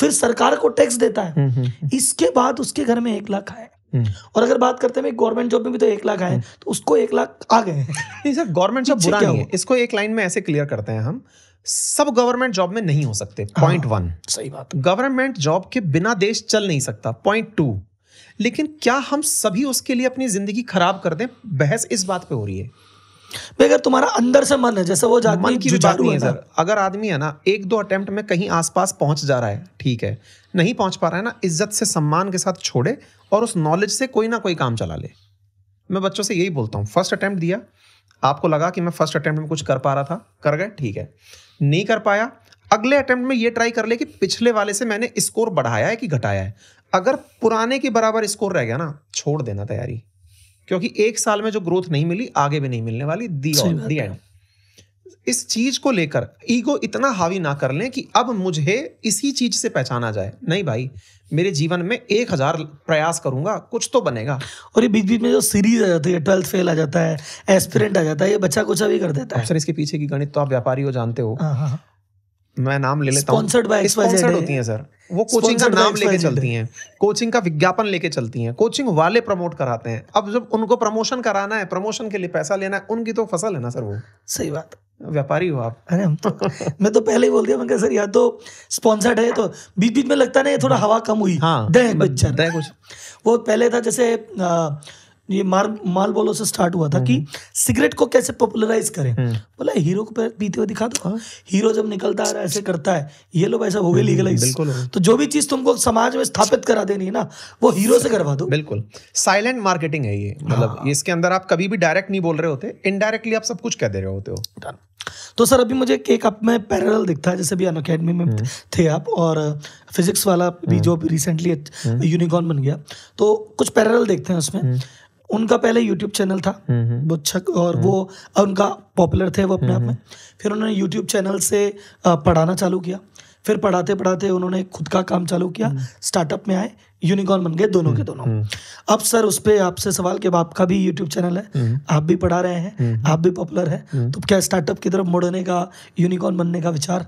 फिर सरकार को टैक्स देता है हम्म, हम्म, इसके बाद उसके घर में एक लाख आए और अगर बात करते हैं गवर्नमेंट जॉब में भी तो एक लाख आए तो उसको एक लाख आ गए नहीं सर गवर्नमेंट जॉब बुरा नहीं है इसको एक लाइन में ऐसे क्लियर करते हैं हम सब गवर्नमेंट जॉब में नहीं हो सकते पॉइंट हाँ। वन सही बात गवर्नमेंट जॉब के बिना देश चल नहीं सकता पॉइंट टू लेकिन क्या हम सभी उसके लिए अपनी ज़िंदगी खराब कर दें बहस इस बात पे हो रही है अगर तुम्हारा अंदर से मन है जैसे वो मन की बात है सर अगर आदमी है ना एक दो अटेम्प्ट में कहीं आसपास पहुंच जा रहा है ठीक है नहीं पहुंच पा रहा है ना इज्जत से सम्मान के साथ छोड़े और उस नॉलेज से कोई ना कोई काम चला ले मैं बच्चों से यही बोलता हूँ फर्स्ट अटैम्प्ट दिया आपको लगा कि मैं फर्स्ट अटैम्प्ट में कुछ कर पा रहा था कर गए ठीक है नहीं कर पाया अगले अटेम्प्ट में ये ट्राई कर ले कि पिछले वाले से मैंने स्कोर बढ़ाया है कि घटाया है अगर पुराने के बराबर स्कोर रह गया ना छोड़ देना तैयारी क्योंकि एक साल में जो ग्रोथ नहीं मिली आगे भी नहीं मिलने वाली दी दी एंड इस चीज को लेकर ईगो इतना हावी ना कर लें कि अब मुझे इसी चीज से पहचाना जाए नहीं भाई मेरे जीवन में एक हजार प्रयास करूंगा कुछ तो बनेगा और ये बीच बीच में जो सीरीज आ जाती है ट्वेल्थ फेल आ जाता है एस्पिरेंट आ जाता है ये बच्चा कुछ अभी कर देता है सर इसके पीछे की गणित तो आप व्यापारी हो जानते हो हाँ, हाँ, हाँ। मैं नाम ले लेता हूँ स्पॉन्सर्ड होती है सर वो कोचिंग का नाम लेके चलती हैं कोचिंग का विज्ञापन लेके चलती हैं कोचिंग वाले प्रमोट कराते हैं अब जब उनको प्रमोशन कराना है प्रमोशन के लिए पैसा लेना है उनकी तो फसल है ना सर वो सही बात व्यापारी हो आप अरे हम तो मैं तो पहले ही बोल दिया मैंने सर या तो स्पॉन्सर्ड है तो बीच बीच में लगता नहीं थोड़ा हाँ। हवा कम हुई हाँ, बच्चा कुछ वो पहले था जैसे आ, ये मार माल बोलो से स्टार्ट हुआ था कि हम्म। सिगरेट को कैसे पॉपुलराइज करें हम्म। बोला हीरो को पीते हुए दिखा दो हाँ? हीरो जब निकलता है ऐसे करता है ये लोग ऐसा हो गए हम्म, लीगलाइज तो जो भी चीज तुमको समाज में स्थापित करा देनी है ना वो हीरो से करवा दो बिल्कुल साइलेंट मार्केटिंग है ये मतलब हाँ। इसके अंदर आप कभी भी डायरेक्ट नहीं बोल रहे होते इनडायरेक्टली आप सब कुछ कह दे रहे होते हो तो सर अभी मुझे एक आप में पैरल दिखता है जैसे भी अन अकेडमी में थे आप और फिजिक्स वाला भी जो रिसेंटली यूनिकॉर्न बन गया तो कुछ पैरल देखते हैं उसमें उनका पहले यूट्यूब चैनल था बुच्छक हम्म, हम्म। और हम्म। वो उनका पॉपुलर थे वो अपने आप में फिर उन्होंने यूट्यूब चैनल से पढ़ाना चालू किया फिर पढ़ाते पढ़ाते उन्होंने खुद का काम चालू किया स्टार्टअप में आए यूनिकॉर्न बन गए दोनों के दोनों अब सर उस पर आपसे सवाल कि आपका भी यूट्यूब चैनल है आप भी पढ़ा रहे हैं आप भी पॉपुलर है तो क्या स्टार्टअप की तरफ मुड़ने का यूनिकॉर्न बनने का विचार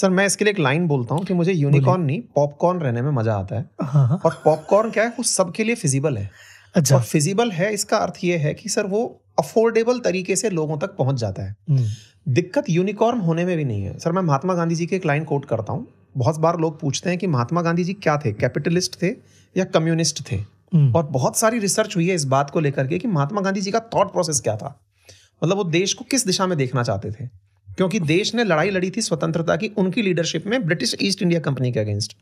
सर मैं इसके लिए एक लाइन बोलता हूँ कि मुझे यूनिकॉर्न नहीं पॉपकॉर्न रहने में मज़ा आता है हाँ, हाँ। और पॉपकॉर्न क्या है वो सबके लिए फिजिबल है अच्छा फिजिबल है इसका अर्थ ये है कि सर वो अफोर्डेबल तरीके से लोगों तक पहुंच जाता है हम्म। दिक्कत यूनिकॉर्न होने में भी नहीं है सर मैं महात्मा गांधी जी के एक लाइन कोट करता हूँ बहुत बार लोग पूछते हैं कि महात्मा गांधी जी क्या थे कैपिटलिस्ट थे या कम्युनिस्ट थे हम्म। और बहुत सारी रिसर्च हुई है इस बात को लेकर के कि महात्मा गांधी जी का थॉट प्रोसेस क्या था मतलब वो देश को किस दिशा में देखना चाहते थे क्योंकि देश ने लड़ाई लड़ी थी स्वतंत्रता की उनकी लीडरशिप में ब्रिटिश ईस्ट इंडिया कंपनी के अगेंस्ट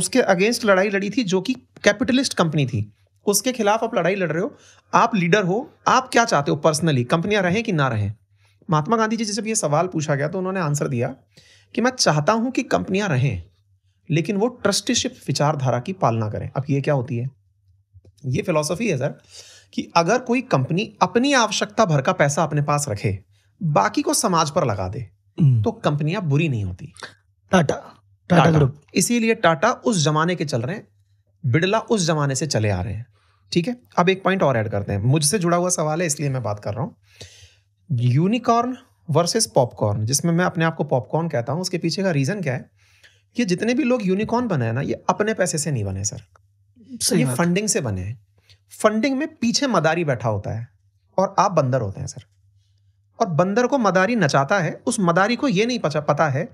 उसके अगेंस्ट लड़ाई लड़ी थी जो कि कैपिटलिस्ट कंपनी थी उसके खिलाफ आप लड़ाई लड़ रहे हो आप लीडर हो आप क्या चाहते हो पर्सनली कंपनियां रहें कि ना रहें महात्मा गांधी जी से जब ये सवाल पूछा गया तो उन्होंने आंसर दिया कि मैं चाहता हूं कि कंपनियां रहें लेकिन वो ट्रस्टीशिप विचारधारा की पालना करें अब ये क्या होती है ये फिलॉसफी है सर कि अगर कोई कंपनी अपनी आवश्यकता भर का पैसा अपने पास रखे बाकी को समाज पर लगा दे हम्म। तो कंपनियां बुरी नहीं होती टाटा टाटा ग्रुप इसीलिए टाटा उस जमाने के चल रहे हैं बिड़ला उस जमाने से चले आ रहे हैं ठीक है अब एक पॉइंट और ऐड करते हैं मुझसे जुड़ा हुआ सवाल है इसलिए मैं बात कर रहा हूँ यूनिकॉर्न वर्सेस पॉपकॉर्न जिसमें मैं अपने आप को पॉपकॉर्न कहता हूँ उसके पीछे का रीज़न क्या है ये जितने भी लोग यूनिकॉर्न बने हैं ना ये अपने पैसे से नहीं बने सर ये फंडिंग से बने हैं फंडिंग में पीछे मदारी बैठा होता है और आप बंदर होते हैं सर और बंदर को मदारी नचाता है उस मदारी को ये नहीं पता पता है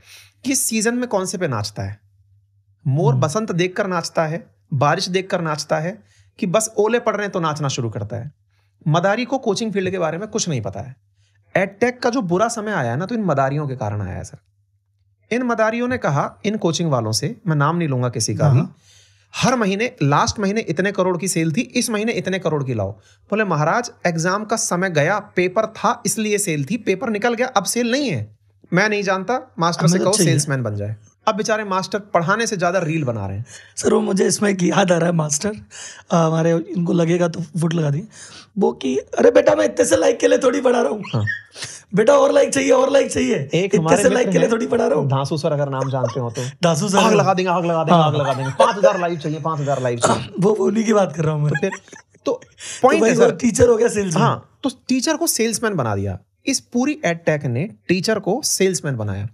कि सीजन में कौन से पे नाचता है मोर हम्म। बसंत देखकर नाचता है बारिश देखकर नाचता है कि बस ओले पड़ रहे हैं तो नाचना शुरू करता है मदारी को कोचिंग फील्ड के बारे में कुछ नहीं पता है एडटेक का जो बुरा समय आया है ना तो इन मदारियों के कारण आया है सर इन मदारियों ने कहा इन कोचिंग वालों से मैं नाम नहीं लूंगा किसी का भी हाँ, हाँ। हर महीने लास्ट महीने इतने करोड़ की सेल थी इस महीने इतने करोड़ की लाओ बोले महाराज एग्जाम का समय गया पेपर था इसलिए सेल थी पेपर निकल गया अब सेल नहीं है मैं नहीं जानता मास्टर से कहो सेल्समैन बन जाए अब बेचारे मास्टर पढ़ाने से ज़्यादा रील बना रहे हैं सर वो मुझे इसमें एक याद आ रहा है मास्टर हमारे इनको लगेगा तो फुट लगा दी वो कि अरे बेटा मैं इतने से लाइक के लिए थोड़ी बढ़ा रहा हूँ हाँ। बेटा और लाइक चाहिए और लाइक चाहिए एक इतने से लाइक के लिए थोड़ी बढ़ा रहा हूँ धासू सर अगर नाम जानते हो तो धासू सर आग लगा देंगे आग लगा देंगे आग लगा हाँ। देंगे पाँच हज़ार लाइव चाहिए पाँच हज़ार लाइव हाँ, चाहिए वो उन्हीं की बात कर रहा हूँ मैं तो पॉइंट टीचर तो तो हो गया सेल्स हाँ तो टीचर को सेल्समैन बना दिया इस पूरी एडटेक ने टीचर को सेल्समैन बनाया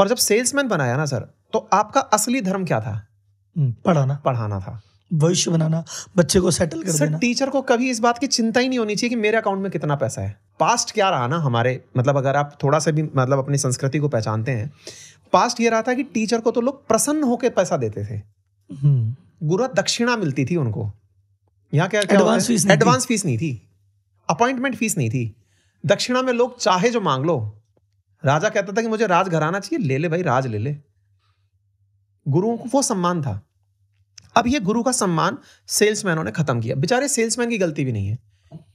और जब सेल्समैन बनाया ना सर तो आपका असली धर्म क्या था हम्म, पढ़ाना पढ़ाना था भविष्य बनाना बच्चे को सेटल कर सर टीचर को कभी इस बात की चिंता ही नहीं होनी चाहिए कि मेरे अकाउंट में कितना पैसा है पास्ट क्या रहा ना हमारे मतलब अगर आप थोड़ा सा भी मतलब अपनी संस्कृति को पहचानते हैं पास्ट ये रहा था कि टीचर को तो लोग प्रसन्न होकर पैसा देते थे हम्म। गुरु दक्षिणा मिलती थी उनको यहाँ क्या एडवांस फीस एडवांस फीस नहीं थी अपॉइंटमेंट फीस नहीं थी दक्षिणा में लोग चाहे जो मांग लो राजा कहता था कि मुझे राज घराना चाहिए ले ले भाई राज ले ले गुरुओं को वो सम्मान था अब ये गुरु का सम्मान सेल्समैनों ने खत्म किया बेचारे सेल्समैन की गलती भी नहीं है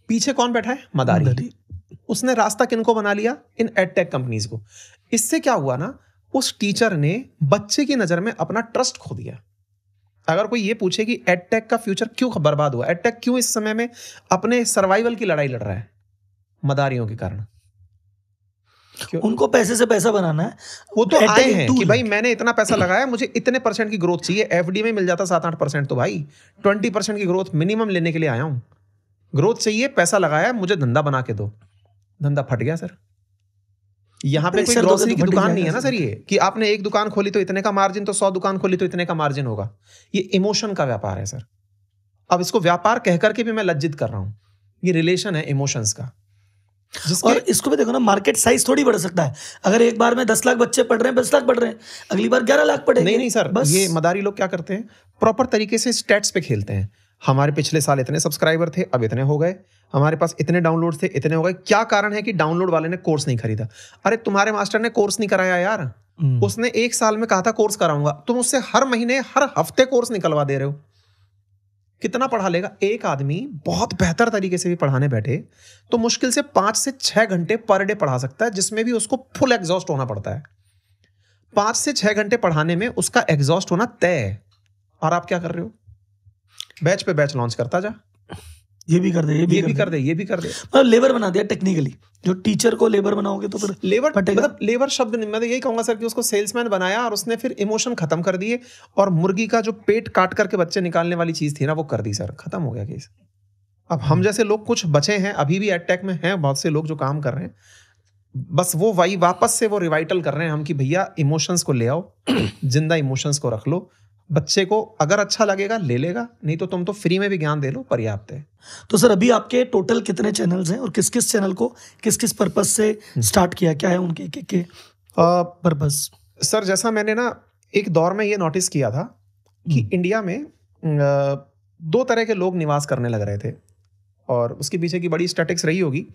पीछे कौन बैठा है मदारी, मदारी। उसने रास्ता किनको बना लिया इन एडटेक कंपनीज को इससे क्या हुआ ना उस टीचर ने बच्चे की नज़र में अपना ट्रस्ट खो दिया अगर कोई ये पूछे कि एडटेक का फ्यूचर क्यों बर्बाद हुआ एडटेक क्यों इस समय में अपने सर्वाइवल की लड़ाई लड़ रहा है मदारियों के कारण उनको पैसे से पैसा बनाना है वो तो आए हैं कि भाई मैंने इतना पैसा लगाया मुझे इतने परसेंट की ग्रोथ चाहिए एफडी में मिल जाता सात आठ परसेंट तो भाई ट्वेंटी परसेंट की ग्रोथ मिनिमम लेने के लिए आया हूँ ग्रोथ चाहिए पैसा लगाया मुझे धंधा बना के दो धंधा फट गया सर यहाँ पे कोई ग्रोसरी तो की दुकान नहीं है ना सर ये कि आपने एक दुकान खोली तो इतने का मार्जिन तो सौ दुकान खोली तो इतने का मार्जिन होगा ये इमोशन का व्यापार है सर अब इसको व्यापार कहकर के भी मैं लज्जित कर रहा हूँ ये रिलेशन है इमोशंस का और इसको भी देखो ना मार्केट साइज थोड़ी बढ़ सकता है अगर एक बार में दस लाख बच्चे पढ़ रहे हैं दस लाख पढ़ रहे हैं अगली बार ग्यारह लाख पढ़े नहीं नहीं सर बस ये मदारी लोग क्या करते हैं प्रॉपर तरीके से स्टेट्स पे खेलते हैं हमारे पिछले साल इतने सब्सक्राइबर थे अब इतने हो गए हमारे पास इतने डाउनलोड थे इतने हो गए क्या कारण है कि डाउनलोड वाले ने कोर्स नहीं खरीदा अरे तुम्हारे मास्टर ने कोर्स नहीं कराया यार हम्म। उसने एक साल में कहा था कोर्स कराऊंगा तुम उससे हर महीने हर हफ्ते कोर्स निकलवा दे रहे हो कितना पढ़ा लेगा एक आदमी बहुत बेहतर तरीके से भी पढ़ाने बैठे तो मुश्किल से पांच से छह घंटे पर डे पढ़ा सकता है जिसमें भी उसको फुल एग्जॉस्ट होना पड़ता है पांच से छह घंटे पढ़ाने में उसका एग्जॉस्ट होना तय है और आप क्या कर रहे हो बैच पे बैच लॉन्च करता जा ये भी कर दे ये भी, ये कर, भी कर दे ये भी कर दे मतलब लेबर बना दिया टेक्निकली जो टीचर को लेबर बनाओगे तो फिर लेबर मतलब लेबर शब्द नहीं मैं तो यही कहूंगा सर कि उसको सेल्समैन बनाया और उसने फिर इमोशन खत्म कर दिए और मुर्गी का जो पेट काट करके बच्चे निकालने वाली चीज थी ना वो कर दी सर खत्म हो गया केस अब हम जैसे लोग कुछ बचे हैं अभी भी एडटेक में हैं बहुत से लोग जो काम कर रहे हैं बस वो वही वापस से वो रिवाइटल कर रहे हैं हम कि भैया इमोशंस को ले आओ जिंदा इमोशंस को रख लो बच्चे को अगर अच्छा लगेगा ले लेगा नहीं तो तुम तो फ्री में भी ज्ञान दे लो पर्याप्त है तो सर अभी आपके टोटल कितने चैनल्स हैं और किस किस चैनल को किस किस पर्पज से स्टार्ट हम्म। किया क्या है उनके के, के पर्पज सर जैसा मैंने ना एक दौर में ये नोटिस किया था कि इंडिया हम्म। में दो तरह के लोग निवास करने लग रहे थे और उसके पीछे की बड़ी स्टैटिक्स रही होगी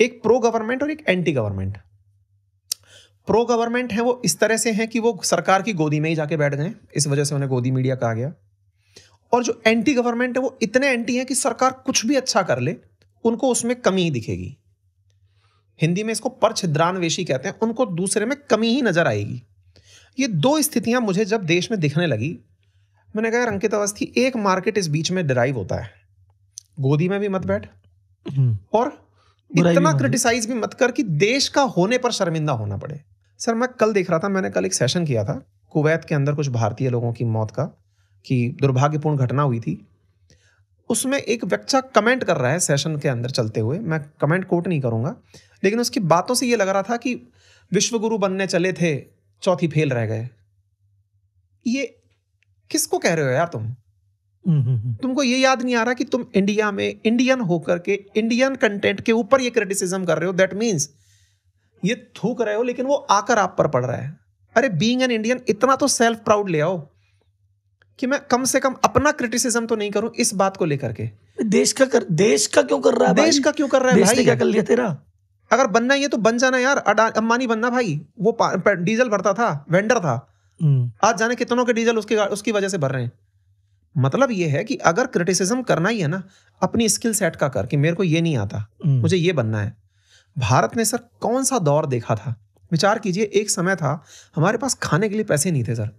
एक प्रो गवर्नमेंट और एक एंटी गवर्नमेंट प्रो गवर्नमेंट है वो इस तरह से हैं कि वो सरकार की गोदी में ही जाके बैठ गए इस वजह से उन्हें गोदी मीडिया कहा गया और जो एंटी गवर्नमेंट है वो इतने एंटी हैं कि सरकार कुछ भी अच्छा कर ले उनको उसमें कमी ही दिखेगी हिंदी में इसको परछिद्रान्वेषी कहते हैं उनको दूसरे में कमी ही नजर आएगी ये दो स्थितियां मुझे जब देश में दिखने लगी मैंने कहा अंकित अवस्थी एक मार्केट इस बीच में ड्राइव होता है गोदी में भी मत बैठ हम्म। और इतना क्रिटिसाइज भी मत कर कि देश का होने पर शर्मिंदा होना पड़े सर मैं कल देख रहा था मैंने कल एक सेशन किया था कुवैत के अंदर कुछ भारतीय लोगों की मौत का कि दुर्भाग्यपूर्ण घटना हुई थी उसमें एक व्यक्ति कमेंट कर रहा है सेशन के अंदर चलते हुए मैं कमेंट कोट नहीं करूँगा लेकिन उसकी बातों से ये लग रहा था कि विश्वगुरु बनने चले थे चौथी फेल रह गए ये किसको कह रहे हो यार तुम हम्म, हम्म, हम्म। तुमको ये याद नहीं आ रहा कि तुम इंडिया में इंडियन होकर के इंडियन कंटेंट के ऊपर ये क्रिटिसिज्म कर रहे हो दैट मीन्स ये थूक रहे हो लेकिन वो आकर आप पर पड़ रहा है अरे बींग एन इंडियन इतना तो सेल्फ प्राउड ले आओ कि मैं कम से कम अपना क्रिटिसिज्म तो नहीं करूं इस बात को लेकर के देश का कर देश का क्यों कर रहा है देश का क्यों कर रहा है भाई क्या कर लिया तेरा अगर बनना ये तो बन जाना यार अम्बानी बनना भाई वो डीजल भरता था वेंडर था हम्म। आज जाने कितनों के डीजल उसके उसकी वजह से भर रहे हैं मतलब ये है कि अगर क्रिटिसिज्म करना ही है ना अपनी स्किल सेट का कर कि मेरे को ये नहीं आता हम्म। मुझे ये बनना है भारत ने सर कौन सा दौर देखा था विचार कीजिए एक समय था हमारे पास खाने के लिए पैसे नहीं थे सर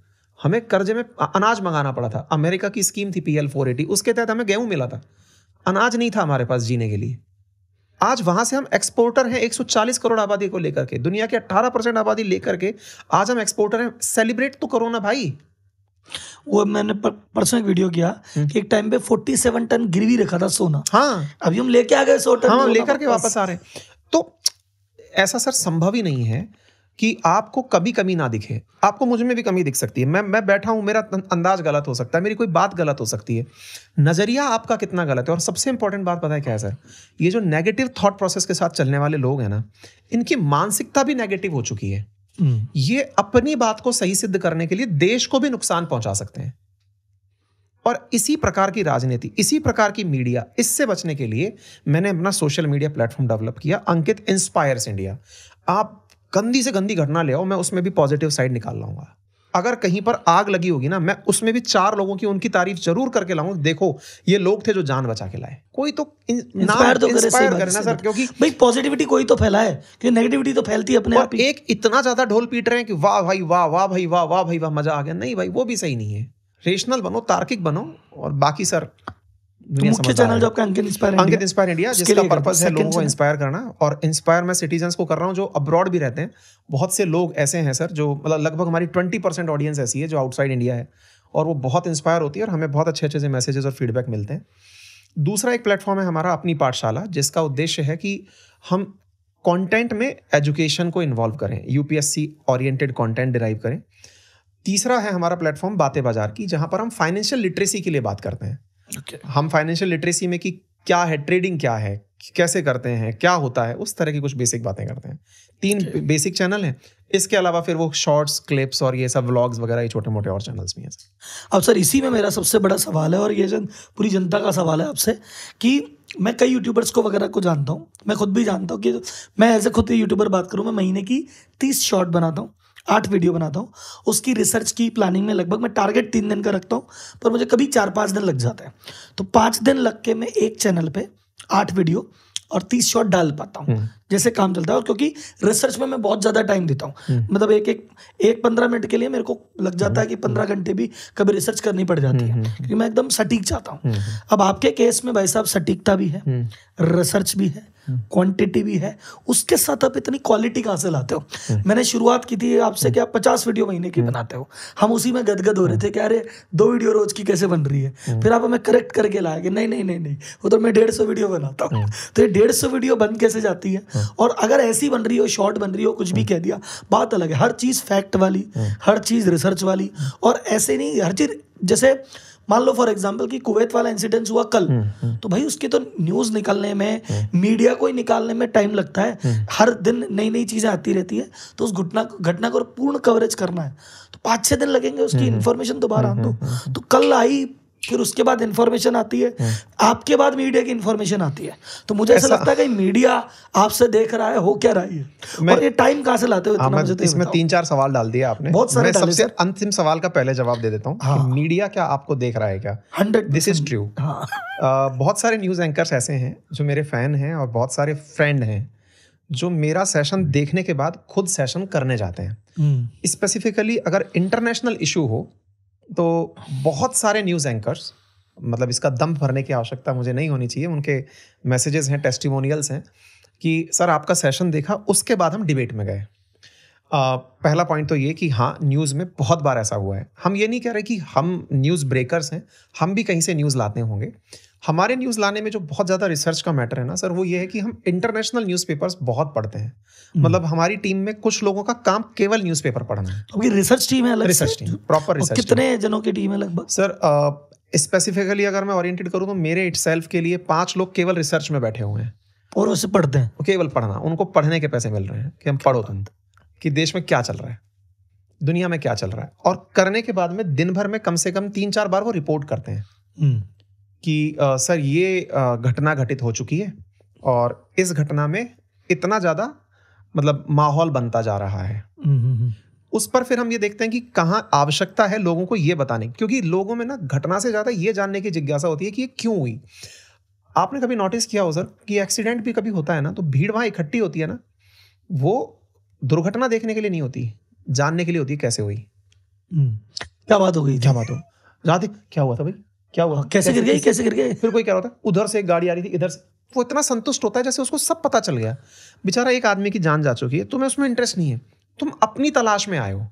हमें कर्जे में अनाज मंगाना पड़ा था अमेरिका की स्कीम थी पीएल एल फोर एटी उसके तहत हमें गेहूं मिला था अनाज नहीं था हमारे पास जीने के लिए आज वहां से हम एक्सपोर्टर हैं 140 करोड़ आबादी को लेकर के दुनिया के 18 परसेंट आबादी लेकर के आज हम एक्सपोर्टर हैं सेलिब्रेट तो करो ना भाई वो मैंने परसों एक वीडियो किया हम्म। कि एक टाइम पे 47 टन गिरवी रखा था सोना हाँ अभी हम लेके आ गए सो टन हाँ, लेकर के वापस आ रहे हैं तो ऐसा सर संभव ही नहीं है कि आपको कभी कमी ना दिखे आपको मुझ में भी कमी दिख सकती है मैं मैं बैठा हूं मेरा अं, अंदाज गलत हो सकता है मेरी कोई बात गलत हो सकती है नज़रिया आपका कितना गलत है और सबसे इंपॉर्टेंट बात पता है क्या है सर ये जो नेगेटिव थॉट प्रोसेस के साथ चलने वाले लोग हैं ना इनकी मानसिकता भी नेगेटिव हो चुकी है हम्म। ये अपनी बात को सही सिद्ध करने के लिए देश को भी नुकसान पहुंचा सकते हैं और इसी प्रकार की राजनीति इसी प्रकार की मीडिया इससे बचने के लिए मैंने अपना सोशल मीडिया प्लेटफॉर्म डेवलप किया अंकित इंस्पायर्स इंडिया आप गंदी से गंदी घटना ले आओ मैं उसमें भी पॉजिटिव साइड निकाल लाऊंगा अगर कहीं पर आग लगी होगी ना मैं उसमें भी चार लोगों की उनकी तारीफ जरूर करके लाऊंगा देखो ये लोग थे जो जान बचा के लाए कोई तो इंस्पायर तो करे ना सर क्योंकि भाई पॉजिटिविटी कोई तो फैलाए क्योंकि नेगेटिविटी तो फैलती है अपने आप एक इतना ज्यादा ढोल पीट रहे हैं कि वाह भाई वाह वाह भाई वाह वाह भाई वाह मजा आ गया नहीं भाई वो भी सही नहीं है रेशनल बनो तार्किक बनो और बाकी सर तो मुख्य चैनल जो अंकित इंस्पायर इंडिया जिसका पर्पस है लोगों को इंस्पायर करना और इंस्पायर मैं सिटीजन को कर रहा हूँ जो अब्रॉड भी रहते हैं बहुत से लोग ऐसे हैं सर जो मतलब लगभग हमारी ट्वेंटी परसेंट ऑडियंस ऐसी है जो आउटसाइड इंडिया है और वो बहुत इंस्पायर होती है और हमें बहुत अच्छे अच्छे से मैसेजेस और फीडबैक मिलते हैं दूसरा एक प्लेटफॉर्म है हमारा अपनी पाठशाला जिसका उद्देश्य है कि हम कंटेंट में एजुकेशन को इन्वॉल्व करें यूपीएससी ओरिएंटेड कंटेंट डिराइव करें तीसरा है हमारा प्लेटफॉर्म बातें बाजार की जहां पर हम फाइनेंशियल लिटरेसी के लिए बात करते हैं okay. हम फाइनेंशियल लिटरेसी में कि क्या है ट्रेडिंग क्या है कैसे करते हैं क्या होता है उस तरह की कुछ बेसिक बातें करते हैं तीन okay. बेसिक चैनल हैं इसके अलावा फिर वो शॉर्ट्स क्लिप्स और ये सब व्लॉग्स वगैरह ये छोटे मोटे और चैनल्स भी हैं अब सर इसी में मेरा सबसे बड़ा सवाल है और ये जन पूरी जनता का सवाल है आपसे कि मैं कई यूट्यूबर्स को वगैरह को जानता हूँ मैं खुद भी जानता हूँ कि मैं ऐसे खुद यूट्यूबर बात करूँ मैं महीने की तीस शॉर्ट बनाता हूँ आठ वीडियो बनाता हूँ उसकी रिसर्च की प्लानिंग में लगभग मैं टारगेट तीन दिन का रखता हूँ पर मुझे कभी चार पाँच दिन लग जाता है तो पाँच दिन लग के मैं एक चैनल पर आठ वीडियो और तीस शॉट डाल पाता हूँ हम्म। जैसे काम चलता है और क्योंकि रिसर्च में मैं बहुत ज़्यादा टाइम देता हूँ हम्म। मतलब एक एक एक पंद्रह मिनट के लिए मेरे को लग जाता है कि पंद्रह हम्म। घंटे भी कभी रिसर्च करनी पड़ जाती है हम्म, क्योंकि मैं एकदम सटीक चाहता हूँ अब आपके केस में भाई साहब सटीकता भी है रिसर्च भी है क्वांटिटी भी है उसके साथ आप इतनी क्वालिटी कहाँ से लाते हो मैंने शुरुआत की थी आपसे कि आप पचास वीडियो महीने की बनाते हो हम उसी में गदगद हो रहे थे कि अरे दो वीडियो रोज की कैसे बन रही है फिर आप हमें करेक्ट करके लाए कि नहीं नहीं नहीं नहीं वो तो मैं डेढ़ सौ वीडियो बनाता हूँ तो ये डेढ़ सौ वीडियो बन कैसे जाती है हाँ। और अगर ऐसी बन रही हो शॉर्ट बन रही हो कुछ भी हाँ। कह दिया बात अलग है हर चीज़ फैक्ट वाली हाँ। हर चीज़ रिसर्च वाली और ऐसे नहीं हर चीज़ जैसे मान लो फॉर एग्जाम्पल कि कुवैत वाला इंसिडेंट हुआ कल तो भाई उसके तो न्यूज निकालने में मीडिया को ही निकालने में टाइम लगता है हर दिन नई नई चीजें आती रहती है तो उस घटना घटना को पूर्ण कवरेज करना है तो पांच छह दिन लगेंगे उसकी इन्फॉर्मेशन दोबारा दो तो कल आई फिर उसके बाद इन्फॉर्मेशन आती है हाँ। आपके बाद मीडिया की इन्फॉर्मेशन आती है तो मुझे ऐसा लगता है कि मीडिया आपसे देख रहा है हो क्या रहा है और ये टाइम कहाँ से लाते हो इतना हाँ, मुझे तो इसमें तीन चार सवाल डाल दिया आपने बहुत सारे सबसे अंतिम सवाल का पहले जवाब दे देता हूँ हाँ। मीडिया क्या आपको देख रहा है क्या हंड्रेड दिस इज ट्रू बहुत सारे न्यूज एंकर्स ऐसे हैं जो मेरे फैन हैं और बहुत सारे फ्रेंड हैं जो मेरा सेशन देखने के बाद खुद सेशन करने जाते हैं स्पेसिफिकली हम्म। अगर इंटरनेशनल इशू हो तो बहुत सारे न्यूज़ एंकर्स मतलब इसका दम भरने की आवश्यकता मुझे नहीं होनी चाहिए उनके मैसेजेस हैं टेस्टिमोनियल्स हैं कि सर आपका सेशन देखा उसके बाद हम डिबेट में गए आ, पहला पॉइंट तो ये कि हाँ न्यूज़ में बहुत बार ऐसा हुआ है हम ये नहीं कह रहे कि हम न्यूज़ ब्रेकर्स हैं हम भी कहीं से न्यूज़ लाते होंगे हमारे न्यूज़ लाने में जो बहुत ज़्यादा रिसर्च का मैटर है ना सर वो ये है कि हम इंटरनेशनल न्यूज़पेपर्स बहुत पढ़ते हैं हम्म। मतलब हमारी टीम में कुछ लोगों का काम केवल न्यूज़पेपर पढ़ना है आपकी रिसर्च टीम है अलग रिसर्च टीम प्रॉपर रिसर्च कितने जनों की टीम है लगभग सर स्पेसिफिकली अगर मैं ओरिएंटेड करूँ तो मेरे इट के लिए पाँच लोग केवल रिसर्च में बैठे हुए हैं और उसे पढ़ते हैं केवल पढ़ना उनको पढ़ने के पैसे मिल रहे हैं कि हम पढ़ो तुम कि देश में क्या चल रहा है दुनिया में क्या चल रहा है और करने के बाद में दिन भर में कम से कम तीन चार बार वो रिपोर्ट करते हैं हम्म। कि आ, सर ये घटना घटित हो चुकी है और इस घटना में इतना ज़्यादा मतलब माहौल बनता जा रहा है हम्म, हम्म, हम्म। उस पर फिर हम ये देखते हैं कि कहाँ आवश्यकता है लोगों को ये बताने क्योंकि लोगों में ना घटना से ज़्यादा ये जानने की जिज्ञासा होती है कि ये क्यों हुई आपने कभी नोटिस किया हो सर कि एक्सीडेंट भी कभी होता है ना तो भीड़ वहाँ इकट्ठी होती है ना वो दुर्घटना देखने के लिए नहीं होती जानने के लिए होती है कैसे हुई क्या बात हो गई क्या बात हो जहाँ क्या हुआ था भाई क्या हुआ कैसे गिर गई कैसे गिर गए फिर कोई कह रहा था उधर से एक गाड़ी आ रही थी इधर से वो इतना संतुष्ट होता है जैसे उसको सब पता चल गया बेचारा एक आदमी की जान जा चुकी है तुम्हें उसमें इंटरेस्ट नहीं है तुम अपनी तलाश में आए हो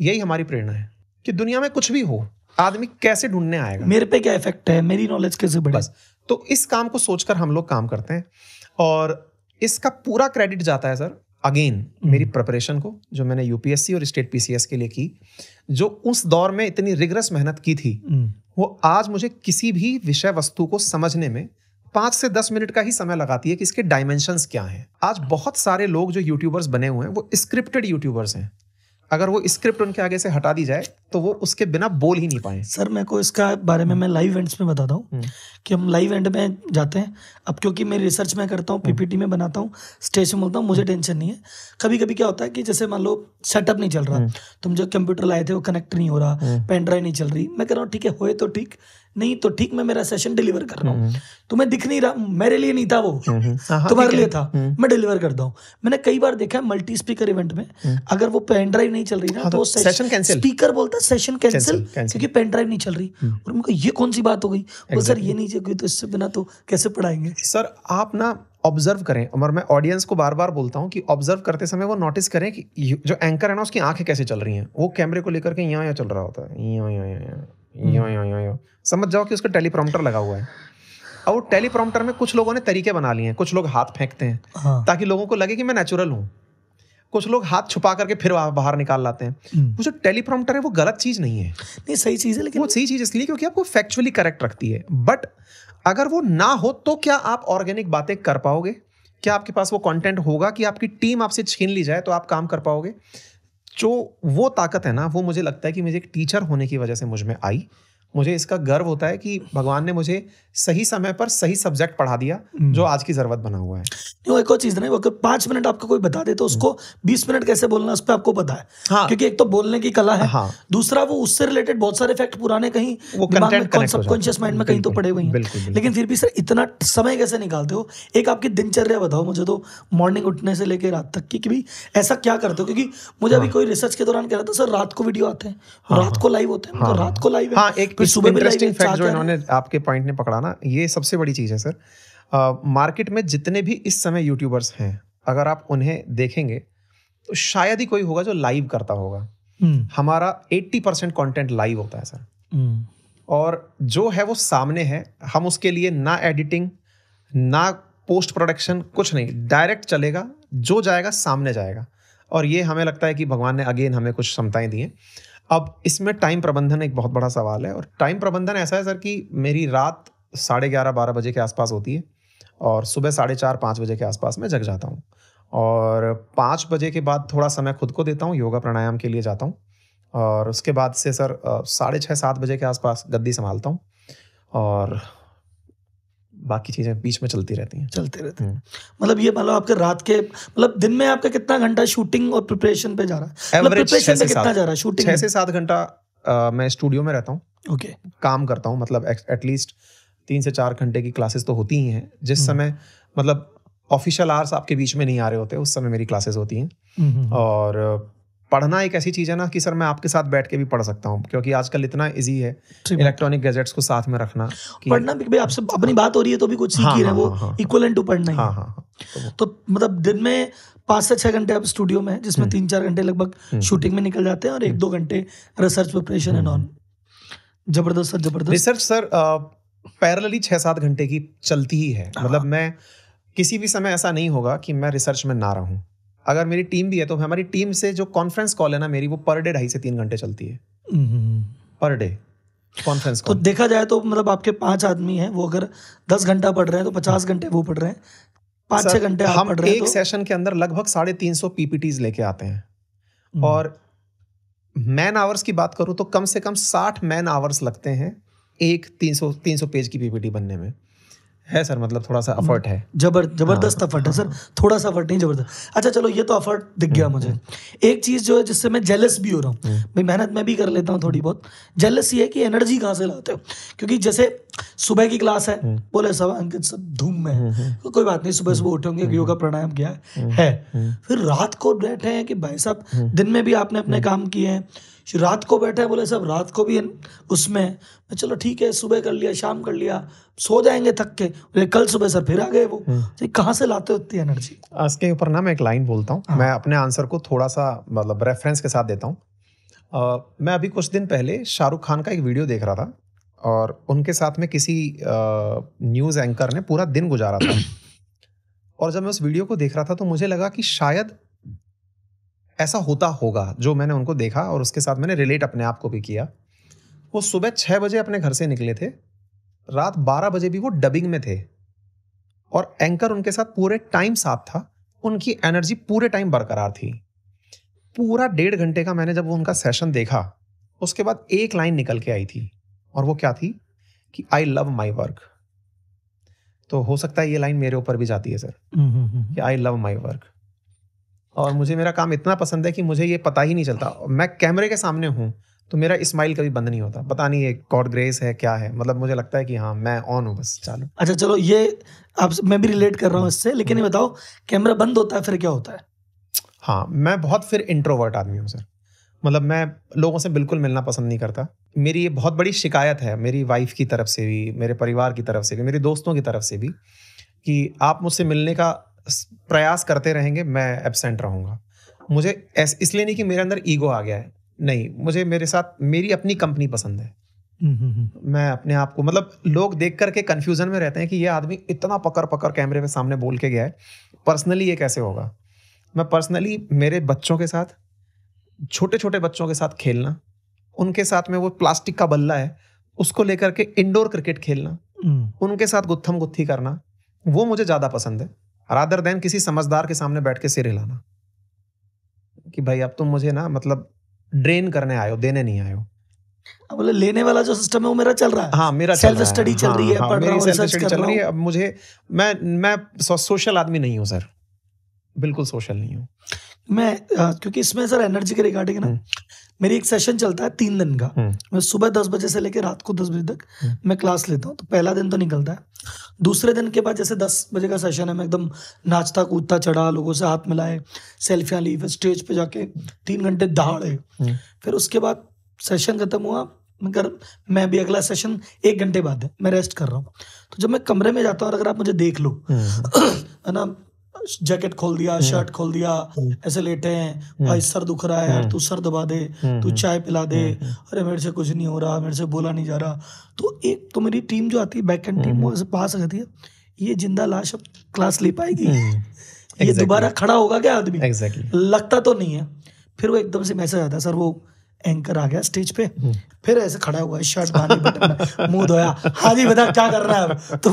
यही हमारी प्रेरणा है कि दुनिया में कुछ भी हो आदमी कैसे ढूंढने आएगा मेरे पे क्या इफेक्ट है मेरी नॉलेज कैसे बढ़े बस तो इस काम को सोचकर हम लोग काम करते हैं और इसका पूरा क्रेडिट जाता है सर अगेन hmm. मेरी प्रिपरेशन को जो मैंने यूपीएससी और स्टेट पीसीएस के लिए की जो उस दौर में इतनी रिग्रस मेहनत की थी hmm. वो आज मुझे किसी भी विषय वस्तु को समझने में पाँच से दस मिनट का ही समय लगाती है कि इसके डायमेंशन क्या हैं आज बहुत सारे लोग जो यूट्यूबर्स बने हुए हैं वो स्क्रिप्टेड यूट्यूबर्स हैं अगर वो स्क्रिप्ट उनके आगे से हटा दी जाए तो वो उसके बिना बोल ही नहीं पाए सर मैं को इसका बारे में हम्म। मैं लाइव इवेंट्स में बताता हूँ हम्म। कि हम लाइव इवेंट में जाते हैं अब क्योंकि मैं रिसर्च में करता हूँ पीपीटी हम्म। में बनाता हूँ स्टेज में बोलता हूँ मुझे टेंशन नहीं है कभी कभी क्या होता है कि जैसे मान लो सेटअप नहीं चल रहा तुम जो कंप्यूटर लाए थे वो कनेक्ट नहीं हो रहा पेन ड्राइव नहीं चल रही मैं कह रहा हूँ ठीक है होए तो ठीक नहीं तो ठीक मैं मेरा सेशन डिलीवर कर रहा हूँ तुम्हें हम्म। तो दिख नहीं रहा मेरे लिए नहीं था वो हम्म, हम्म। हाँ, हाँ, तुम्हारे लिए था मैं डिलीवर करता हूँ मैंने कई बार देखा है मल्टी स्पीकर इवेंट में अगर वो पेन ड्राइव नहीं चल रही ना हाँ, तो सेशन कैंसिल स्पीकर बोलता सेशन कैंसिल क्योंकि पेन ड्राइव नहीं चल रही और उनको ये कौन सी बात हो गई वो सर ये नहीं चल तो इससे बिना तो कैसे पढ़ाएंगे सर आप ना ऑब्जर्व करें और मैं ऑडियंस को बार बार बोलता हूँ कि ऑब्जर्व करते समय वो नोटिस करें कि जो एंकर है ना उसकी आंखें कैसे चल रही हैं वो कैमरे को लेकर के यहाँ यहाँ चल रहा होता है यहाँ यहाँ यहाँ हम्म। यो यो यो यो समझ जाओ कि उसका टेलीप्रॉम्प्टर लगा हुआ है अब वो टेलीप्रॉम्प्टर में कुछ लोगों ने तरीके बना लिए हैं कुछ लोग हाथ फेंकते हैं हाँ। ताकि लोगों को लगे कि मैं नेचुरल हूँ कुछ लोग हाथ छुपा करके फिर बाहर निकाल लाते हैं हम्म। वो जो टेलीप्रॉम्प्टर है वो गलत चीज नहीं है नहीं सही चीज है लेकिन वो सही चीज इसलिए क्योंकि आपको फैक्चुअली करेक्ट रखती है बट अगर वो ना हो तो क्या आप ऑर्गेनिक बातें कर पाओगे क्या आपके पास वो कंटेंट होगा कि आपकी टीम आपसे छीन ली जाए तो आप काम कर पाओगे जो वो ताकत है ना वो मुझे लगता है कि मुझे एक टीचर होने की वजह से मुझ में आई मुझे इसका गर्व होता है कि भगवान ने मुझे सही समय पर सही सब्जेक्ट पढ़ा दिया हम्म। जो आज की जरूरत बना हुआ है तो एक और चीज ना अगर पांच मिनट आपको कोई बता दे तो उसको हम्म। बीस मिनट कैसे बोलना उस पर आपको पता है हाँ। क्योंकि एक तो बोलने की कला है हाँ। दूसरा वो उससे रिलेटेड बहुत सारे फैक्ट पुराने कहीं वो सबकॉन्शियस माइंड में कहीं तो पड़े हुए हैं लेकिन फिर भी सर इतना समय कैसे निकालते हो एक आपकी दिनचर्या बताओ मुझे तो मॉर्निंग उठने से लेकर रात तक की भी ऐसा क्या करते हो क्योंकि मुझे अभी हाँ। कोई रिसर्च के दौरान कह रहा था सर रात को वीडियो आते हैं हाँ, हाँ। मतलब रात को लाइव होते हैं रात को लाइव एक कुछ सुबह इंटरेस्टिंग फैक्ट जो इन्होंने आपके पॉइंट ने पकड़ा ना ये सबसे बड़ी चीज़ है सर मार्केट में जितने भी इस समय यूट्यूबर्स हैं अगर आप उन्हें देखेंगे तो शायद ही कोई होगा जो लाइव करता होगा हम्म। हमारा 80 परसेंट कॉन्टेंट लाइव होता है सर हम्म। और जो है वो सामने है हम उसके लिए ना एडिटिंग ना पोस्ट प्रोडक्शन कुछ नहीं डायरेक्ट चलेगा जो जाएगा सामने जाएगा और ये हमें लगता है कि भगवान ने अगेन हमें कुछ क्षमताएं दी हैं अब इसमें टाइम प्रबंधन एक बहुत बड़ा सवाल है और टाइम प्रबंधन ऐसा है सर कि मेरी रात साढ़े ग्यारह बारह बजे के आसपास होती है और सुबह साढ़े चार पाँच बजे के आसपास मैं जग जाता हूँ और पाँच बजे के बाद थोड़ा समय खुद को देता हूँ योगा प्राणायाम के लिए जाता हूँ और उसके बाद से सर साढ़े छः सात बजे के आसपास गद्दी संभालता हूँ और बाकी चीज़ें बीच में चलती रहती हैं चलती रहती हैं हम्म। मतलब ये मतलब आपके रात के मतलब दिन में आपका कितना घंटा शूटिंग और प्रिपरेशन पे जा रहा है मतलब प्रिपरेशन पे कितना जा रहा है शूटिंग छः से सात घंटा मैं स्टूडियो में रहता हूँ ओके काम करता हूँ मतलब एटलीस्ट तीन से चार घंटे की क्लासेस तो होती ही हैं जिस हम्म। समय मतलब ऑफिशियल आवर्स आपके बीच में नहीं आ रहे होते उस समय मेरी क्लासेस होती हैं हम्म, और पढ़ना एक ऐसी चीज़ है ना कि सर मैं आपके साथ बैठ के भी पढ़ सकता हूँ क्योंकि आजकल इतना इजी है इलेक्ट्रॉनिक गैजेट्स को साथ में रखना पढ़ना भी आपसे अपनी बात हो रही है तो भी कुछ सीख हाँ, ही रहे हाँ, वो इक्वलेंट हाँ, टू पढ़ना हाँ हाँ तो मतलब दिन में पाँच से छः घंटे आप स्टूडियो में जिसमें हम्म। तीन चार घंटे लगभग शूटिंग हम्म। में निकल जाते हैं और एक हम्म। दो घंटे रिसर्च प्रिपरेशन एंड ऑन जबरदस्त सर जबरदस्त रिसर्च सर पैरलली छः सात घंटे की चलती ही है मतलब मैं किसी भी समय ऐसा नहीं होगा कि मैं रिसर्च में ना रहूं अगर मेरी टीम भी है तो हमारी टीम से जो कॉन्फ्रेंस कॉल है ना मेरी वो पर डे ढाई से तीन घंटे चलती है पर डे कॉन्फ्रेंस तो देखा जाए तो मतलब आपके पांच आदमी है वो अगर दस घंटा पढ़ रहे हैं तो पचास घंटे वो पढ़ रहे हैं पाँच छः घंटे हम पढ़ रहे एक तो... सेशन के अंदर लगभग साढ़े तीन सौ पीपीटीज लेके आते हैं हम्म। और मैन आवर्स की बात करूँ तो कम से कम साठ मैन आवर्स लगते हैं एक तीन सौ तीन सौ पेज की पीपीटी बनने में है सर मतलब थोड़ा सा अफर्ट है जबर हाँ। जबरदस्त अफर्ट है सर थोड़ा सा अफर्ट नहीं जबरदस्त अच्छा चलो ये तो अफर्ट दिख गया हम्म, मुझे हम्म। एक चीज़ जो है जिससे मैं जेलस भी हो रहा हूँ हम्म। भाई मेहनत मैं भी कर लेता हूँ थोड़ी बहुत जेलस ये है कि एनर्जी कहाँ से लाते हो क्योंकि जैसे सुबह की क्लास है हम्म। बोले सब अंकित सब धूम में है तो हम्म, हम्म। कोई बात नहीं सुबह सुबह उठे होंगे योगा प्राणायाम किया है फिर रात को बैठे हैं कि भाई साहब दिन में भी आपने अपने काम किए हैं रात को बैठे बोले सब रात को भी उसमें मैं चलो ठीक है सुबह कर लिया शाम कर लिया सो जाएंगे थक के बोले कल सुबह सर फिर आ गए वो तो कहाँ से लाते होती है एनर्जी इसके ऊपर ना मैं एक लाइन बोलता हूँ हाँ। मैं अपने आंसर को थोड़ा सा मतलब रेफरेंस के साथ देता हूँ मैं अभी कुछ दिन पहले शाहरुख खान का एक वीडियो देख रहा था और उनके साथ में किसी न्यूज़ एंकर ने पूरा दिन गुजारा था और जब मैं उस वीडियो को देख रहा था तो मुझे लगा कि शायद ऐसा होता होगा जो मैंने उनको देखा और उसके साथ मैंने रिलेट अपने आप को भी किया वो सुबह छः बजे अपने घर से निकले थे रात बारह बजे भी वो डबिंग में थे और एंकर उनके साथ पूरे टाइम साथ था उनकी एनर्जी पूरे टाइम बरकरार थी पूरा डेढ़ घंटे का मैंने जब उनका सेशन देखा उसके बाद एक लाइन निकल के आई थी और वो क्या थी कि आई लव माई वर्क तो हो सकता है ये लाइन मेरे ऊपर भी जाती है सर हम्म, हम्म, हम्म, कि आई लव माई वर्क और मुझे मेरा काम इतना पसंद है कि मुझे ये पता ही नहीं चलता मैं कैमरे के सामने हूँ तो मेरा स्माइल कभी बंद नहीं होता पता नहीं ये गॉड ग्रेस है क्या है मतलब मुझे लगता है कि हाँ मैं ऑन हूँ बस चालू अच्छा चलो ये आप मैं भी रिलेट कर रहा हूँ इससे लेकिन ये बताओ कैमरा बंद होता है फिर क्या होता है हाँ मैं बहुत फिर इंट्रोवर्ट आदमी हूँ सर मतलब मैं लोगों से बिल्कुल मिलना पसंद नहीं करता मेरी ये बहुत बड़ी शिकायत है मेरी वाइफ की तरफ से भी मेरे परिवार की तरफ से भी मेरे दोस्तों की तरफ से भी कि आप मुझसे मिलने का प्रयास करते रहेंगे मैं एबसेंट रहूँगा मुझे इसलिए नहीं कि मेरे अंदर ईगो आ गया है नहीं मुझे मेरे साथ मेरी अपनी कंपनी पसंद है हम्म, हम्म, हम्म। मैं अपने आप को मतलब लोग देख करके कन्फ्यूजन में रहते हैं कि ये आदमी इतना पकड़ पकड़ कैमरे में सामने बोल के गया है पर्सनली ये कैसे होगा मैं पर्सनली मेरे बच्चों के साथ छोटे छोटे बच्चों के साथ खेलना उनके साथ में वो प्लास्टिक का बल्ला है उसको लेकर के इंडोर क्रिकेट खेलना हम्म। उनके साथ गुत्थम गुत्थी करना वो मुझे ज्यादा पसंद है रादर देन किसी समझदार के सामने बैठ के सिर हिलाना कि भाई अब तुम मुझे ना मतलब ड्रेन करने आयो देने नहीं आयो बोले लेने वाला जो सिस्टम है वो मेरा चल रहा है हाँ मेरा सेल्फ स्टडी चल रही है हाँ, हाँ पढ़ मेरी सेल्फ स्टडी चल रही है अब मुझे मैं मैं सोशल आदमी नहीं हूँ सर बिल्कुल सोशल नहीं हूँ मैं क्योंकि इसमें सर एनर्जी के रिगार्डिंग ना हम्म। मेरी एक सेशन चलता है तीन दिन का हम्म। मैं सुबह दस बजे से लेकर रात को दस बजे तक हम्म। मैं क्लास लेता हूँ तो पहला दिन तो निकलता है दूसरे दिन के बाद जैसे दस बजे का सेशन है मैं एकदम नाचता कूदता चढ़ा लोगों से हाथ मिलाए सेल्फियाँ ली फिर स्टेज पे जाके तीन घंटे दहाड़े फिर उसके बाद सेशन खत्म हुआ मगर मैं भी अगला सेशन एक घंटे बाद है मैं रेस्ट कर रहा हूँ तो जब मैं कमरे में जाता हूँ अगर आप मुझे देख लो है ना जैकेट खोल दिया हम्म। शर्ट खोल दिया हम्म। ऐसे लेटे हैं हम्म। भाई सर दुख रहा है यार तू सर दबा दे तू चाय पिला दे अरे मेरे से कुछ नहीं हो रहा मेरे से बोला नहीं जा रहा तो एक तो मेरी टीम जो आती है बैक एंड टीम वो ऐसे पास रहती है ये जिंदा लाश अब क्लास ले पाएगी ये दोबारा खड़ा होगा क्या आदमी लगता तो नहीं है फिर वो एकदम से मैसेज आता है सर वो एंकर आ गया स्टेज पे हम्म। फिर ऐसे खड़ा हुआ शर्ट बांधी बटन मुंह धोया हाँ जी बता क्या कर रहा है तो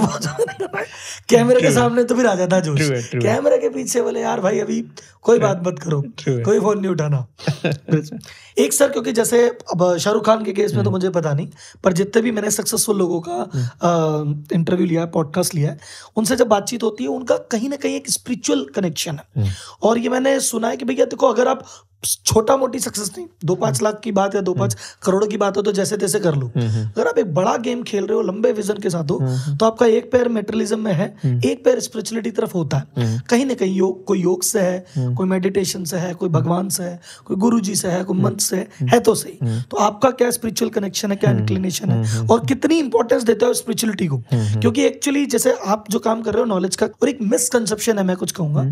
कैमरे तो के सामने तो फिर आ जाता जोश कैमरे के पीछे बोले यार भाई अभी कोई बात मत करो कोई फोन नहीं उठाना एक सर क्योंकि जैसे अब शाहरुख खान के केस में तो हम्म। मुझे पता नहीं पर जितने भी मैंने सक्सेसफुल लोगों का इंटरव्यू हम्म। लिया है पॉडकास्ट लिया है उनसे जब बातचीत होती है उनका कहीं ना कहीं एक स्पिरिचुअल कनेक्शन है और ये मैंने सुना है कि भैया देखो अगर आप छोटा मोटी सक्सेस नहीं दो हम्म। पांच लाख की बात या दो हम्म। पांच करोड़ की बात हो तो जैसे तैसे कर लो हम्म, अगर आप एक बड़ा गेम खेल रहे हो लंबे विजन के साथ हो तो आपका एक पैर मेटरलिज्म में है एक पैर स्पिरिचुअलिटी तरफ होता है कहीं ना कहीं योग कोई योग से है कोई मेडिटेशन से है कोई भगवान से है कोई गुरु जी से है कोई मंत्र से है तो सही तो आपका क्या स्पिरिचुअल कनेक्शन है क्या इंक्लिनेशन है और कितनी इंपॉर्टेंस देते हो स्पिरिचुअलिटी को क्योंकि एक्चुअली जैसे आप जो काम कर रहे हो नॉलेज का और एक मिसकनसेप्शन है मैं कुछ कहूंगा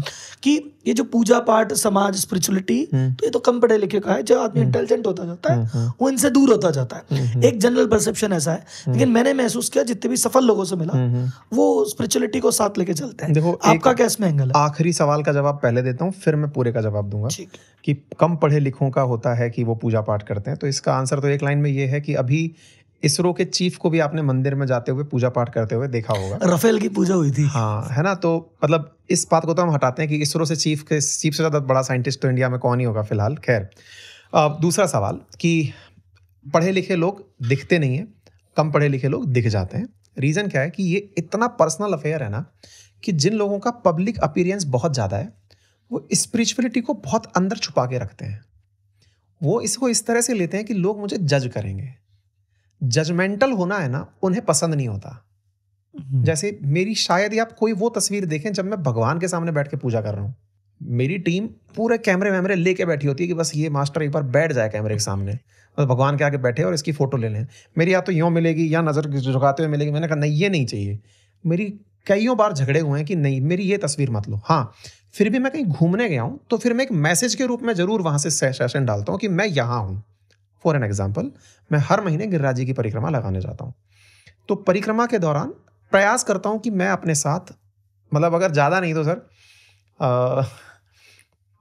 कि ये जो पूजा पाठ समाज स्पिरिचुअलिटी तो ये तो कम पढ़े लिखे का है जो आदमी इंटेलिजेंट हम्म। होता जाता है हम्म, हम्म। वो इनसे दूर होता जाता है एक जनरल परसेप्शन ऐसा है लेकिन मैंने महसूस किया जितने भी सफल लोगों से मिला वो स्पिरिचुअलिटी को साथ लेके चलते हैं देखो आपका कैस में एंगल आखिरी सवाल का जवाब पहले देता हूँ फिर मैं पूरे का जवाब दूंगा कि कम पढ़े लिखों का होता है कि वो पूजा पाठ करते हैं तो इसका आंसर तो एक लाइन में ये है कि अभी इसरो के चीफ को भी आपने मंदिर में जाते हुए पूजा पाठ करते हुए देखा होगा रफेल की पूजा हुई थी हाँ है ना तो मतलब इस बात को तो हम हटाते हैं कि इसरो से चीफ के चीफ से ज़्यादा बड़ा साइंटिस्ट तो इंडिया में कौन ही होगा फिलहाल खैर दूसरा सवाल कि पढ़े लिखे लोग दिखते नहीं हैं कम पढ़े लिखे लोग दिख जाते हैं रीज़न क्या है कि ये इतना पर्सनल अफेयर है ना कि जिन लोगों का पब्लिक अपीरियंस बहुत ज़्यादा है वो स्पिरिचुअलिटी को बहुत अंदर छुपा के रखते हैं वो इसको इस तरह से लेते हैं कि लोग मुझे जज करेंगे जजमेंटल होना है ना उन्हें पसंद नहीं होता हम्म। जैसे मेरी शायद ही आप कोई वो तस्वीर देखें जब मैं भगवान के सामने बैठ के पूजा कर रहा हूँ मेरी टीम पूरे कैमरे वैमरे लेके बैठी होती है कि बस ये मास्टर एक बार बैठ जाए कैमरे के सामने बस भगवान के आगे बैठे और इसकी फोटो ले लें मेरी या तो यूँ मिलेगी या नज़र झुकाते हुए मिलेगी मैंने कहा नहीं ये नहीं चाहिए मेरी कईयों बार झगड़े हुए हैं कि नहीं मेरी ये तस्वीर मत लो हाँ फिर भी मैं कहीं घूमने गया हूँ तो फिर मैं एक मैसेज के रूप में ज़रूर वहाँ से सेशन डालता हूँ कि मैं यहाँ हूँ फॉर एन एग्जाम्पल मैं हर महीने गिरिराज जी की परिक्रमा लगाने जाता हूँ तो परिक्रमा के दौरान प्रयास करता हूँ कि मैं अपने साथ मतलब अगर ज़्यादा नहीं तो सर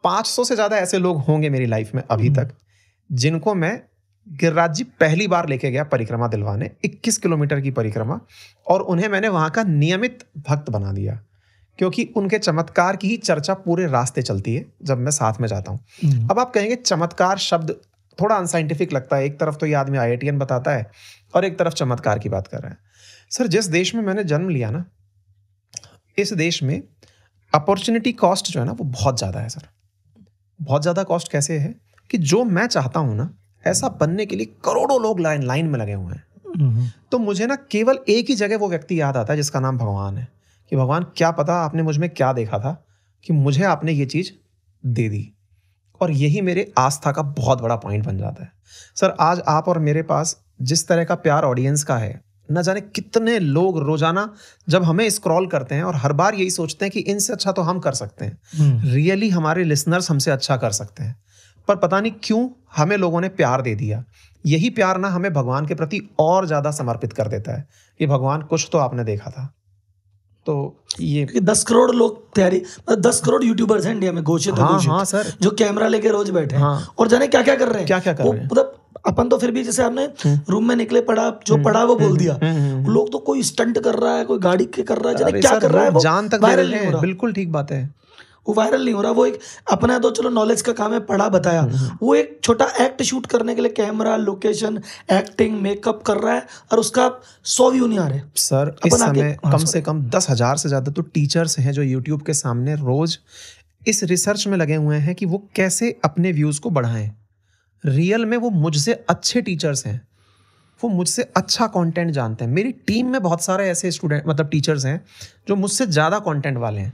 पाँच सौ से ज़्यादा ऐसे लोग होंगे मेरी लाइफ में अभी हम्म। तक जिनको मैं गिरिराज जी पहली बार लेके गया परिक्रमा दिलवाने 21 किलोमीटर की परिक्रमा और उन्हें मैंने वहाँ का नियमित भक्त बना दिया क्योंकि उनके चमत्कार की ही चर्चा पूरे रास्ते चलती है जब मैं साथ में जाता हूँ हम्म। अब आप कहेंगे चमत्कार शब्द थोड़ा अनसाइंटिफिक लगता है एक तरफ तो ये आदमी आई बताता है और एक तरफ चमत्कार की बात कर रहे हैं सर जिस देश में मैंने जन्म लिया ना इस देश में अपॉर्चुनिटी कॉस्ट जो है ना वो बहुत ज़्यादा है सर बहुत ज़्यादा कॉस्ट कैसे है कि जो मैं चाहता हूँ ना ऐसा बनने के लिए करोड़ों लोग लाइन लाइन में लगे हुए हैं हम्म। तो मुझे ना केवल एक ही जगह वो व्यक्ति याद आता है जिसका नाम भगवान है कि भगवान क्या पता आपने मुझ में क्या देखा था कि मुझे आपने ये चीज़ दे दी और यही मेरे आस्था का बहुत बड़ा पॉइंट बन जाता है सर आज आप और मेरे पास जिस तरह का प्यार ऑडियंस का है न जाने कितने लोग रोजाना जब हमें स्क्रॉल करते हैं और हर बार यही सोचते हैं कि इनसे अच्छा तो हम कर सकते हैं रियली हम्म। हमारे लिसनर्स हमसे अच्छा कर सकते हैं पर पता नहीं क्यों हमें लोगों ने प्यार दे दिया यही प्यार ना हमें भगवान के प्रति और ज़्यादा समर्पित कर देता है कि भगवान कुछ तो आपने देखा था तो ये दस करोड़ लोग तैयारी मतलब दस करोड़ यूट्यूबर्स हैं इंडिया में घोषित हाँ, हाँ, सर जो कैमरा लेके रोज बैठे हाँ, और जाने क्या क्या कर रहे हैं क्या क्या कर रहे हैं मतलब अपन तो फिर भी जैसे आपने रूम हम्म। में निकले पड़ा जो हम्म। पड़ा वो बोल हम्म। दिया लोग तो कोई स्टंट कर रहा है कोई गाड़ी के कर रहा है जाने क्या कर रहा है जान तक बिल्कुल ठीक बात है वो वायरल नहीं हो रहा वो एक अपना तो चलो नॉलेज का काम है पढ़ा बताया हम्म, हम्म। वो एक छोटा एक्ट शूट करने के लिए कैमरा लोकेशन एक्टिंग मेकअप कर रहा है और उसका सौ व्यू नहीं आ रहे सर इस समय हाँ, कम से कम दस हजार से ज्यादा तो टीचर्स हैं जो यूट्यूब के सामने रोज इस रिसर्च में लगे हुए हैं कि वो कैसे अपने व्यूज को बढ़ाएं रियल में वो मुझसे अच्छे टीचर्स हैं वो मुझसे अच्छा कंटेंट जानते हैं मेरी टीम में बहुत सारे ऐसे स्टूडेंट मतलब टीचर्स हैं जो मुझसे ज़्यादा कंटेंट वाले हैं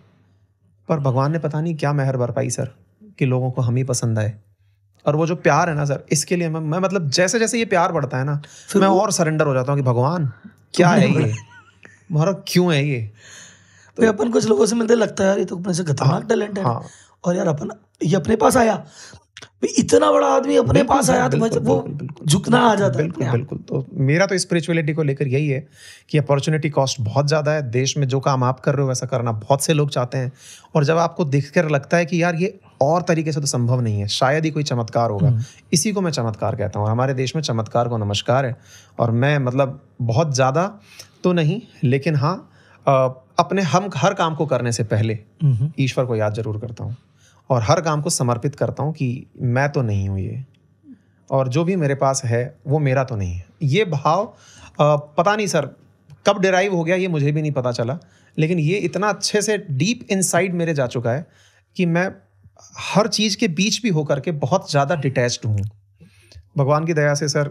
पर भगवान ने पता नहीं क्या मेहर भर पाई सर कि लोगों को हम ही पसंद आए और वो जो प्यार है ना सर इसके लिए मैं, मैं मतलब जैसे जैसे ये प्यार बढ़ता है ना फिर मैं और सरेंडर हो जाता हूँ कि भगवान क्या है ये मारो क्यों है ये तो अपन कुछ लोगों से मिलते लगता है यार ये तो अपने से खतरनाक टैलेंट हाँ, है हाँ। और यार अपन ये अपने पास आया इतना बड़ा आदमी अपने पास आया तो वो झुकना आ जाता है बिल्कुल बिल्कुल तो मेरा तो स्पिरिचुअलिटी को लेकर यही है कि अपॉर्चुनिटी कॉस्ट बहुत ज़्यादा है देश में जो काम आप कर रहे हो वैसा करना बहुत से लोग चाहते हैं और जब आपको देख कर लगता है कि यार ये और तरीके से तो संभव नहीं है शायद ही कोई चमत्कार होगा हम्म। इसी को मैं चमत्कार कहता हूँ हमारे देश में चमत्कार को नमस्कार है और मैं मतलब बहुत ज़्यादा तो नहीं लेकिन हाँ अपने हम हर काम को करने से पहले हम्म। ईश्वर को याद जरूर करता हूँ और हर काम को समर्पित करता हूँ कि मैं तो नहीं हूँ ये और जो भी मेरे पास है वो मेरा तो नहीं है ये भाव पता नहीं सर कब डिराइव हो गया ये मुझे भी नहीं पता चला लेकिन ये इतना अच्छे से डीप इनसाइड मेरे जा चुका है कि मैं हर चीज़ के बीच भी होकर के बहुत ज़्यादा डिटैच्ड हूँ भगवान की दया से सर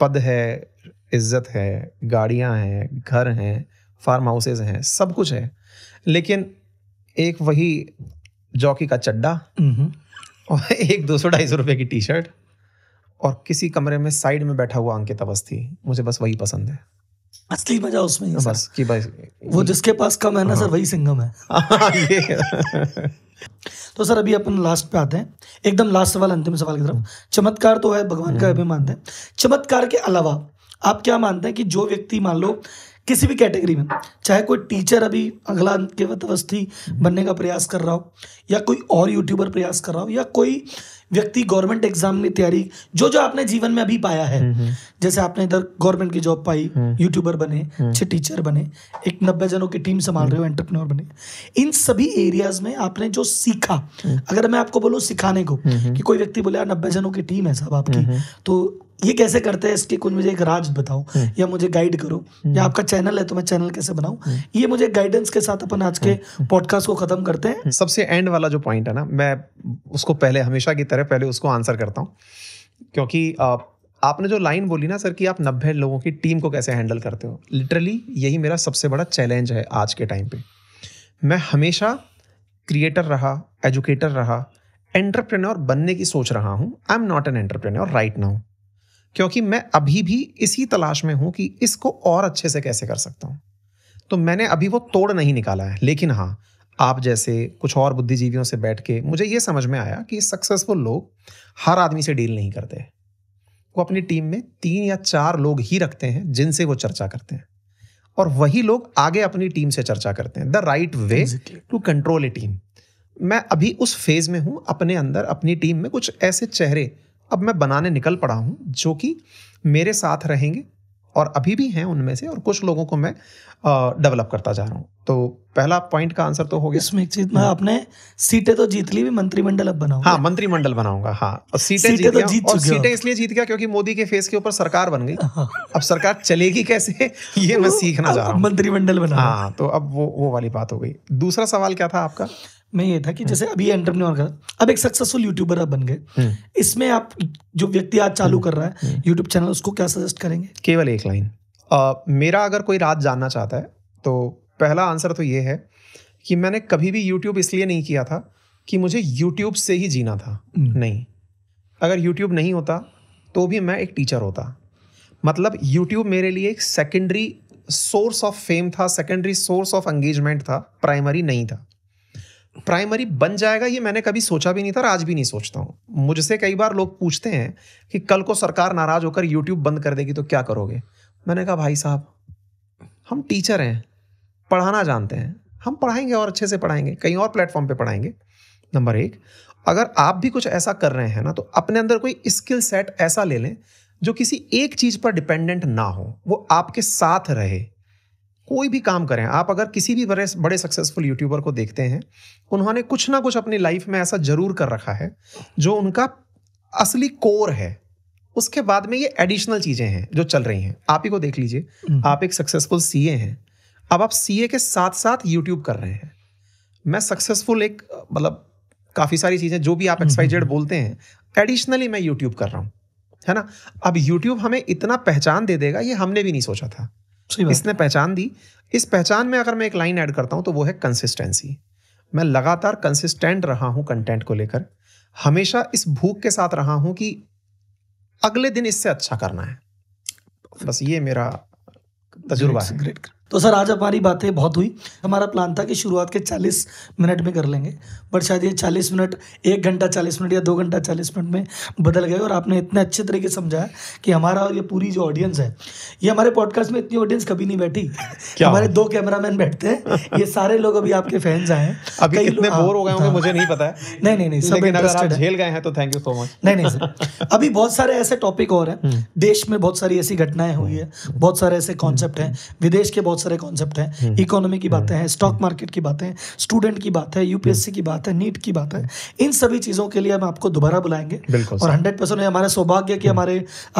पद है इज्जत है गाड़ियाँ हैं घर हैं फार्म हाउसेज हैं सब कुछ है लेकिन एक वही जॉकी का चड्डा हम्म। और एक दो सौ ढाई सौ रुपये की टी शर्ट और किसी कमरे में साइड में बैठा हुआ अंकित अवस्थी मुझे बस वही पसंद है असली मजा उसमें ही बस कि भाई वो जिसके पास कम है ना सर हाँ। वही सिंगम है हाँ, तो सर अभी अपन लास्ट पे आते हैं एकदम लास्ट सवाल अंतिम सवाल की तरफ चमत्कार तो है भगवान का हम्म। अभी मानते हैं चमत्कार के अलावा आप क्या मानते हैं कि जो व्यक्ति मान लो किसी भी कैटेगरी में चाहे कोई टीचर अभी अगला के अवस्थी बनने का प्रयास कर रहा हो या कोई और यूट्यूबर प्रयास कर रहा हो या कोई व्यक्ति गवर्नमेंट एग्जाम में तैयारी जो जो आपने जीवन में अभी पाया है हम्म, हम्म। जैसे आपने इधर गवर्नमेंट की जॉब पाई यूट्यूबर हम्म। बने अच्छे टीचर बने एक नब्बे जनों की टीम संभाल रहे हो एंटरप्रेन्योर बने इन सभी एरियाज में आपने जो सीखा अगर मैं आपको बोलूँ सिखाने को कि कोई व्यक्ति बोले यार नब्बे जनों की टीम है साहब आपकी तो ये कैसे करते हैं इसकी कुछ मुझे एक राज बताओ हम्म। या मुझे गाइड करो हम्म। या आपका चैनल है तो मैं चैनल कैसे बनाऊं हम्म। ये मुझे गाइडेंस के साथ अपन आज के पॉडकास्ट को खत्म करते हैं सबसे एंड वाला जो पॉइंट है ना मैं उसको पहले हमेशा की तरह पहले उसको आंसर करता हूँ क्योंकि आप, आपने जो लाइन बोली ना सर कि आप नब्बे लोगों की टीम को कैसे हैंडल करते हो लिटरली यही मेरा सबसे बड़ा चैलेंज है आज के टाइम पे मैं हमेशा क्रिएटर रहा एजुकेटर रहा एंटरप्रेन्योर बनने की सोच रहा हूँ I am not an entrepreneur right now क्योंकि मैं अभी भी इसी तलाश में हूं कि इसको और अच्छे से कैसे कर सकता हूं तो मैंने अभी वो तोड़ नहीं निकाला है लेकिन हाँ आप जैसे कुछ और बुद्धिजीवियों से बैठ के मुझे ये समझ में आया कि सक्सेसफुल लोग हर आदमी से डील नहीं करते वो अपनी टीम में तीन या चार लोग ही रखते हैं जिनसे वो चर्चा करते हैं और वही लोग आगे अपनी टीम से चर्चा करते हैं the right way to control a team मैं अभी उस फेज में हूं अपने अंदर अपनी टीम में कुछ ऐसे चेहरे अब मैं बनाने निकल पड़ा हूँ जो कि मेरे साथ रहेंगे और अभी भी हैं उनमें से और कुछ लोगों को मैं डेवलप करता जा रहा हूँ तो पहला पॉइंट का आंसर तो हो गया इसमें एक चीज मैं आपने सीटें तो जीत ली भी मंत्रिमंडल अब बनाऊंगा हाँ मंत्रिमंडल बनाऊंगा हाँ और सीटें सीटे जीत तो जीत और सीटें इसलिए जीत गया क्योंकि मोदी के फेस के ऊपर सरकार बन गई हाँ। अब सरकार चलेगी कैसे ये मैं तो सीखना चाह रहा हूँ मंत्रिमंडल बना हाँ तो अब वो वो वाली बात हो गई दूसरा सवाल क्या था आपका मैं ये था कि हम्म। जैसे अभी एंटरप्रेन्योर का अब एक सक्सेसफुल यूट्यूबर आप बन गए हम्म। इसमें आप जो व्यक्ति आज चालू हम्म। कर रहा है यूट्यूब चैनल उसको क्या सजेस्ट करेंगे केवल एक लाइन मेरा अगर कोई राज जानना चाहता है तो पहला आंसर तो ये है कि मैंने कभी भी यूट्यूब इसलिए नहीं किया था कि मुझे यूट्यूब से ही जीना था हम्म। नहीं अगर यूट्यूब नहीं होता तो भी मैं एक टीचर होता मतलब यूट्यूब मेरे लिए एक सेकेंडरी सोर्स ऑफ फेम था सेकेंडरी सोर्स ऑफ एंगेजमेंट था प्राइमरी नहीं था प्राइमरी बन जाएगा ये मैंने कभी सोचा भी नहीं था और आज भी नहीं सोचता हूँ मुझसे कई बार लोग पूछते हैं कि कल को सरकार नाराज होकर यूट्यूब बंद कर देगी तो क्या करोगे मैंने कहा भाई साहब हम टीचर हैं पढ़ाना जानते हैं हम पढ़ाएंगे और अच्छे से पढ़ाएंगे कहीं और प्लेटफॉर्म पे पढ़ाएंगे नंबर एक अगर आप भी कुछ ऐसा कर रहे हैं ना तो अपने अंदर कोई स्किल सेट ऐसा ले लें जो किसी एक चीज़ पर डिपेंडेंट ना हो वो आपके साथ रहे कोई भी काम करें आप अगर किसी भी बड़े बड़े सक्सेसफुल यूट्यूबर को देखते हैं उन्होंने कुछ ना कुछ अपनी लाइफ में ऐसा जरूर कर रखा है जो उनका असली कोर है उसके बाद में ये एडिशनल चीज़ें हैं जो चल रही हैं आप ही को देख लीजिए हम्म। आप एक सक्सेसफुल सीए हैं अब आप सी के साथ साथ यूट्यूब कर रहे हैं मैं सक्सेसफुल एक मतलब काफ़ी सारी चीज़ें जो भी आप एक्सपाइजेड हम्म, हम्म। बोलते हैं एडिशनली मैं यूट्यूब कर रहा हूं है ना अब यूट्यूब हमें इतना पहचान दे देगा ये हमने भी नहीं सोचा था इसने पहचान दी इस पहचान में अगर मैं एक लाइन ऐड करता हूं तो वो है कंसिस्टेंसी मैं लगातार कंसिस्टेंट रहा हूं कंटेंट को लेकर हमेशा इस भूख के साथ रहा हूं कि अगले दिन इससे अच्छा करना है बस ये मेरा तजुर्बा है ग्रेट तो सर आज हमारी बातें बहुत हुई हमारा प्लान था कि शुरुआत के चालीस मिनट में कर लेंगे बट शायद ये चालीस मिनट एक घंटा चालीस मिनट या दो घंटा चालीस मिनट में बदल गए और आपने इतने अच्छे तरीके समझाया कि हमारा और ये पूरी जो ऑडियंस है ये हमारे पॉडकास्ट में इतनी ऑडियंस कभी नहीं बैठी हमारे दो कैमरामैन बैठते हैं ये सारे लोग अभी आपके फैंस आए हैं अभी बोर हो गए होंगे हाँ। मुझे नहीं पता है नहीं नहीं नहीं सब इंटरेस्टेड झेल गए हैं तो थैंक यू सो मच नहीं नहीं सर अभी बहुत सारे ऐसे टॉपिक और हैं हम्म। देश में बहुत सारी ऐसी घटनाएं हुई है हम्म। बहुत सारे ऐसे कॉन्सेप्ट हम्म। हैं विदेश के बहुत सारे कॉन्सेप्ट हैं इकोनॉमी हम्म। हम्म। की बातें हैं स्टॉक मार्केट की बातें हैं स्टूडेंट की बात है यूपीएससी हम्म। की बात है नीट की बात है इन सभी चीज़ों के लिए हम आपको दोबारा बुलाएंगे और हंड्रेड परसेंट हमारा सौभाग्य कि हमारे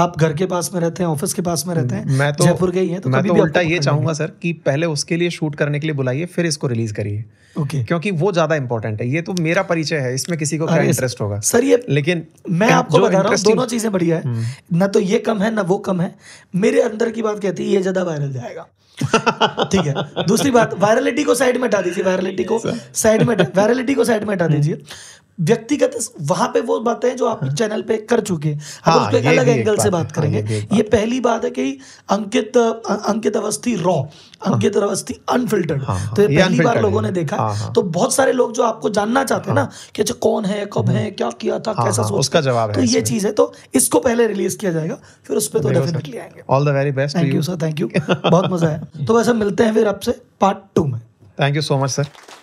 आप घर के पास में रहते हैं ऑफिस के पास में रहते हैं तो- जयपुर गई है तो मैं तो उल्टा ये चाहूंगा सर कि पहले उसके लिए शूट करने के लिए बुलाइए फिर इसको रिलीज करिए ओके okay. क्योंकि वो ज्यादा इंपॉर्टेंट है ये तो मेरा परिचय है इसमें किसी को क्या इंटरेस्ट होगा सर ये लेकिन मैं आपको बता रहा हूँ दोनों चीजें बढ़िया है ना तो ये कम है ना वो कम है मेरे अंदर की बात कहती है ये ज्यादा वायरल जाएगा ठीक है दूसरी बात वायरलिटी को साइड में हटा दीजिए वायरलिटी को साइड में वायरलिटी को साइड में हटा दीजिए व्यक्तिगत वहां पे वो बातें जो आप हाँ। चैनल पे कर चुके हैं हाँ, उस पर अलग एंगल से बात करेंगे हाँ, ये, ये पहली बात है कि अंकित अंकित अवस्थी रॉ हाँ। अंकित हाँ। अवस्थी अनफिल्टर्ड हाँ, हाँ, तो ये, ये पहली बार लोगों ने देखा हाँ, हाँ। तो बहुत सारे लोग जो आपको जानना चाहते हैं ना हाँ। कि अच्छा कौन है कब हम्म। है क्या किया था हाँ, कैसा सोच उसका जवाब तो ये चीज है तो इसको पहले रिलीज किया जाएगा फिर उस पर तो डेफिनेटली आएंगे all the very best thank you sir thank you बहुत मजा आया तो वैसे मिलते हैं फिर आपसे पार्ट टू में thank you so much sir